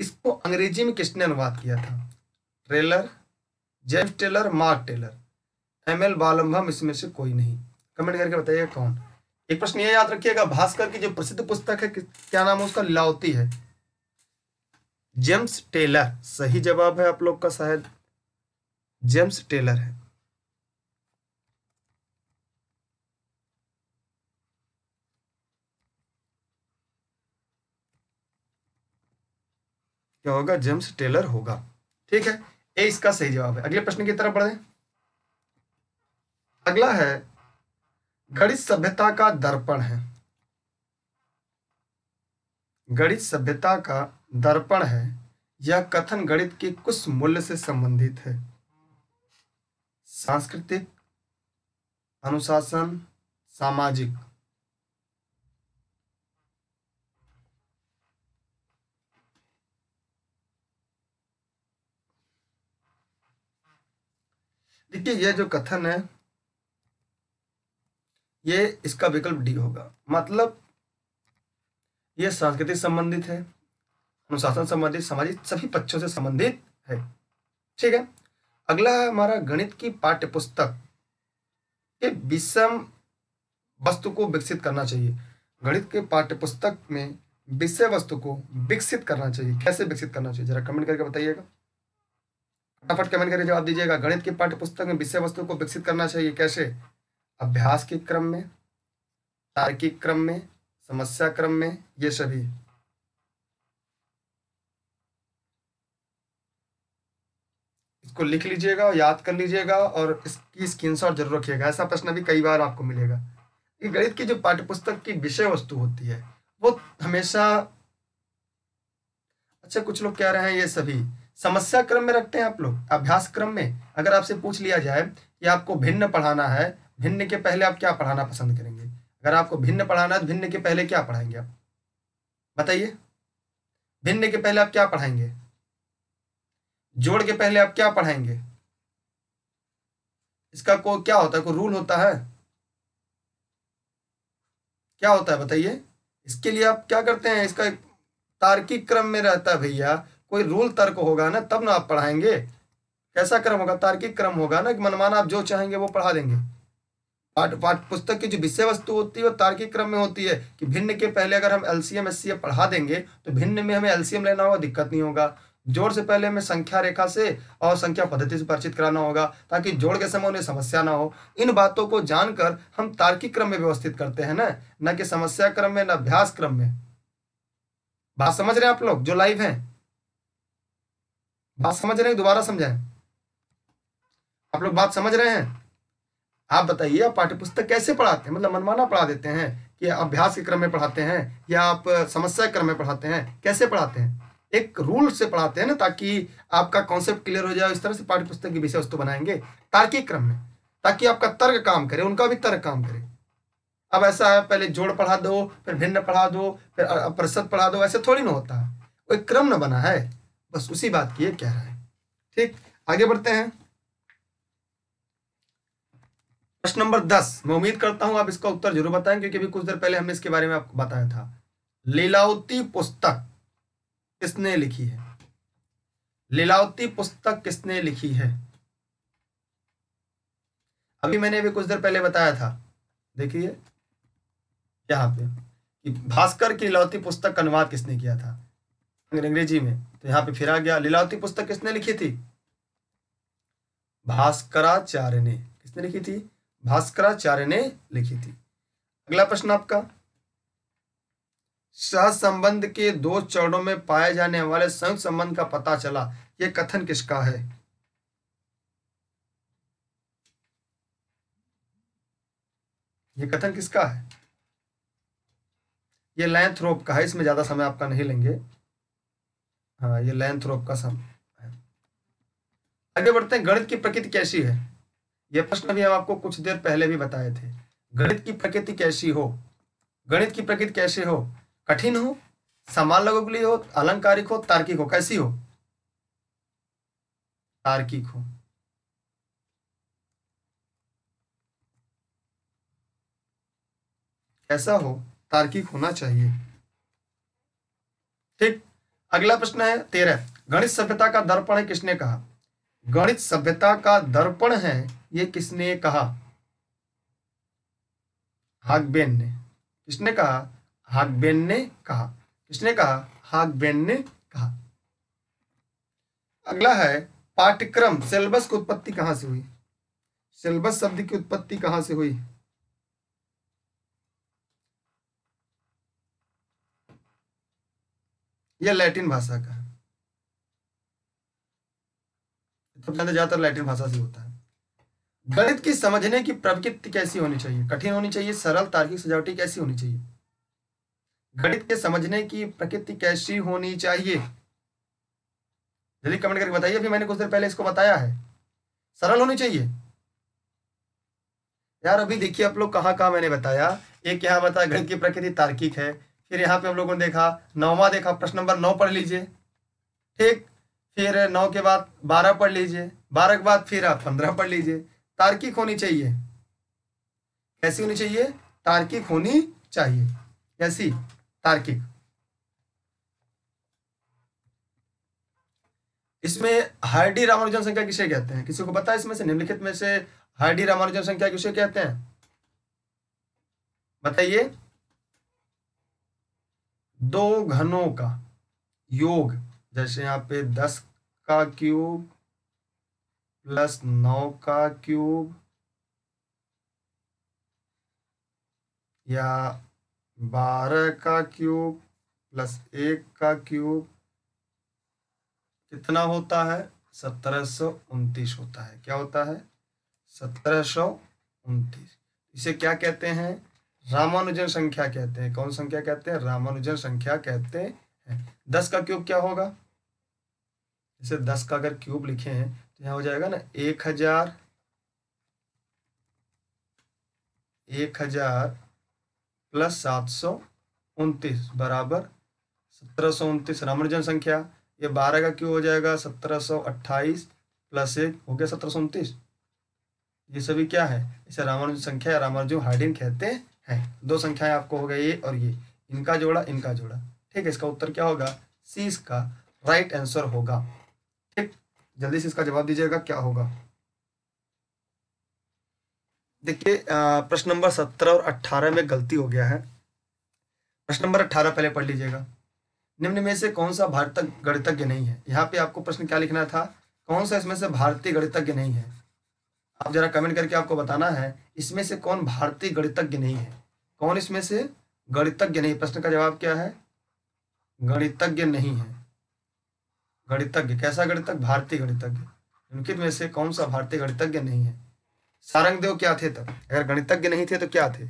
इसको अंग्रेजी में किसने अनुवाद किया था trailer Jeff Taylor Mark Taylor M L बालम्भम इसमें से कोई नहीं कमेंट करके बताइएगा कौन एक प्रश्न ये याद रखिएगा भास्कर की जो प्रसिद्ध पुस्तक है क्या नाम है उसका लीलावती है जेम्स टेलर सही जवाब है आप लोग का शायद जेम्स टेलर है क्या होगा जेम्स टेलर होगा ठीक है ए इसका सही जवाब है अगले प्रश्न की तरफ बढ़े अगला है गणित सभ्यता का दर्पण है गणित सभ्यता का दर्पण है यह कथन गणित के कुछ मूल्य से संबंधित है सांस्कृतिक अनुशासन सामाजिक देखिए ये जो कथन है ये इसका विकल्प डी होगा मतलब ये सांस्कृतिक संबंधित है अनुशासन संबंधित सामाजिक सभी पक्षों से संबंधित है ठीक है अगला है हमारा गणित की पाठ्य पुस्तक ये विषम वस्तु को विकसित करना चाहिए गणित के पाठ्य पुस्तक में विषय वस्तु को विकसित करना चाहिए कैसे विकसित करना चाहिए जरा कमेंट करके बताइएगा फटाफट कमेंट करके जवाब दीजिएगा गणित की पाठ्य पुस्तक में विषय वस्तु को विकसित करना चाहिए कैसे अभ्यास के क्रम में तार्किक क्रम में समस्या क्रम में ये सभी इसको लिख लीजिएगा याद कर लीजिएगा और इसकी स्क्रीनशॉट जरूर रखिएगा ऐसा प्रश्न भी कई बार आपको मिलेगा ये गणित की जो पाठ्यपुस्तक की विषय वस्तु होती है वो हमेशा अच्छा कुछ लोग कह रहे हैं ये सभी समस्या क्रम में रखते हैं आप लोग अभ्यास क्रम में अगर आपसे पूछ लिया जाए कि आपको भिन्न पढ़ाना है भिन्न के पहले आप क्या पढ़ाना पसंद करेंगे अगर आपको भिन्न पढ़ाना है तो भिन्न के पहले क्या पढ़ाएंगे आप बताइए भिन्न के पहले आप क्या पढ़ाएंगे जोड़ के पहले आप क्या पढ़ाएंगे इसका को क्या होता है कोई रूल होता है क्या होता है बताइए इसके लिए आप क्या करते हैं इसका तार्किक क्रम में रहता है भैया कोई रूल तर्क होगा ना तब ना आप पढ़ाएंगे कैसा क्रम होगा तार्किक क्रम होगा ना कि मनमाना आप जो चाहेंगे वो पढ़ा देंगे पाठ पाठ पुस्तक की जो विषय वस्तु होती है वो तार्किक क्रम में होती है कि भिन्न के पहले अगर हम एलसीएम एस पढ़ा देंगे तो भिन्न में हमें एलसीएम लेना होगा दिक्कत नहीं होगा जोड़ से पहले हमें संख्या रेखा से और संख्या पद्धति से परिचित कराना होगा ताकि जोड़ के समय उन्हें समस्या ना हो इन बातों को जानकर हम तार्किक क्रम में व्यवस्थित करते हैं ना न कि समस्या क्रम में न अभ्यास क्रम में बात समझ रहे हैं आप लोग जो लाइव हैं बात समझ रहे हैं दोबारा समझाएं आप लोग बात समझ रहे हैं आप बताइए आप पाठ्यपुस्तक कैसे पढ़ाते हैं मतलब मनमाना पढ़ा देते हैं कि अभ्यास के क्रम में पढ़ाते हैं या आप समस्या के क्रम में पढ़ाते हैं कैसे पढ़ाते हैं एक रूल से पढ़ाते हैं ना ताकि आपका कॉन्सेप्ट क्लियर हो जाए इस तरह से पाठ्यपुस्तक की विषय वस्तु बनाएंगे तार्किक क्रम में ताकि आपका तर्क काम करे उनका भी तर्क काम करे अब ऐसा है पहले जोड़ पढ़ा दो फिर भिन्न पढ़ा दो फिर प्रसद पढ़ा दो ऐसे थोड़ी ना होता है एक क्रम न बना है बस उसी बात की ये कह रहा है ठीक आगे बढ़ते हैं प्रश्न नंबर दस मैं उम्मीद करता हूं आप इसका उत्तर जरूर बताएं क्योंकि अभी कुछ देर पहले हमने इसके बारे में आपको बताया था लीलावती पुस्तक किसने लिखी है लीलावती पुस्तक किसने लिखी है अभी मैंने अभी कुछ देर पहले बताया था देखिए यहां पे कि भास्कर की लीलावती पुस्तक का अनुवाद किसने किया था अंग्रेजी में तो यहाँ पे फिर आ गया लीलावती पुस्तक किसने लिखी थी भास्कराचार्य ने किसने लिखी थी भास्कराचार्य ने लिखी थी अगला प्रश्न आपका सहसंबंध के दो चरणों में पाए जाने वाले संयुक्त संबंध का पता चला यह कथन किसका है यह कथन किसका है यह रोप का है इसमें ज्यादा समय आपका नहीं लेंगे हाँ ये लैंथ्रोप का सम आगे बढ़ते हैं गणित की प्रकृति कैसी है यह प्रश्न भी हम आपको कुछ देर पहले भी बताए थे गणित की प्रकृति कैसी हो गणित की प्रकृति कैसे हो कठिन हो समान लोगों के लिए हो अलंकारिक हो तार्किक हो कैसी हो तार्किक हो कैसा हो तार्किक होना चाहिए ठीक अगला प्रश्न है तेरह गणित सभ्यता का दर्पण है किसने कहा गणित सभ्यता का दर्पण है ये किसने कहा हागबेन ने किसने कहा हागबेन ने कहा किसने कहा हागबेन ने कहा अगला है पाठ्यक्रम सिलेबस की उत्पत्ति कहां से हुई सिलेबस शब्द की उत्पत्ति कहां से हुई यह लैटिन भाषा का ज्यादातर लैटिन भाषा से होता है गणित की समझने की प्रवृत्ति कैसी होनी चाहिए कठिन होनी चाहिए सरल तार्किक सजावटी कैसी होनी चाहिए गणित के समझने की प्रकृति कैसी होनी चाहिए जल्दी कमेंट करके बताइए अभी मैंने कुछ देर पहले इसको बताया है सरल होनी चाहिए यार अभी देखिए आप लोग कहा मैंने बताया एक यहाँ बताया गणित की प्रकृति तार्किक है फिर यहाँ पे हम लोगों ने देखा नौवा देखा प्रश्न नंबर नौ पढ़ लीजिए ठीक फिर नौ के बाद बारह पढ़ लीजिए बारह के बाद फिर आप पंद्रह पढ़ लीजिए तार्किक होनी चाहिए कैसी होनी चाहिए तार्किक होनी चाहिए कैसी तार्किक इसमें हार्डी रामानुजन संख्या किसे कहते हैं किसी को पता है इसमें से निम्नलिखित में से हार्डी रामानुजन संख्या किसे कहते हैं बताइए दो घनों का योग जैसे यहाँ पे दस का क्यूब प्लस नौ का क्यूब या बारह का क्यूब प्लस एक का क्यूब कितना होता है सत्रह सौ उनतीस होता है क्या होता है सत्रह सौ उनतीस इसे क्या कहते हैं रामानुजन संख्या कहते हैं कौन संख्या कहते हैं रामानुजन संख्या कहते हैं दस का क्यूब क्या होगा जैसे दस का अगर क्यूब लिखे हैं तो यहाँ हो जाएगा ना एक हजार एक हजार प्लस सात सौ उनतीस बराबर सत्रह सौ उनतीस रामानुजन संख्या ये बारह का क्यूब हो जाएगा सत्रह सौ अट्ठाईस प्लस एक हो गया सत्रह सौ उनतीस ये सभी क्या है इसे रामानुजन संख्या या रामानुजन हार्डिन कहते हैं है दो संख्याएं आपको हो गई ये और ये इनका जोड़ा इनका जोड़ा ठीक है इसका उत्तर क्या होगा सी इसका राइट आंसर होगा ठीक जल्दी से इसका जवाब दीजिएगा क्या होगा देखिए प्रश्न नंबर सत्रह और अट्ठारह में गलती हो गया है प्रश्न नंबर अट्ठारह पहले पढ़ लीजिएगा निम्न में से कौन सा भारत गणितज्ञ नहीं है यहाँ पे आपको प्रश्न क्या लिखना था कौन सा इसमें से भारतीय गणितज्ञ नहीं है आप जरा कमेंट करके आपको बताना है इसमें से कौन भारतीय गणितज्ञ नहीं है कौन इसमें से गणितज्ञ नहीं प्रश्न का जवाब क्या है गणितज्ञ नहीं है गणितज्ञ कैसा गणितज्ञ भारतीय गणितज्ञ उनके में से कौन सा भारतीय गणितज्ञ नहीं है सारंगदेव क्या थे तब अगर गणितज्ञ नहीं थे तो क्या थे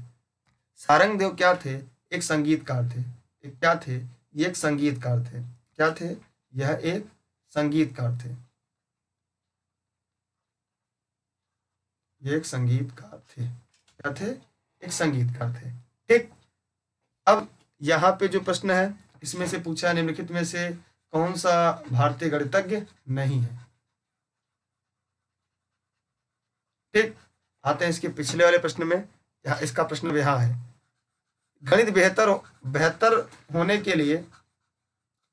सारंगदेव क्या थे एक संगीतकार थे एक क्या थे ये एक संगीतकार थे क्या थे यह एक संगीतकार थे ये एक संगीतकार थे क्या थे एक संगीतकार थे ठीक अब यहाँ पे जो प्रश्न है इसमें से पूछा निम्नलिखित में से कौन सा भारतीय गणितज्ञ नहीं है ठीक आते हैं इसके पिछले वाले प्रश्न में यहाँ इसका प्रश्न यहाँ है गणित बेहतर बेहतर होने के लिए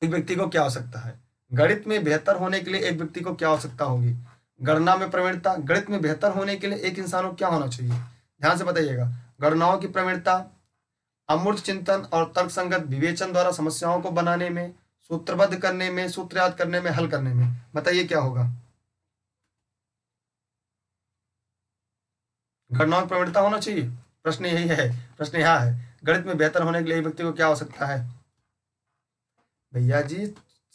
एक व्यक्ति को क्या हो सकता है गणित में बेहतर होने के लिए एक व्यक्ति को क्या हो सकता होगी गणना में प्रवीणता गणित में बेहतर होने के लिए एक इंसान को क्या होना चाहिए ध्यान से बताइएगा गणनाओं की प्रवीणता अमूर्त चिंतन और तर्क संगत विवेचन द्वारा समस्याओं को बनाने में सूत्रबद्ध करने में सूत्र याद करने में हल करने में बताइए क्या होगा गणनाओं की प्रवणता होना चाहिए प्रश्न यही है प्रश्न यहाँ है गणित में बेहतर होने के लिए व्यक्ति को क्या हो सकता है भैया जी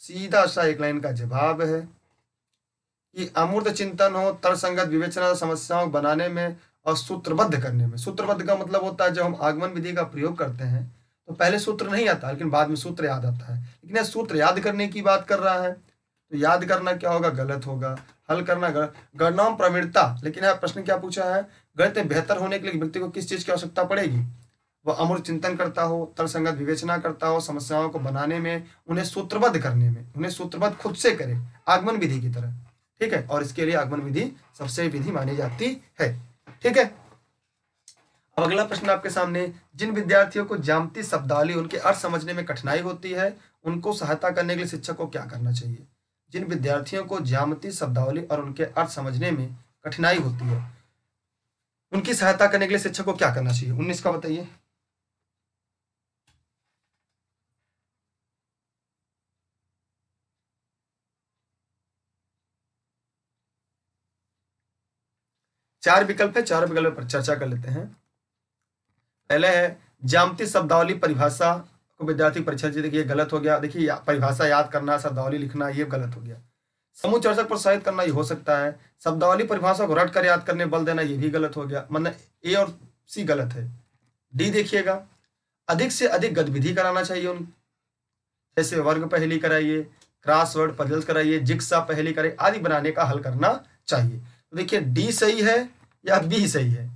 सीधा सा एक लाइन का जवाब है कि अमूर्त चिंतन हो तर्कसंगत विवेचना समस्याओं बनाने में और सूत्रबद्ध करने में सूत्रबद्ध का मतलब होता है जब हम आगमन विधि का प्रयोग करते हैं तो पहले सूत्र नहीं आता लेकिन बाद में सूत्र याद आता है लेकिन यह सूत्र याद करने की बात कर रहा है तो याद करना क्या होगा गलत होगा हल करना गणनाम प्रवीणता लेकिन यहाँ प्रश्न क्या पूछा है गणित बेहतर होने के लिए व्यक्ति को किस चीज़ की आवश्यकता पड़ेगी वह अमूर्त चिंतन करता हो तरसंगत विवेचना करता हो समस्याओं को बनाने में उन्हें सूत्रबद्ध करने में उन्हें सूत्रबद्ध खुद से करे आगमन विधि की तरह ठीक है और इसके लिए आगमन विधि सबसे विधि मानी जाती है ठीक है अब अगला प्रश्न आपके सामने जिन विद्यार्थियों को जामती शब्दावली उनके अर्थ समझने में कठिनाई होती है उनको सहायता करने के लिए शिक्षक को क्या करना चाहिए जिन विद्यार्थियों को जामती शब्दावली और उनके अर्थ समझने में कठिनाई होती है उनकी सहायता करने के लिए शिक्षक को क्या करना चाहिए उन्नीस का बताइए चार विकल्प है चार विकल्प पर चर्चा कर लेते हैं पहले है जामती शब्दावली परिभाषा को विद्यार्थी परीक्षा जी देखिए गलत हो गया देखिए परिभाषा याद करना शब्दावली लिखना ये गलत हो गया समूह चर्चा प्रोत्साहित करना ये हो सकता है शब्दावली परिभाषा को रट कर याद करने बल देना ये भी गलत हो गया मतलब ए और सी गलत है डी देखिएगा अधिक से अधिक गतिविधि कराना चाहिए उन जैसे वर्ग पहली कराइए क्रॉसवर्ड पजल्स कराइए जिक्सा पहली कराइए आदि बनाने का हल करना चाहिए तो देखिए डी सही है या बी सही है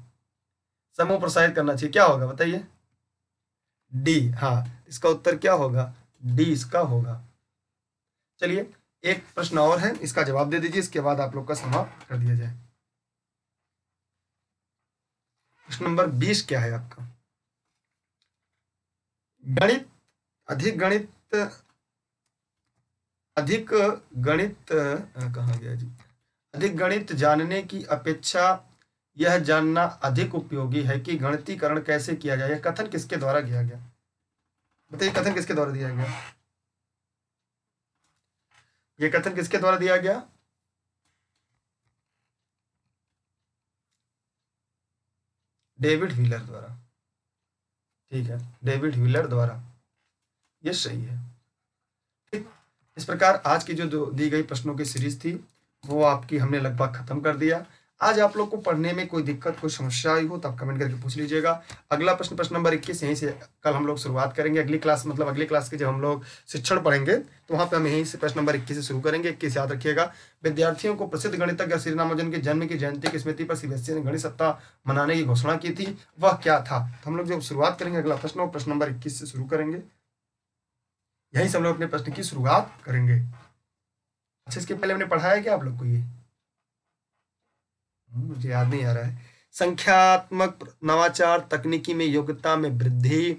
समूह प्रसारित करना चाहिए क्या होगा बताइए डी हाँ इसका उत्तर क्या होगा डी इसका होगा चलिए एक प्रश्न और है इसका जवाब दे दीजिए इसके बाद आप लोग का समाप्त कर दिया जाए प्रश्न नंबर बीस क्या है आपका गणित अधिक गणित अधिक गणित कहा गया जी अधिक गणित जानने की अपेक्षा यह जानना अधिक उपयोगी है कि गणितीकरण कैसे किया जाए यह कथन किसके द्वारा किया गया बताइए कथन किसके द्वारा दिया गया यह कथन किसके द्वारा दिया गया डेविड व्हीलर द्वारा ठीक है डेविड व्हीलर द्वारा यह सही है ठीक इस प्रकार आज की जो दी गई प्रश्नों की सीरीज थी वो आपकी हमने लगभग खत्म कर दिया आज आप लोग को पढ़ने में कोई दिक्कत कोई समस्या आई हो तो आप कमेंट करके पूछ लीजिएगा अगला प्रश्न प्रश्न नंबर इक्कीस यहीं से कल हम लोग शुरुआत करेंगे अगली क्लास मतलब अगली क्लास के जब हम लोग शिक्षण पढ़ेंगे तो वहाँ पे हम यहीं से प्रश्न नंबर इक्कीस से शुरू करेंगे इक्कीस याद रखिएगा विद्यार्थियों को प्रसिद्ध गणितज्ञ श्री रामानुजन के जन्म की जयंती की स्मृति पर सीबीएसई ने गणित सप्ताह मनाने की घोषणा की थी वह क्या था तो हम लोग जब शुरुआत करेंगे अगला प्रश्न प्रश्न नंबर इक्कीस से शुरू करेंगे यहीं से हम लोग अपने प्रश्न की शुरुआत करेंगे अच्छा इसके पहले हमने पढ़ाया क्या आप लोग को ये हम्म, मुझे याद नहीं आ रहा है संख्यात्मक नवाचार तकनीकी में योग्यता में वृद्धि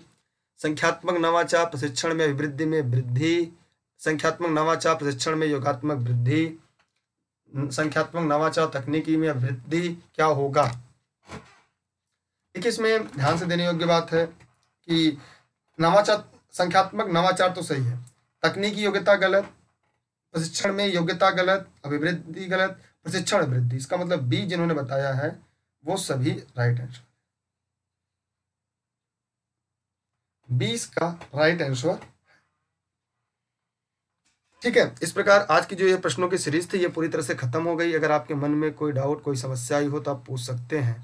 संख्यात्मक नवाचार प्रशिक्षण में अभिवृद्धि में वृद्धि संख्यात्मक नवाचार प्रशिक्षण में योगात्मक वृद्धि संख्यात्मक नवाचार तकनीकी में वृद्धि क्या होगा देखिए इसमें ध्यान से देने योग्य बात है कि नवाचार संख्यात्मक नवाचार तो सही है तकनीकी योग्यता गलत प्रशिक्षण में योग्यता गलत अभिवृद्धि गलत प्रशिक्षण वृद्धि इसका मतलब बी जिन्होंने बताया है वो सभी राइट आंसर बीस का राइट आंसर ठीक है इस प्रकार आज की जो ये प्रश्नों की सीरीज थी ये पूरी तरह से खत्म हो गई अगर आपके मन में कोई डाउट कोई समस्या आई हो तो आप पूछ सकते हैं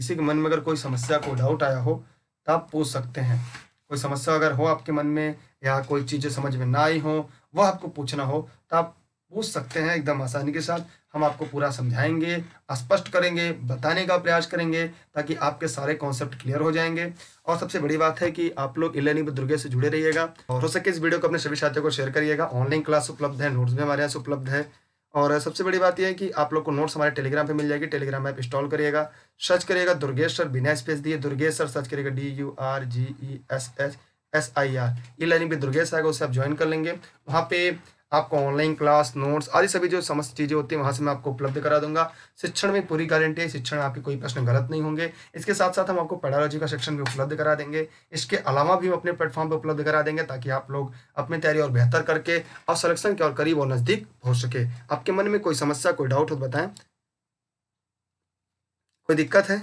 किसी के मन में अगर कोई समस्या कोई डाउट आया हो तो आप पूछ सकते हैं कोई समस्या अगर हो आपके मन में या कोई चीज़ें समझ में ना आई हो वह आपको पूछना हो तो आप पूछ सकते हैं एकदम आसानी के साथ हम आपको पूरा समझाएंगे स्पष्ट करेंगे बताने का प्रयास करेंगे ताकि आपके सारे कॉन्सेप्ट क्लियर हो जाएंगे और सबसे बड़ी बात है कि आप लोग इलेनी दुर्गे से जुड़े रहिएगा और हो सके इस वीडियो को अपने सभी साथियों को शेयर करिएगा ऑनलाइन क्लास उपलब्ध है नोट्स भी हमारे यहाँ से उपलब्ध है और सबसे बड़ी बात यह है कि आप लोग को नोट्स हमारे टेलीग्राम पे मिल जाएगी टेलीग्राम ऐप इंस्टॉल करिएगा सर्च करिएगा दुर्गेश सर बिना स्पेस दिए दुर्गेश सर सर्च करिएगा D U R G E S S S I R e learning पे दुर्गेश आएगा उसे आप ज्वाइन कर लेंगे वहाँ पे आपको ऑनलाइन क्लास नोट्स आदि सभी जो समस्त चीज़ें होती हैं वहाँ से मैं आपको उपलब्ध करा दूंगा शिक्षण में पूरी गारंटी है शिक्षण आपके कोई प्रश्न गलत नहीं होंगे इसके साथ साथ हम आपको पैडोलॉजी का शिक्षण भी उपलब्ध करा देंगे इसके अलावा भी हम अपने प्लेटफॉर्म पर उपलब्ध करा देंगे ताकि आप लोग अपनी तैयारी और बेहतर करके और सलेक्शन के और करीब और नज़दीक हो सके आपके मन में कोई समस्या कोई डाउट हो तो बताएं कोई दिक्कत है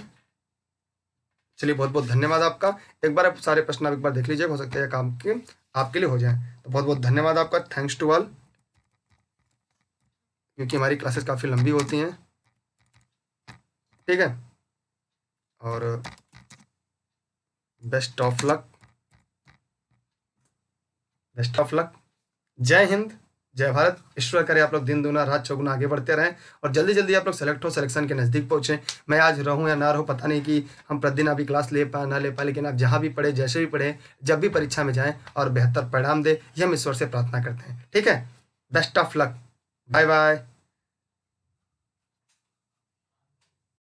चलिए बहुत बहुत धन्यवाद आपका एक बार आप सारे प्रश्न आप एक बार देख लीजिए हो सकता है काम के आपके लिए हो जाए तो बहुत बहुत धन्यवाद आपका थैंक्स टू ऑल क्योंकि हमारी क्लासेस काफ़ी लंबी होती हैं ठीक है और best of luck best of luck जय हिंद जय भारत ईश्वर करे आप लोग दिन दुना रात चौगुना आगे बढ़ते रहें और जल्दी जल्दी आप लोग सेलेक्ट हो सिलेक्शन के नज़दीक पहुँचें मैं आज रहूँ या ना रहूँ पता नहीं कि हम प्रतिदिन अभी क्लास ले पाए ना ले पाए लेकिन आप जहाँ भी पढ़े जैसे भी पढ़े जब भी परीक्षा में जाएँ और बेहतर परिणाम दें ये हम ईश्वर से प्रार्थना करते हैं ठीक है best of luck bye bye